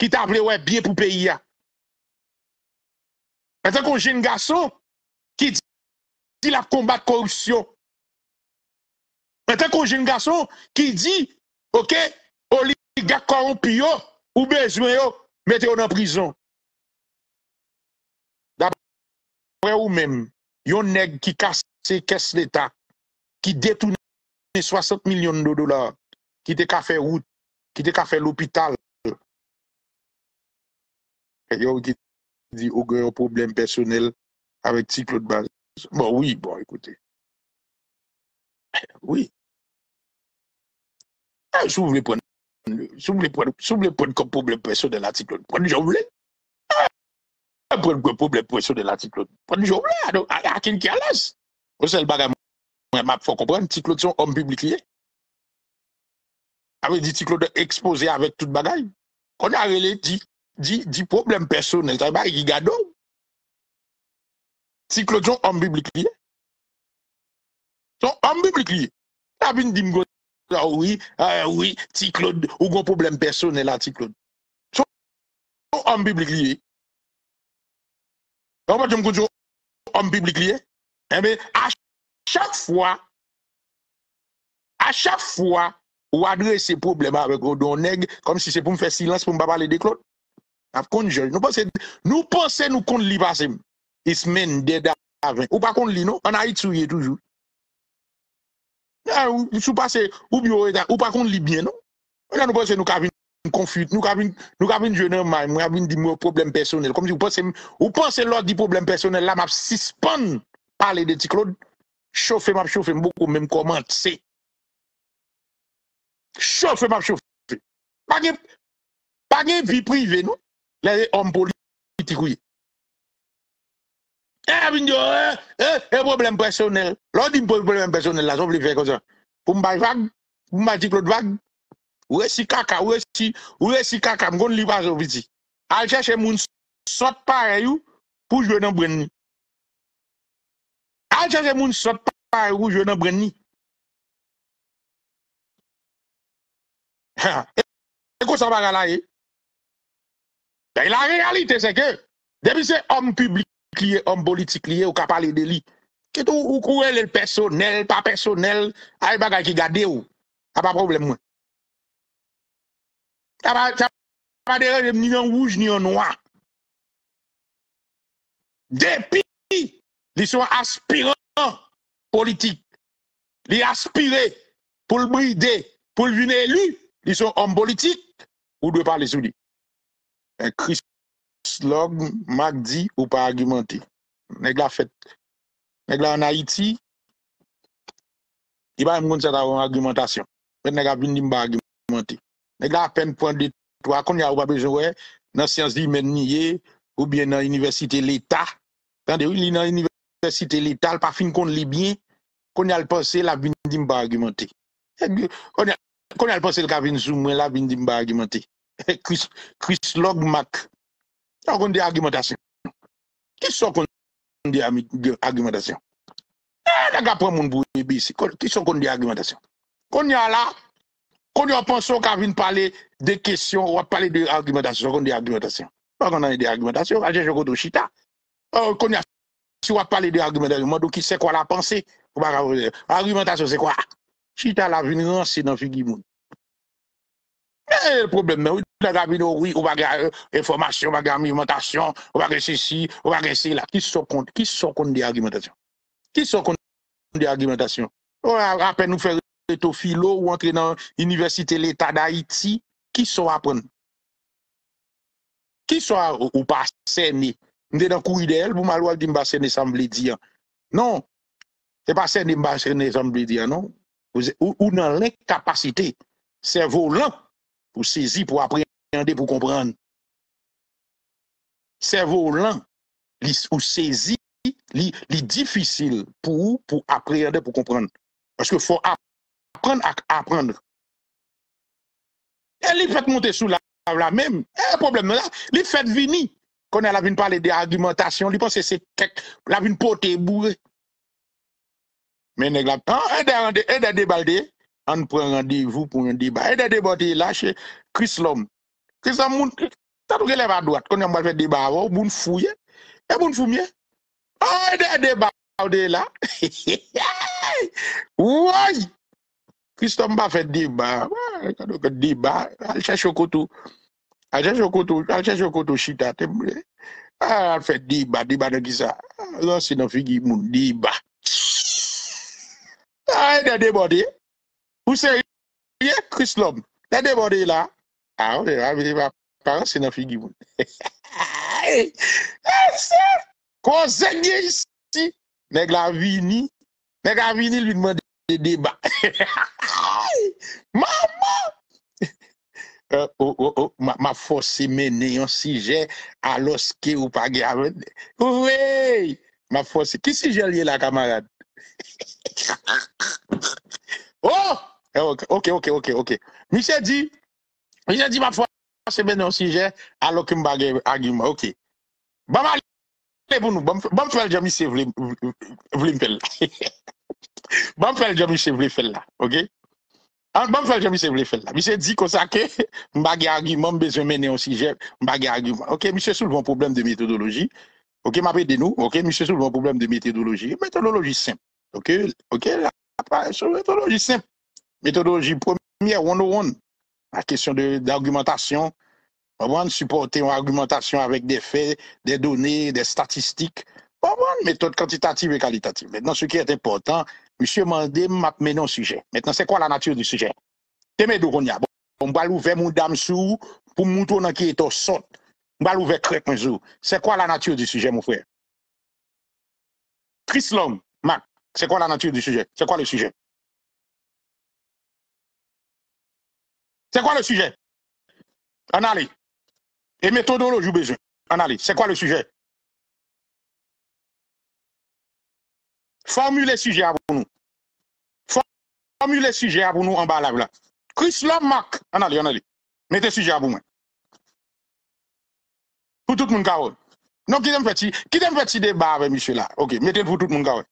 Ki ta vle wè biye pou peyi ya Ata kon jen gason Ki di la kombat korupsyon Mwen te kon jen gason ki di, ok, oligak koron pi yo, ou bezwe yo, mette oh, yo nan prizon. Dabre ou men, yon neg ki kase kes leta, ki detounen 60 milyon do dolar, ki te kafe route, ki te kafe l'opital. E yon ki di, ou gen yon problem personel, avek ti klot bazen. Bon, oui, bon, ekote. sou vle pon sou vle pon kon problem perso de la ticlode, pon joun ah, vle sou vle pon kon problem perso de la ticlode, pon joun vle a kin ki alas fò kompon, ticlode son ombibli kliye avè di ticlode ekspose avè tout bagay kon avè li di problem perso, nè zè ba, yi gado ticlode son ombibli kliye So, an biblik liye, a bin dim go, la oui, a oui, ti klod, ou go problem personel la ti klod. So, an biblik liye, an biblik liye, eh a chak fwa, a chak fwa, ou adwe se problem avek, ou don neg, kom si se pou m fe silans pou m papale de klod, ap konjol. Nou pon se nou kon li pasem, ismen deda aven, ou pa kon li nou, an a itouye toujou, Eh, ou pa kon libyen nou Ou la nou pense nou kavine konflit Nou kavine jene man Mou kavine di mou problem personel Ou pense lor di problem personel la Mab sispan pale de ti klod Chofi mab chofi mbouk ou menm komant se Chofi mab chofi Pange vi prive nou La e ompoli Ti kouye E problem personel. Lò di mpou problem personel la. Sò pli fè kò sò. Pou mba vag. Pou mba di plo dvag. Ou e si kaka. Ou e si kaka. Mkon li vaj obiti. Al chèche moun sot pare yu. Pou jwen nan brenni. Al chèche moun sot pare yu. Pou jwen nan brenni. E kò sa bagala ye. La realite se ke. Depi se om publik. qui est homme politique lié, ou parlé de lui. Qu'est-ce ou courez le personnel, pas personnel, aïe bagay qui gade ou. A pas problème, moi. Ça va pas problème, ni en rouge ni en noir. Depuis, ils sont aspirants politiques. Ils aspirent pour le brider, pour le venir élu. Ils sont hommes politiques. ou de parler sur lui. Un Christ Slog mak di ou pa argumante. Nèk la fet. Nèk la an Haiti. I ba m goun se ta wou an argumantasyon. Nèk la vin din ba argumante. Nèk la apen pwande to a kon ya ou pa bejowe nan siyans di men niye ou bien nan universite l'Etat. Pwande ou li nan universite l'Etat al pa fin kon li bin kon ya l'ponse la vin din ba argumante. Kon ya l'ponse l'ka vin sou mwen la vin din ba argumante. Kris log mak. Sò kon eh, de agimentasyon. Kisò kon de agimentasyon? E, naga pou moun bou ebi isi. Kisò kon de agimentasyon? Kon ya la, kon yo panso ka vin pale de euh, kesyon, wap pale de agimentasyon. Sò kon de agimentasyon? Bakon nan e de agimentasyon, aje joko do chita. Kon ya, si wap pale de agimentasyon, moun do ki se kwa la panse, kwa baga, agimentasyon se kwa? Chita la vin non, ransi nan figi moun. Eh, le probleme men, euh, ou la gabine ou ou bagay informasyon, bagay amigmentasyon, ou bagay se si, ou bagay se la. Ki so kont, ki so kont di agimentasyon? Ki so kont di agimentasyon? Ou apen nou fe reto filo, ou entre nan universite l'Etat d'Haïti, ki so apen? Ki so ou pa se mi? Nde dan kou y de el, pou mal wak di mba se ne samble di an. Non, se pa se ni mba se ne samble di an, non? Ou nan l'ek kapasite, se volan, pou sezi, pou apreande, pou komprende. Sevo lan, ou sezi, li difisil pou apreande, pou komprende. Pwèske fò apreande, apreande. E li fèt monte sou la mèm, e probleme la, li fèt vini, konè la vin pale de agimentasyon, li panse se kek, la vin pote bouré. Menè glab, an, en de balde, en de balde, An pou an di, vou pou an di ba. E de de bote la che kris lom. Kris lom moun, tatou ke lev a doat. Kon yon ba fet di ba wou, moun fou ye. E moun fou mwen. A, e de de ba wou de la. Hi, hi, hi. Woy. Kris lom ba fet di ba. Woy, e kado ke di ba. Alche chokotou. Alche chokotou, alche chokotou shitatem. A, fet di ba. A, di ba de di sa. A, si nan figi moun, di ba. A, e de de bote. Ou se yon kris lom? Nè demode yon la? A, ou se yon kris lom? Paran se nan figi moun. Ay! Ay, se! Kwa zèn gen yon si? Nèk la vini? Nèk la vini lwi dman de deba. Ay! Mama! Ou, ou, ou, ou, ma fòse mènen yon si jè aloske ou pa gen avèdè. Ou, ou, ou, ou, ou, ma fòse. Ki si jèl yon la kamarade? Ou! Oh! Eh, ok, ok, ok, ok. Mise di, mise di ma fwa se mene o sije, alok m bagye agyman, ok. Bama li, bama felja mise vle mpel la. Bama felja mise vle fel la, ok. Bama felja mise vle fel la. Mise di ko sa ke, m bagye agyman, m bezye mene o sije, m bagye agyman. Ok, mise sou l bon problem de metodologi. Ok, m apede nou. Ok, mise sou l bon problem de metodologi. Metodologi semp. Ok, ok, la pa, metodologi semp. Metodoloji premier, one on one. La kesyon de l'argumentasyon. Mwen supporte l'argumentasyon avèk de fè, de donè, de statistik. Mwen mwen metode kantitativ et kalitativ. Mwen nan sou ki etè portan, mwen sè mè nan soujè. Mwen nan sè kwa la natyou di soujè? Tè mè dò roun ya? Mwen balou vè moun dam sou, pou moun tò nan ki etò son. Mwen balou vè krek mwen sou. Sè kwa la natyou di soujè, mwen fwè? Tris long, man, sè kwa la natyou di soujè? Sè kwa le soujè? Se kwa le suje? Anali. E metodo nou jou beze. Anali. Se kwa le suje? Formule suje avou nou. Formule suje avou nou an ba la vla. Chris Lamac. Anali, anali. Mete suje avou mwen. Poutout moun ka wè. Non, kitem peti. Kitem peti de ba ave misye la. Ok, metel poutout moun ka wè.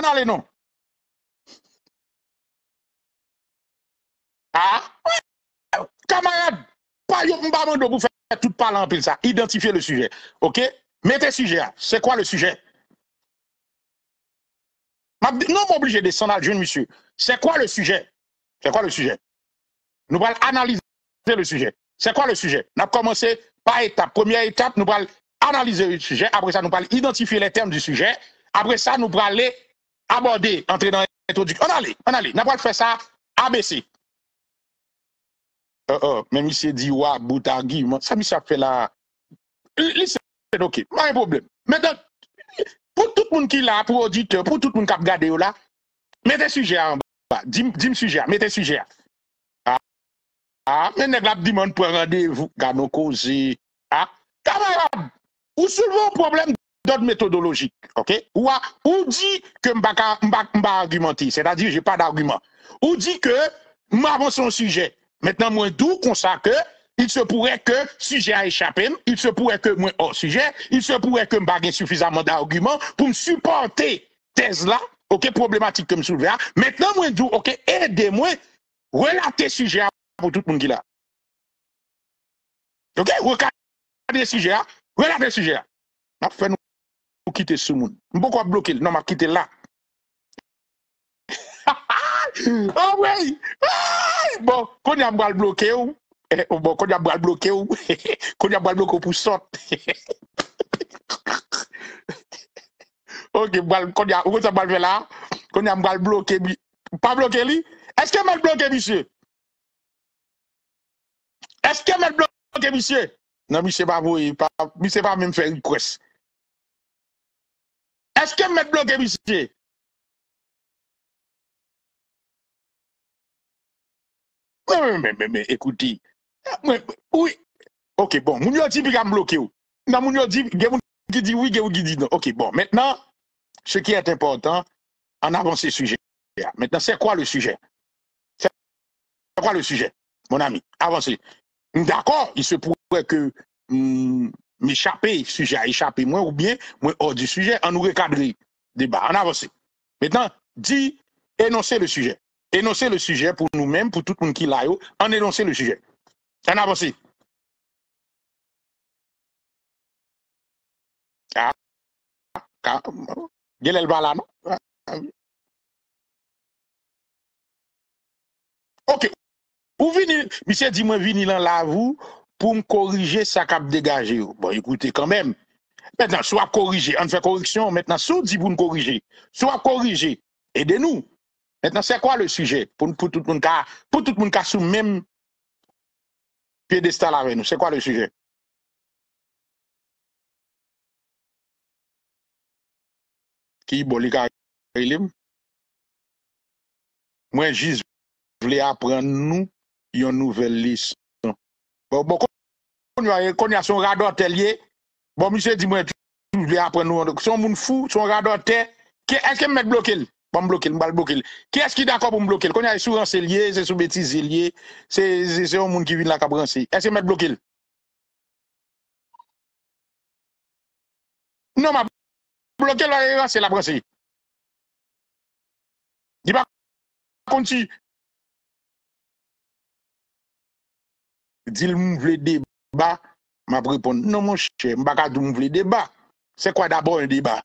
Anali, non. Ah, camarade, pas de vous faire tout parler ça. Identifiez le sujet. OK Mettez sujet. C'est quoi le sujet Non, obligé de descendre jeune monsieur. C'est quoi le sujet C'est quoi le sujet Nous allons analyser le sujet. C'est quoi le sujet Nous allons commencé par étape. Première étape, nous allons analyser le sujet. Après ça, nous allons identifier les termes du sujet. Après ça, nous allons aborder, entrer dans l'introduction. On allait, on allait. Nous allons faire ça ABC. men euh, euh, mi se di wap, bouta agi, sa mi se ap fe la, li se ap fe doke, man yon problem. Men don, pou tout moun ki la, pou audite, pou tout moun kap gade yo la, mette suje a an ba, dim suje a, mette suje a. A, men neglap di man pou randevou, gano kozi, a, kamarab, ou soulevo problem don metodolojik, ok, wap, ou di ke mba argumenti, se da di jè pa d'argument, ou di ke mba avan son suje, Mwen dou konsa ke Il se pouwe ke suje a echapen Il se pouwe ke mwen o suje Il se pouwe ke m bagen sufizaman da argument Pou m supante tez la Ok, problematik ke m souver Mwen dou, ok, ede mwen Relate suje a pou tout moun ki la Ok, rekade suje a Relate suje a Mwen pou kite sou moun Mwen pou kwa blokil, nan m a kite la Ha ah, ah, ha ah, Ha wey Ha Eh, bon, kon jan mwal bloke ou? Eh, oh, bon, kon jan mwal bloke ou? Kon jan mwal bloke ou pou sote? Ok, kon jan mwal bloke ou? Pa bloke li? Eske mwen bloke misye? Eske mwen bloke misye? Nan, misye pa mwen fè yon kwes. Eske mwen bloke misye? Eske mwen bloke misye? Mais, mais, mais, écoutez. oui. Ok, bon. dit Non, qui dit oui, qui dit non. Ok, bon. Maintenant, ce qui est important, en avance le sujet. Maintenant, c'est quoi le sujet? C'est quoi le sujet, mon ami? Avancez. D'accord, il se pourrait que m'échapper, hmm, m'échapper, sujet à échapper moi ou bien moi hors du sujet, en nous recadrer débat, en avance. Maintenant, dis Énoncez le sujet. Enonse le suje pou nou men, pou tout moun ki layo, an enonse le suje. An avansi. Gyele l bala nan? Ok. Ou vini, misye di mwen vini lan la vou pou m korije sa kap degaje ou. Bon, ekoute, kan men. Mètenan, sou ap korije. An fè koriksyon, mètenan, sou di moun korije. Sou ap korije. Ede nou. Met nan, se kwa le suje pou tout moun ka sou menm piye destan la ve nou? Se kwa le suje? Ki boli ka ilim? Mwen jiz, vle apren nou yon nouvel lis. Bo, bo, kon yon radote liye, bo, misye di mwen, son bon, moun fou, son radote, eske mwen blokil? Mba mblokil, mba mblokil. Kè eski d'akop mblokil? Konya esou renselye, esou betizilye, se yon moun ki vin la kabrense. Esi mwen mblokil? Non mba mblokil, mba mblokil la e renselye la brense. Di ba konti? Dil mvle deba, mba mblokil. Non mwen mblokil, mba mblokil. Dil mvle deba, mba mblokil. Se kwa d'abo yon deba?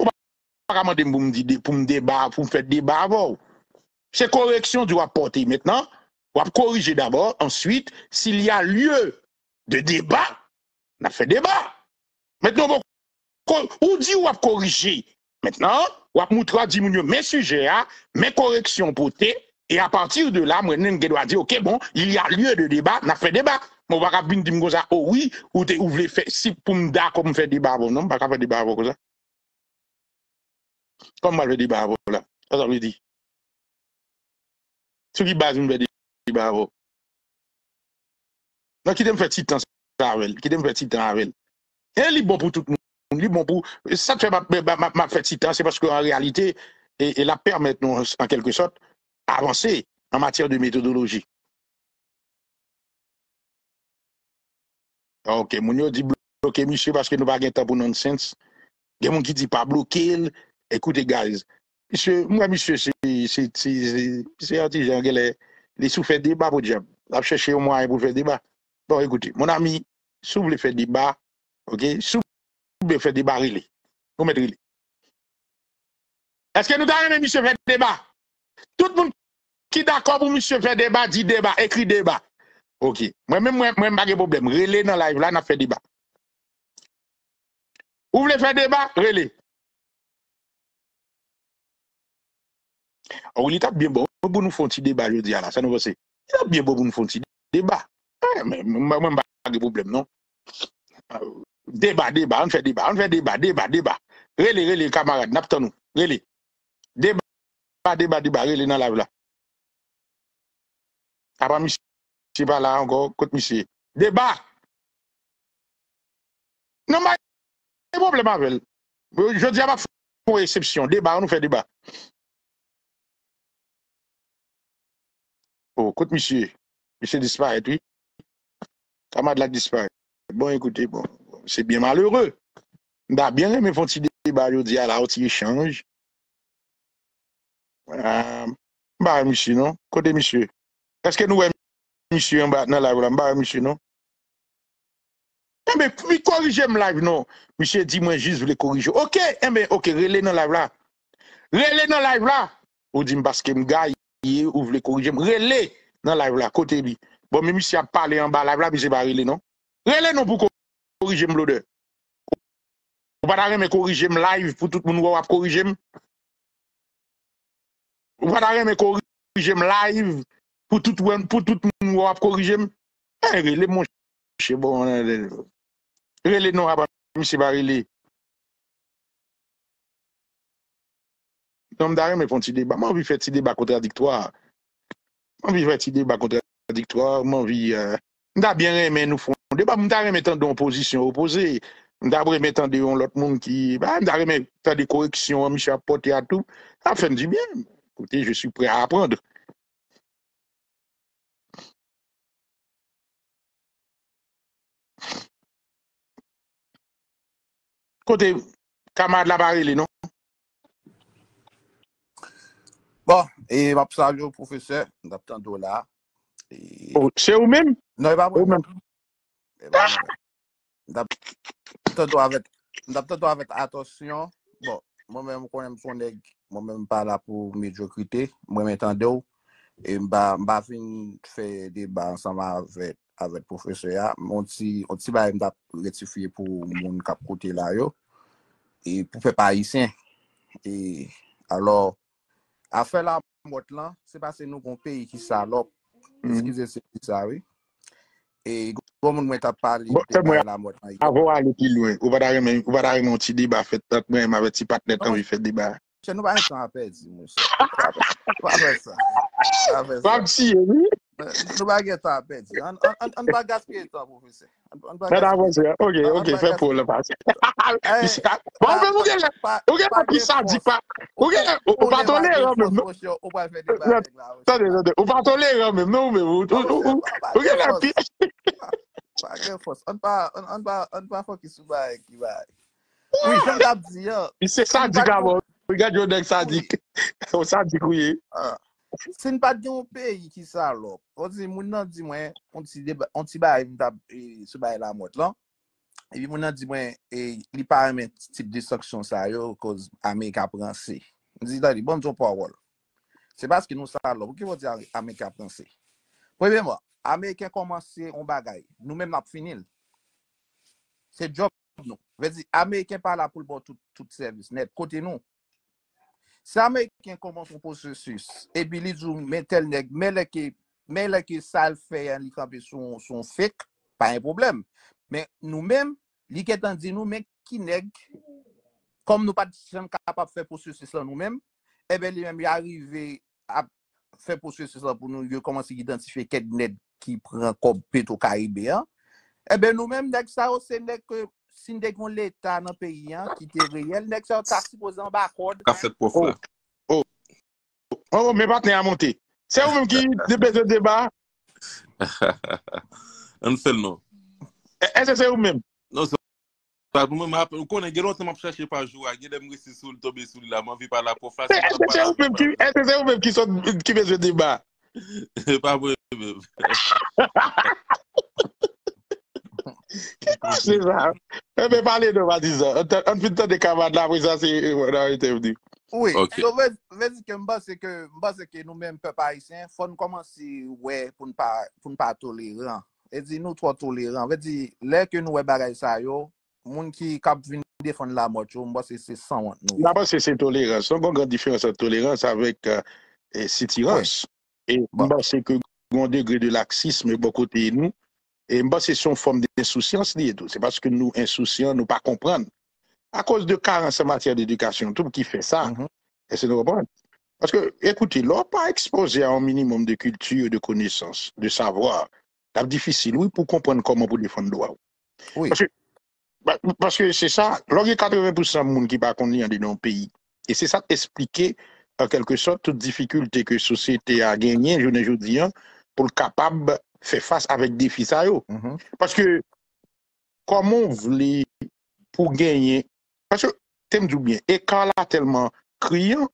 Ou ba? akaman dem pou mdi, pou mdeba, pou mfe deba avon. Se koreksyon di wap pote, metnen, wap korije d'avon, answit, si li a lye de deba, na fe deba. Metnen, ou di wap korije, metnen, wap moutra di moun yo, me suje a, me koreksyon pote, e apantir de la, mwenen genwa di, ok, bon, li a lye de deba, na fe deba. Mwen wak ap bin di mgoza, owi, oh ou te ou vle fe, si pou mda, kon mfe deba avon, nan, baka fe deba avon kosa. Kom mal ve di bavou la. A zan ve di. Sou ki baz moun ve di bavou. Nan ki dem fe titan sa avel. Ki dem fe titan avel. E li bon pou tout moun. Li bon pou. Sa te fe ma fe titan. Se paske an realite. E, e la permette nou an kelke sot. Avansé. An matyar de metodologi. Ok. Moun yo di bloke misye. Paske nou va gen tapou non sens. Gen moun ki di pa bloke el. Ekoute guys, mwen a misyo sou fe deba pou diye. A chèche yon mwen a pou fe deba. Bon, ekoute, mwen a mi sou ble fe deba, ok, sou ble fe deba, rile. Mwen met rile. Eske nou ta reme misyo fe deba? Tout moun ki d'akop pou misyo fe deba, di deba, ekri deba. Ok, mwen mwen bagè probleme. Rile nan live, la nan fe deba. Ou vle fe deba, rile. Or li tap bien bon, bon bon nou fonti deba jodi a la, sa nou vose. Li tap bien bon bon nou fonti deba. Mwen bagi problem non. Deba, deba, an fè deba, an fè deba, deba, deba. Relè, relè, kamarade, nap tounou, relè. Deba, deba, deba, relè nan la vla. Abra misi, misi pa la an gò, kote misi. Deba! Non mwen fè, an fè problem an vè. Jodi a va fò, pou resepsyon, deba, an fè deba. Kote misye, misye dispare tou Tamad la dispare Bon, ekote, bon, se bien malheure Mda bien eme fonti de Bari ou di ala, ou ti e chanj Mba, mba, mbi sinon Kote misye, kasken nou eme Mbi sinon, mba, mbi sinon Mbe, mi korije mlaj, non Mbi sinon, mbi sinon, mbi sinon Ok, mbe, ok, rele nan laj la Rele nan laj la Ou di mba, ske mga y Ou vle korijem. Rele nan laiv la, kote bi. Bon, men misi ap pale an ba laiv la, misi ba rele nan. Rele nan pou korijem lode. Ou badare men korijem laiv pou tout moun wap korijem. Ou badare men korijem laiv pou tout moun wap korijem. Eh, rele monshe. Bon, rele nan aban, misi ba rele. Mwen vi fè ti de ba kontradiktoar Mwen vi fè ti de ba kontradiktoar Mwen vi Mwen da bè mè nou fonde Mwen da mè tan de oposisyon opose Mwen da bre mè tan de yon lot moun ki Mwen da mè tan de koreksyon Mwen mi chè apote a tou A fèm di bè Kote, je sou prè a aprande Kote, kamad la barele non Bon, e map sa yo profese, mdap tando la. Se ou men? Non, e va mwen. E mdap tando avet mdap tando avet atosyon. Bon, mwen men mwen konen mwen fonek mwen men mwen pala pou medyokrite. Mwen men tando. E mba fin fè deba ansama avet profese ya. Mwen ti ba e mdap retifiye pou moun kap kote la yo. E pou fè pa isen. E alo Afè la mot lan, se basen nou kon peyi ki salop. Mm-hmm. Eskize se ki sawe. E goun moun mwen ta pali, te bon, mwen la mot nan yi. A vou ane ki lwen. Ou badare moun ti deba fetat mwen, mwen mwen ti patnetan bon, we fet deba. Che nou ba ane san apè di mons. Pa bè sa. Pa bè sa. Pa bè sa. Nwa ba geta apeti, an ba gatpe etwa pou fise. An ba gatpe etwa pou fise. Ok, fè pou lè pati. Ba oube mwen, oube mwen, oube mwen, oube mwen, ouba tòle yon mèm. Ouba tòle yon mèm, nou mèm. Oube mwen, oube mwen, oube mwen, oube mwen. An ba, an eh, ah, bon, ah, pa fok isouba ekibay. Ou yon tap zi yo. I se sadik avon, oubyan yon dek sadik. Ou sadik ouye. Haan. Se n pa diyo pe, ki sa lop. Ozi, moun nan di mwen, onti ba evitab, se ba evitab la mot lan, evi moun nan di mwen, e li paremen tip distoksyon sa yo, koz Amerika pransi. Ndi dali, bonjou powol. Se bas ki nou sa lop, ou ki wote Amerika pransi? Pwede mwa, Amerika komanse yon bagay, nou men map finil. Se job nou. Vezi, Amerika pa la poul pou bon tout servis net, kote nou. Sa mèk yon koman son posyosis, ebi li djou mè tel nèk, mè lèk yon sal fè yon li kapè son fèk, pa yon problem. Mè nou mèm, li ket an di nou mèk ki nèk, kom nou pati sèm kapap fè posyosis la nou mèm, ebe li mèm yon arrivé a fè posyosis la pou nou yon koman se yon identifiye ket nèk ki pren kob peto karibe. Ebe nou mèm nèk sa ose nèk... Sinde kon leta nan peyi an ki te reyel Nek se yo ta sipozan ba akorde O, oh. o, oh, o, oh, me patne a monte Se ou men ki beze deba? An sel non e, e se se ou men? Non se Mwen mwen apen, konen genon e, e, se man pwache pa jowa Genen mwen si souli, tobe souli la Mwen vi pala po flas E se se ou men ki beze deba? E pa mwen Kè kwa se zan? Mè mè pale nou wadizan. An fin tan de kamad la, wè zase wè nan wè te vdi. Ouè, nou wè di kè mba se kè mba se kè nou mèm pè pa isen, fon koman si wè pou n pa tolèran. E di nou tro tolèran. Wè di, lè kè nou wè bagay sa yo, moun ki kap vin de fon la motyo, mba se se san wè nou. Mba se se tolèran. Son bon gran difyans an tolèran sa vek sitirans. Mba se kè goun degre de laksisme bo kote yon nou, Et c'est une forme d'insouciance C'est parce que nous, insouciants, nous pas comprendre. À cause de carence en matière d'éducation, tout qui fait ça, et mhm. c'est comprendre. Parce que, écoutez, l'on pas exposé à un minimum de culture, de connaissances, de savoir. C'est difficile, oui, pour comprendre comment vous défendre le droit. Oui. Parce que, bah, c'est ça, l'on est 80% de monde qui pas connu dans le pays. Et c'est ça expliquer, en quelque sorte, toute difficulté que la société a gagné je ne dis pour être capable fait face avec des fils mm-hmm. Parce que, comment on voulez pour gagner? Parce que, tu me dis bien. Et quand là, tellement criant,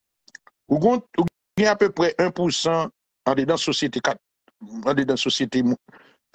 on gagne à peu près 1% en dedans société 4, en dedans société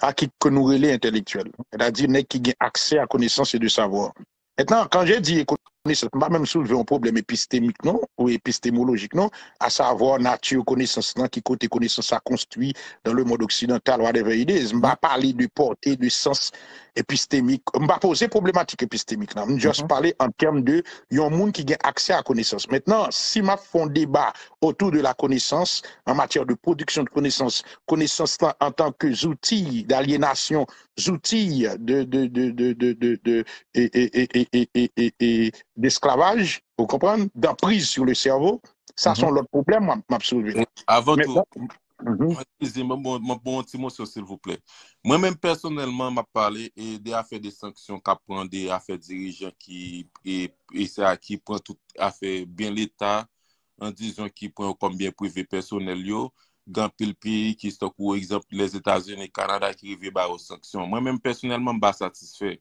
à qui que nous les intellectuels C'est-à-dire, n'est qui gagne accès à connaissance et de savoir. Maintenant, quand j'ai dit vais même soulever un problème épistémique non ou épistémologique non, à savoir nature connaissance non, qui côté connaissance a construit dans le monde occidental ou à Je m'a parler de portée de sens épistémique. M'a poser problématique épistémique non. Juste juste mhm. parler en termes de un monde qui a accès à la connaissance. Maintenant, si m'a un débat autour de la connaissance en matière de production de connaissance, connaissance en tant que outil d'aliénation, outil de de de de de, et, et, d'esclavage, pou kompren, d'aprize sur le servo, sa mhm. son l'ot problem m'absolvi. Avant tout, mwen mhm. bon ti monsyon s'il vous plè. Mwen men personelman m'a pale de afe de sanksyon ka pran, de afe dirijan ki pran, afe ben l'Etat an dizyon ki pran konbyen privé personel yo, gan pil pi ki stok ou eksemp, les Etats-Unis, Kanada ki revè ba o sanksyon. Mwen men personelman m'a satisfè.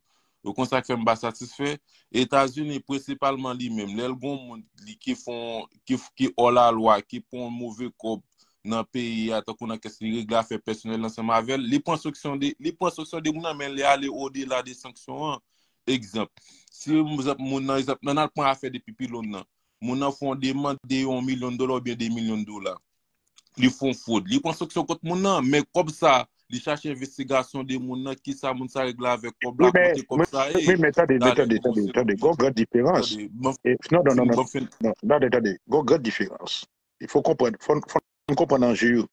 yo konsak fèm ba satis fè, Etasouni, presipalman li mèm, lèl goun moun, li ki fon, ki hola lwa, ki pon mouvè kob, nan peyi, ata kon an kesni, regla fè personel, nan seman avèl, li pon soksyon di, li pon soksyon di, moun nan men li ale o de la de sanksyon an, ekzamp, si moun nan, nan al pon a fè de pipi loun nan, moun nan fon de man, de yon milyon dola, ou bien de milyon dola, li fon foud, li pon soksyon kot moun nan, men kob sa, li chache investigasyon di moun nan ki sa moun sa regla avèk. Mwen te kèm sa e. Mwen te de, te de, te de, te de, gò gòt diférense. Non, non, non, non. Nan te de, te de, gò gòt diférense. Fon kompren nan jè yò.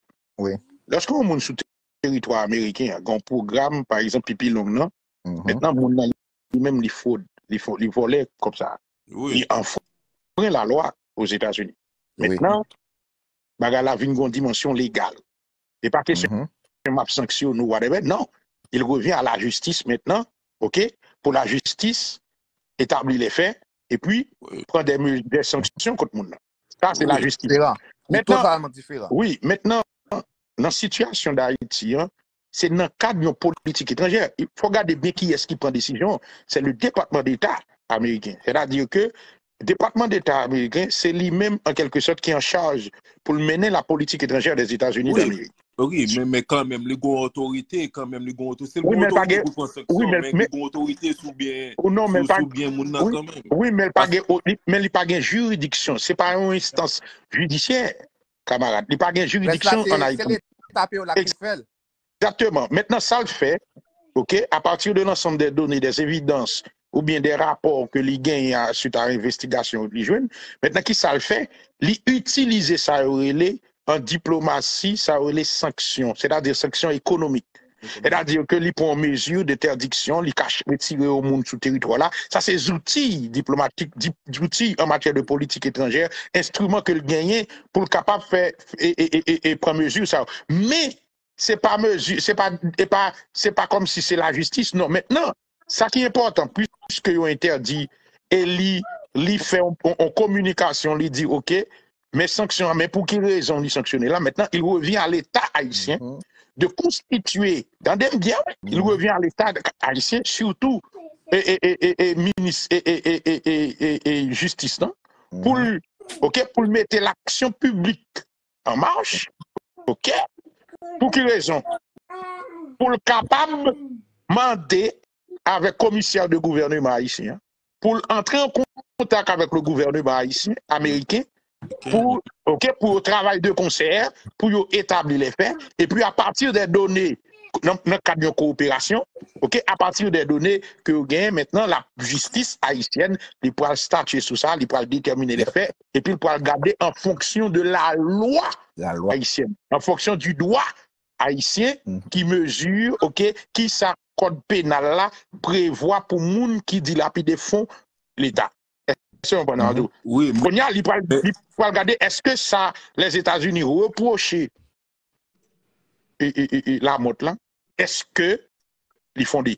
Oui. Laskou moun soute teritoi Amerikè, gong program, par exemple, pipi long nan, men nan moun nan, mèm li fòd, li fòd, li volèk kòm sa. Oui. Li an fòd. Prè la loa, ouz Etats-Unis. Mètenan, bagal avè yon dimensyon legal. E pa k sanksyon nou wadebe, nan, il revien a la justis maintenant, pou la justis, etabli le fe, et puis, pran de sanksyon kote moun nan. Sa, se la justis. Oui, maintenant, nan situasyon da Haiti, se nan kade yon politik etranger, pou gade beki eski pran disijon, se le departement d'Etat amerikien. Se la diyo ke, département d'État américain, c'est lui-même, en quelque sorte, qui est en charge pour mener la politique étrangère des États-Unis d'Amérique. Oui, mais, quand même, les grandes autorités, quand même, les grandes autorités, c'est oui, autorité pour oui, mais, mais autorités sous bien, oh sous, bien oui, quand même. Oui, mais oh, il n'y a pas de juridiction, ce n'est pas une instance judiciaire, camarade. Il n'y a pas de juridiction en Haïti. Exactement. Maintenant, ça le fait, à partir de l'ensemble des données, des évidences ou bien des rapports que les gagne suite à l'investigation de jeunes. Maintenant, qui ça le fait les utiliser ça en diplomatie, ça les sanctions, c'est-à-dire sanctions économiques. C'est-à-dire que les prend mesure d'interdiction, les cache retirer au monde sous territoire là. Ça, c'est des outils diplomatiques, des outils en matière de politique étrangère, instruments que le gagnent pour capable faire et, et, prendre mesure ça. Mais c'est pas mesure, c'est pas, pas, c'est pas comme si c'est la justice. Non, maintenant, ça qui est important, puisque ils ont interdit, et li, fait en, communication, li dit, OK, mais sanction, mais pour quelle raison ils sanctionner là Maintenant, il revient à l'État haïtien mm-hmm. de constituer, dans des bien il mm-hmm. revient à l'État haïtien, surtout et, ministre et, justice, non? Mm-hmm. pour, mettre l'action publique en marche, OK Pour quelle raison Pour le capable demander avec commissaire de gouvernement haïtien pour entrer en contact avec le gouvernement haïtien, américain, pour, ok pour travailler de concert, pour établir les faits, et puis à partir des données dans le cadre de coopération, ok, à partir des données que vous maintenant, la justice haïtienne, il pourra statuer sur ça, il pourra déterminer les faits, et puis il pourra garder en fonction de la loi, haïtienne, en fonction du droit haïtien mm-hmm. qui mesure, ok, qui ça kode penal bon mm-hmm. la non, bon prevoa pou moun ki di la pi defon l'Etat. Ese yon, Pernandou. Konya li pou al gade, eske sa les Etats-Unis reproche la mot lan? Eske li fondi?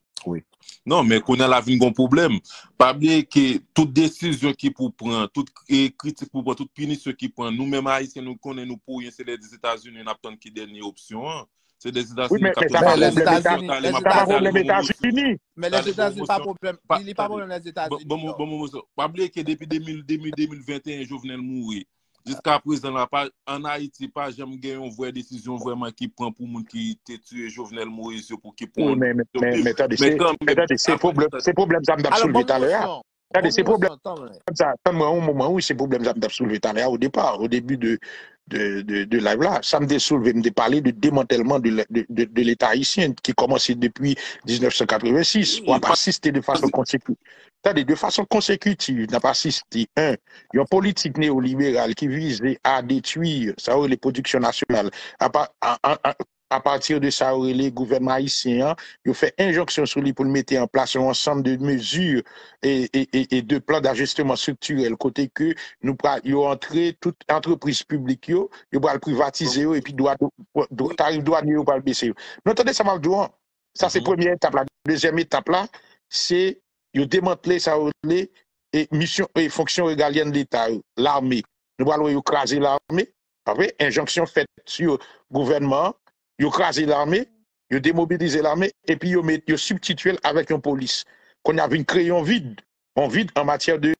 Non, men konya la vin gon poublem. Pa bie ki tout desiz yon ki pou pran, tout kritik pou pran, tout pinis yon ki pran. Nou men ma yi se nou konen nou pou yon se les Etats-Unis nap ton ki den ni opsyon an. Se desi dasini katou. Sa va pou le meta geni. Mè lese tasini pa problem. Bè mò mò mò mò. Pablé ke depi 2021, jòvnel mou e. Jiska ap wè zan la pa. An Haiti pa jèm geny an vwè disisyon vwèman ki pran pou moun ki tetu e jòvnel mou e. Mè tade se problem zanm d'absolvè talè ya. Se problem zanm an mou moun wè se problem zanm d'absolvè talè ya ou depar, ou depi de de, de, de live là. me soulevé, me parler du démantèlement de, l'État haïtien qui commençait depuis 1986. On n'a pas assisté de façon consécutive. de façon consécutive, on n'a pas assisté. Un, il y a une politique néolibérale qui vise à détruire ça, les productions nationales, à, a patir de sa ourele gouverna isi an, yo fe injoksyon sou li pou l mette an plasyon ansanm de mezur e de plan d'ajestman strukturel kote ke yo rentre tout antreprise publik yo, yo bal privatize yo, e pi doa ni yo bal beseyo. Non tante sa mal doan, sa se premier etap la, dezem etap la, se yo demantle sa ourele e fonksyon regalyen l'Etat, l'armé. Yo bal wè yo krasi l'armé, pa ve, injoksyon fet sou gouverna, ils ont crasé l'armée, ils ont démobilisé l'armée, et puis ils ont substitué avec une police. Qu'on a vu un vide, un vide en matière de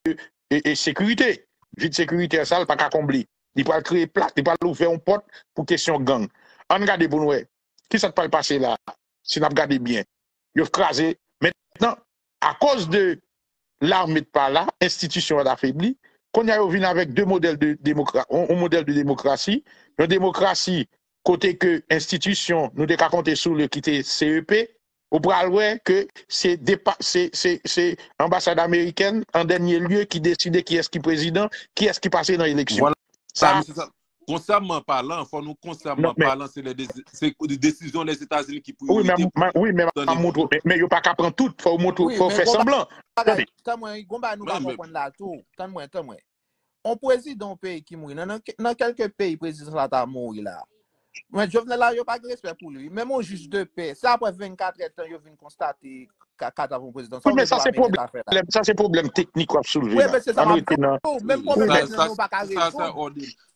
sécurité. Vide sécurité, ça, il pas qu'à combler. Il pas créer plate, il pas ouvrir une porte pour question gang. En regardez pour nous, qui ça peut passer là, si nous regardons bien. Ils ont crasé. Maintenant, à cause de l'armée de pas là, institution affaibli, qu'on a eu avec deux modèles de démocratie, un, modèle de démocratie, une démocratie kote ke institisyon nou dek akonte sou le ki te CEP, ou pralwe ke se ambasade Ameriken an denye lye ki deside ki eski prezident, ki eski pase nan eleksyon. Konservman palan, fò nou konservman palan se de desisyon les Etats-Unis ki pou yonite. Oui, mais yon pa kapran tout, fò fè semblant. Tè mwen, on prezide nan peyi ki moui, nan kelke peyi prezident la ta moui la, Mwen jò vne la, yo pa grese mwen pou lè. Mè mò jous de pe, sa apè 24 etan, yo vine konstate kakata pou mwen president. Mwen sa se problem teknik wap sou lè. Mwen pou mwen president nou baka rezo.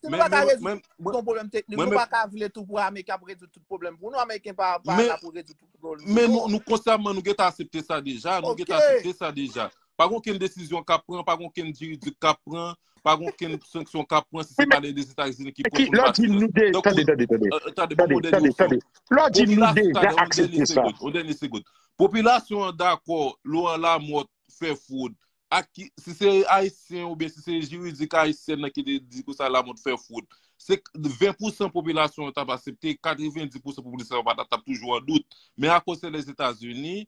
Mwen baka rezo kon problem teknik, nou baka vle tout pou Amerike ap rezo tout problem pou nou. Amerike mwen pa ap rezo tout problem pou lè. Mwen nou konsepman, nou geta asepte sa deja. Oke. Nou geta asepte sa deja. Paron ken desisyon ka pran, paron ken jiridik ka pran, paron ken sanksyon ka pran, si se gade yon desita yon ekipon... Lodi nou de, tade, tade, tade, tade, lodi nou de, jen aksepti sa. On dene segout. Popilasyon d'akor lor la mot fè foud, si se aisyen ou bien si se jiridik aisyen nan ki de di kousa la mot fè foud, se 20% populasyon an tab aseptè, 90% populasyon an tab toujou an dout, men akosè les Etats-Unis,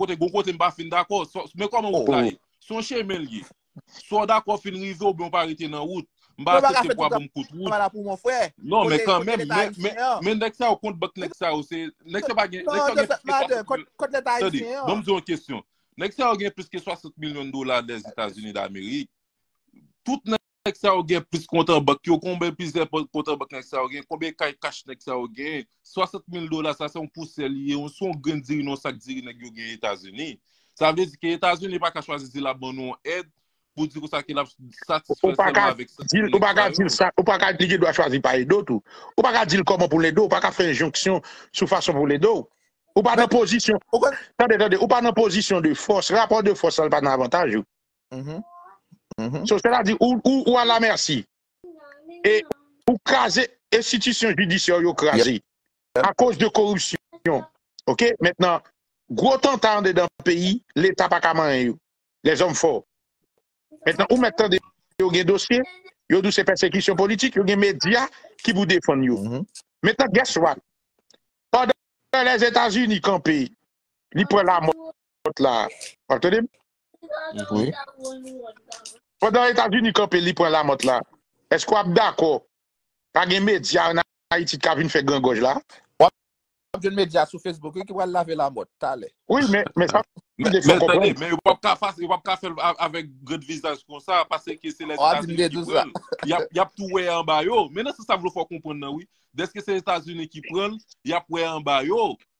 kote goun kote mba fin dako, mwen kwa mwen wak oh, laye, oh. son chen men li, son dako fin rizou, mba non, kote mwen wak laye, mwen dek sa yo kont bete dek sa yo, nek se bagen, nek se bagen, sade, donm zyon kesyon, nek se yo gen pluske 60 milyon dola desi Stasiuni d'Amerik, tout nek, Nèk sa ou gen pris kontan bak yo, konbe pris kontan bak nèk sa ou gen, konbe kaj kash nèk sa ou gen, 60.000 do la sa se un puse liye, un son gen diri nou sa diri nèk yo gen Etasuni, sa vèzi ki Etasuni pa ka chwazi zil abonon ed, pou di kon sa ki la satisyon seman avèk sa. Ou pa ka zil sa, ou pa ka lije dwa chwazi pa edotou, ou pa ka zil komon pou ledou, ou pa ka fe injonksyon sou fason pou ledou, ou pa nan pozisyon, tande tande, ou pa nan pozisyon de fos, rapor de fos sa lè pa nan avantajou. Mh mh. Sò mm-hmm. sè la di, ou an la mersi. E ou kaze, e sitisyon judisyon yo kaze. A kous de korupsyon. Ok, menen, gwo tante ande dan peyi, le tapakaman yo, le zonm fò. Menen, ou menen, yo gen dosye, yo dou se persekisyon politik, yo gen media ki bou defon yo. Menen, mm-hmm. guess what? O dan, le zetazuni kan peyi, li pre la mot la. O te dem? O te dem? Fwa dan Etatunikon peli pou an la mot la, eskwa wap da ko, kage medya an Aitit kavine fek gen goj la? Wap, wap gen medya sou Facebook, e ki wale la ve la mot, ta le. Oui, men, men, wap ka fèl avèk gred vizaj kon sa, pasè ke se l'Etatunikon, yap tou wey an bayo. Menè se sa vlo fò kompon nan wè, deske se l'Etatunikon, yap wey an bayo.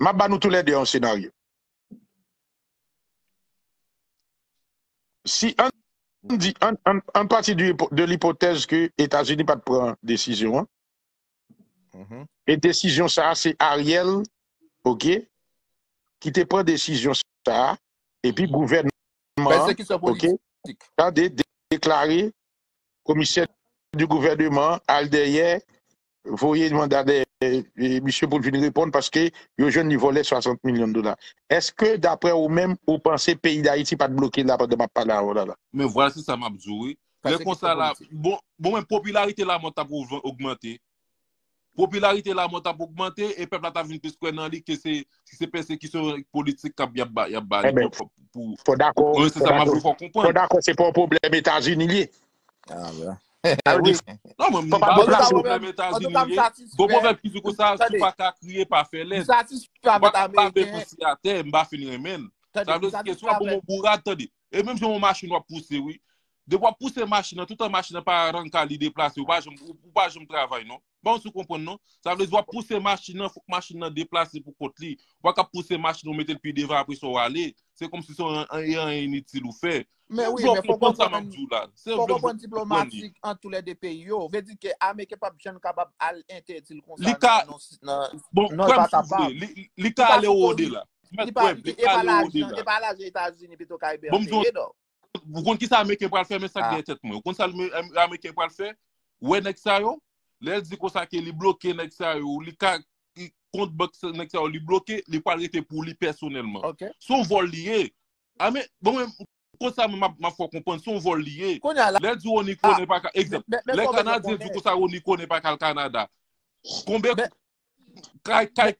Ma nous tous les deux un scénario. Si on dit, un, partie, de l'hypothèse que États-Unis pas de prendre décision, hein. mm-hmm. et décision ça, c'est Ariel, ok, qui te prend décision ça, et puis gouvernement, ben, ok, a déclaré commissaire du gouvernement, Aldeyer, Foye yon mandade, misyon pou jouni reponde, paske yo jouni volè 60 milyon dola. Eske dapre ou men, ou panse peyi da iti pat blokè la, pat de map pala ou la la? Men vwala se sa map zowe. Le konsa la, bon men, popularite la monta pou augmentè. Popularite la monta pou augmentè, e pep la ta vin piskwen nan li, ki se pense ki son politik kap yabani. Foye se sa map zowe, fon konpwen. Foye se sa map zowe, fon konpwen. Eh, ah non man, mi bat la chou fremetan zi nye, go moun ve pizou kousan sou pa ka kriye pa felen Mbate mbate pou si ate mbate finye men Sade se kesou apon moun gourade tade E menm se moun machin wapouse we De wap puse machina, toutan machina pa ranka li deplase, waj m waj m travay, non? Bon sou konpon, non? Sa vle, zwa puse machina, fok machina deplase pou kot li. Waka puse machina, womete lpideva pou sou wale. Se kom si sou bon, en en en itil ou fe. Men wè, fok kon diplomatik antou lè de pe yo. Vè di ke, ame ke pap jen nou kabab al ente itil kon sa nan batabab. Bon, kom sou vle, li ka alè ou ode la. Li pa alè ou ode la. Li pa alè ou ode la. Ou konn ki sa ame kem pal fe, men sak di etet mwen. Ou konn sa ame kem pal fe, we nek sa yo, lez di kon sa ke li bloke nek sa yo, li ka kont bak nek sa yo, li bloke, li pal ete pou li personelman. Sou vol liye, kon sa ma fokonpon, sou vol liye, lez di wou ni kon ne pa kal, ekzem, le kanad zi di kon sa wou ni kon ne pa kal kanada. Konbe, kaj, kaj,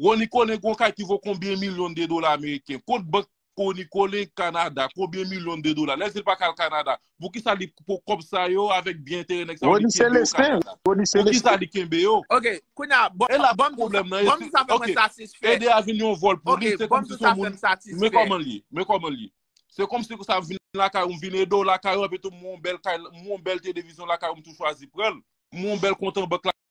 wou ni kon ne kon kaj ki vò konbyen milyon de dola ame kem, kont bak pou ni kole Kanada, pou biye milyon de do la, lè zil pa kal Kanada, pou ki sa li pou kopsa yo, avèk bientè, pou ki sa li kembe yo, e la bon problem nan, e de avinyon bon, non, bon, vol, pou ki se kon si sa moun, mè kon mè li, se kon si sa vin la ka, moun bel televizyon la ka, moun bel kontan bak la,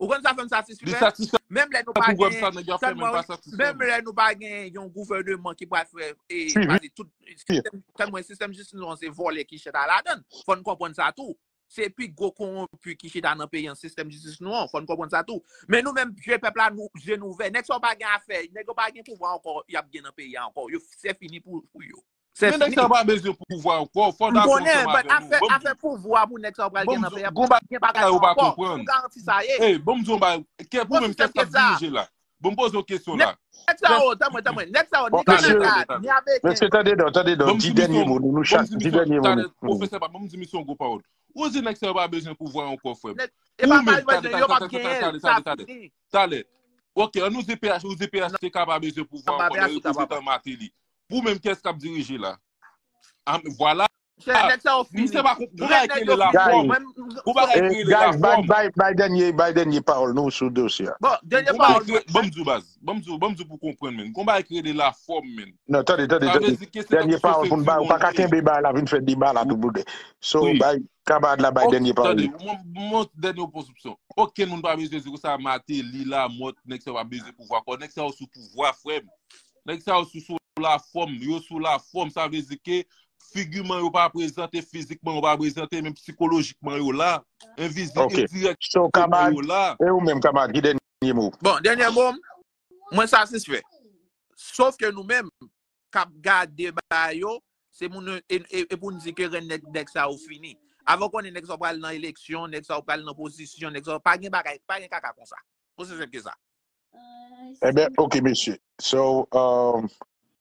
Ou kon sa fèm sa sisi fèm, mèm lè nou bagen yon gouvernement ki pwa fèm. E vazi, tout, ten mwen sistem jist nou an se volè ki chè ta la den, fèm kon pon sa tou. Se pi Gokon, pi ki chè ta nan pe yon sistem jist nou an, fèm kon pon sa tou. Mè nou mèm, jè pepla nou, jè nou vè, nèk son bagen a fè, nèk yo bagen pou vwa an kon, yap gen nan pe yon an kon, yon se fini pou yon. Men ekse anwa bez in pouvwa anko, anpon anpon sa mba ven nou. Afe pouvwa moun ekse anwa gen anpe. Goumba gen pa kakè anpon. Goumba gen pa kakè anpon. E, boum zon ba, ke pou mè mwen ke staf vinge la. Boum bo zon kesyon la. Ekse anwè, temwen, temwen. Ekse anwè, ne gen anta. Mwen se tade don, tade don. Mwen se mwen se mwen, mwen se mwen se mwen. Ozi nekse anwa bez in pouvwa anko fwebe. Ozi nekse anwa bez in pouvwa anko fwebe. Tade, tale. Ozi peyase, ozi Pou menm kes kap dirije la? Ami, wala. Mise bako, kou ba ek kre de la form. Kou ba ek kre de la form. Gaj, bai denye, bai denye paol nou sou dos ya. Bo, denye paol. Bèm zou baz. Bèm zou, bèm zou pou konpren men. Kou ba ek kre de la form men. Non, toddi, toddi, toddi. Denye paol, koun ba, ou pa kaken beba la vin fè di ba la tou boudè. So, bai, kaba ad la bai denye paol. Toddi, moun, moun, denye ou pos pso. Ok, moun ba bezwezi kousa mati, li la mot, nek se la fòm, yo sou la fòm, sa vizike figyman yo pa prezante fizikman yo pa prezante, men psikologikman yo la, en vizike direk yo la. Bon, denye bom, mwen sasifè. Sòf ke nou men, kap gade deba yo, se moun epounzike renne dek sa ou fini. Avon konen dek sa ou pal nan eleksyon, dek sa ou pal nan posisyon, dek sa ou pal gen kaka kon sa. Ebe, ok, misi. So, euh,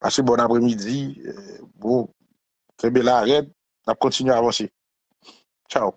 Passez bon après-midi. Euh, bon, très la arrête. On continue à avancer. Ciao.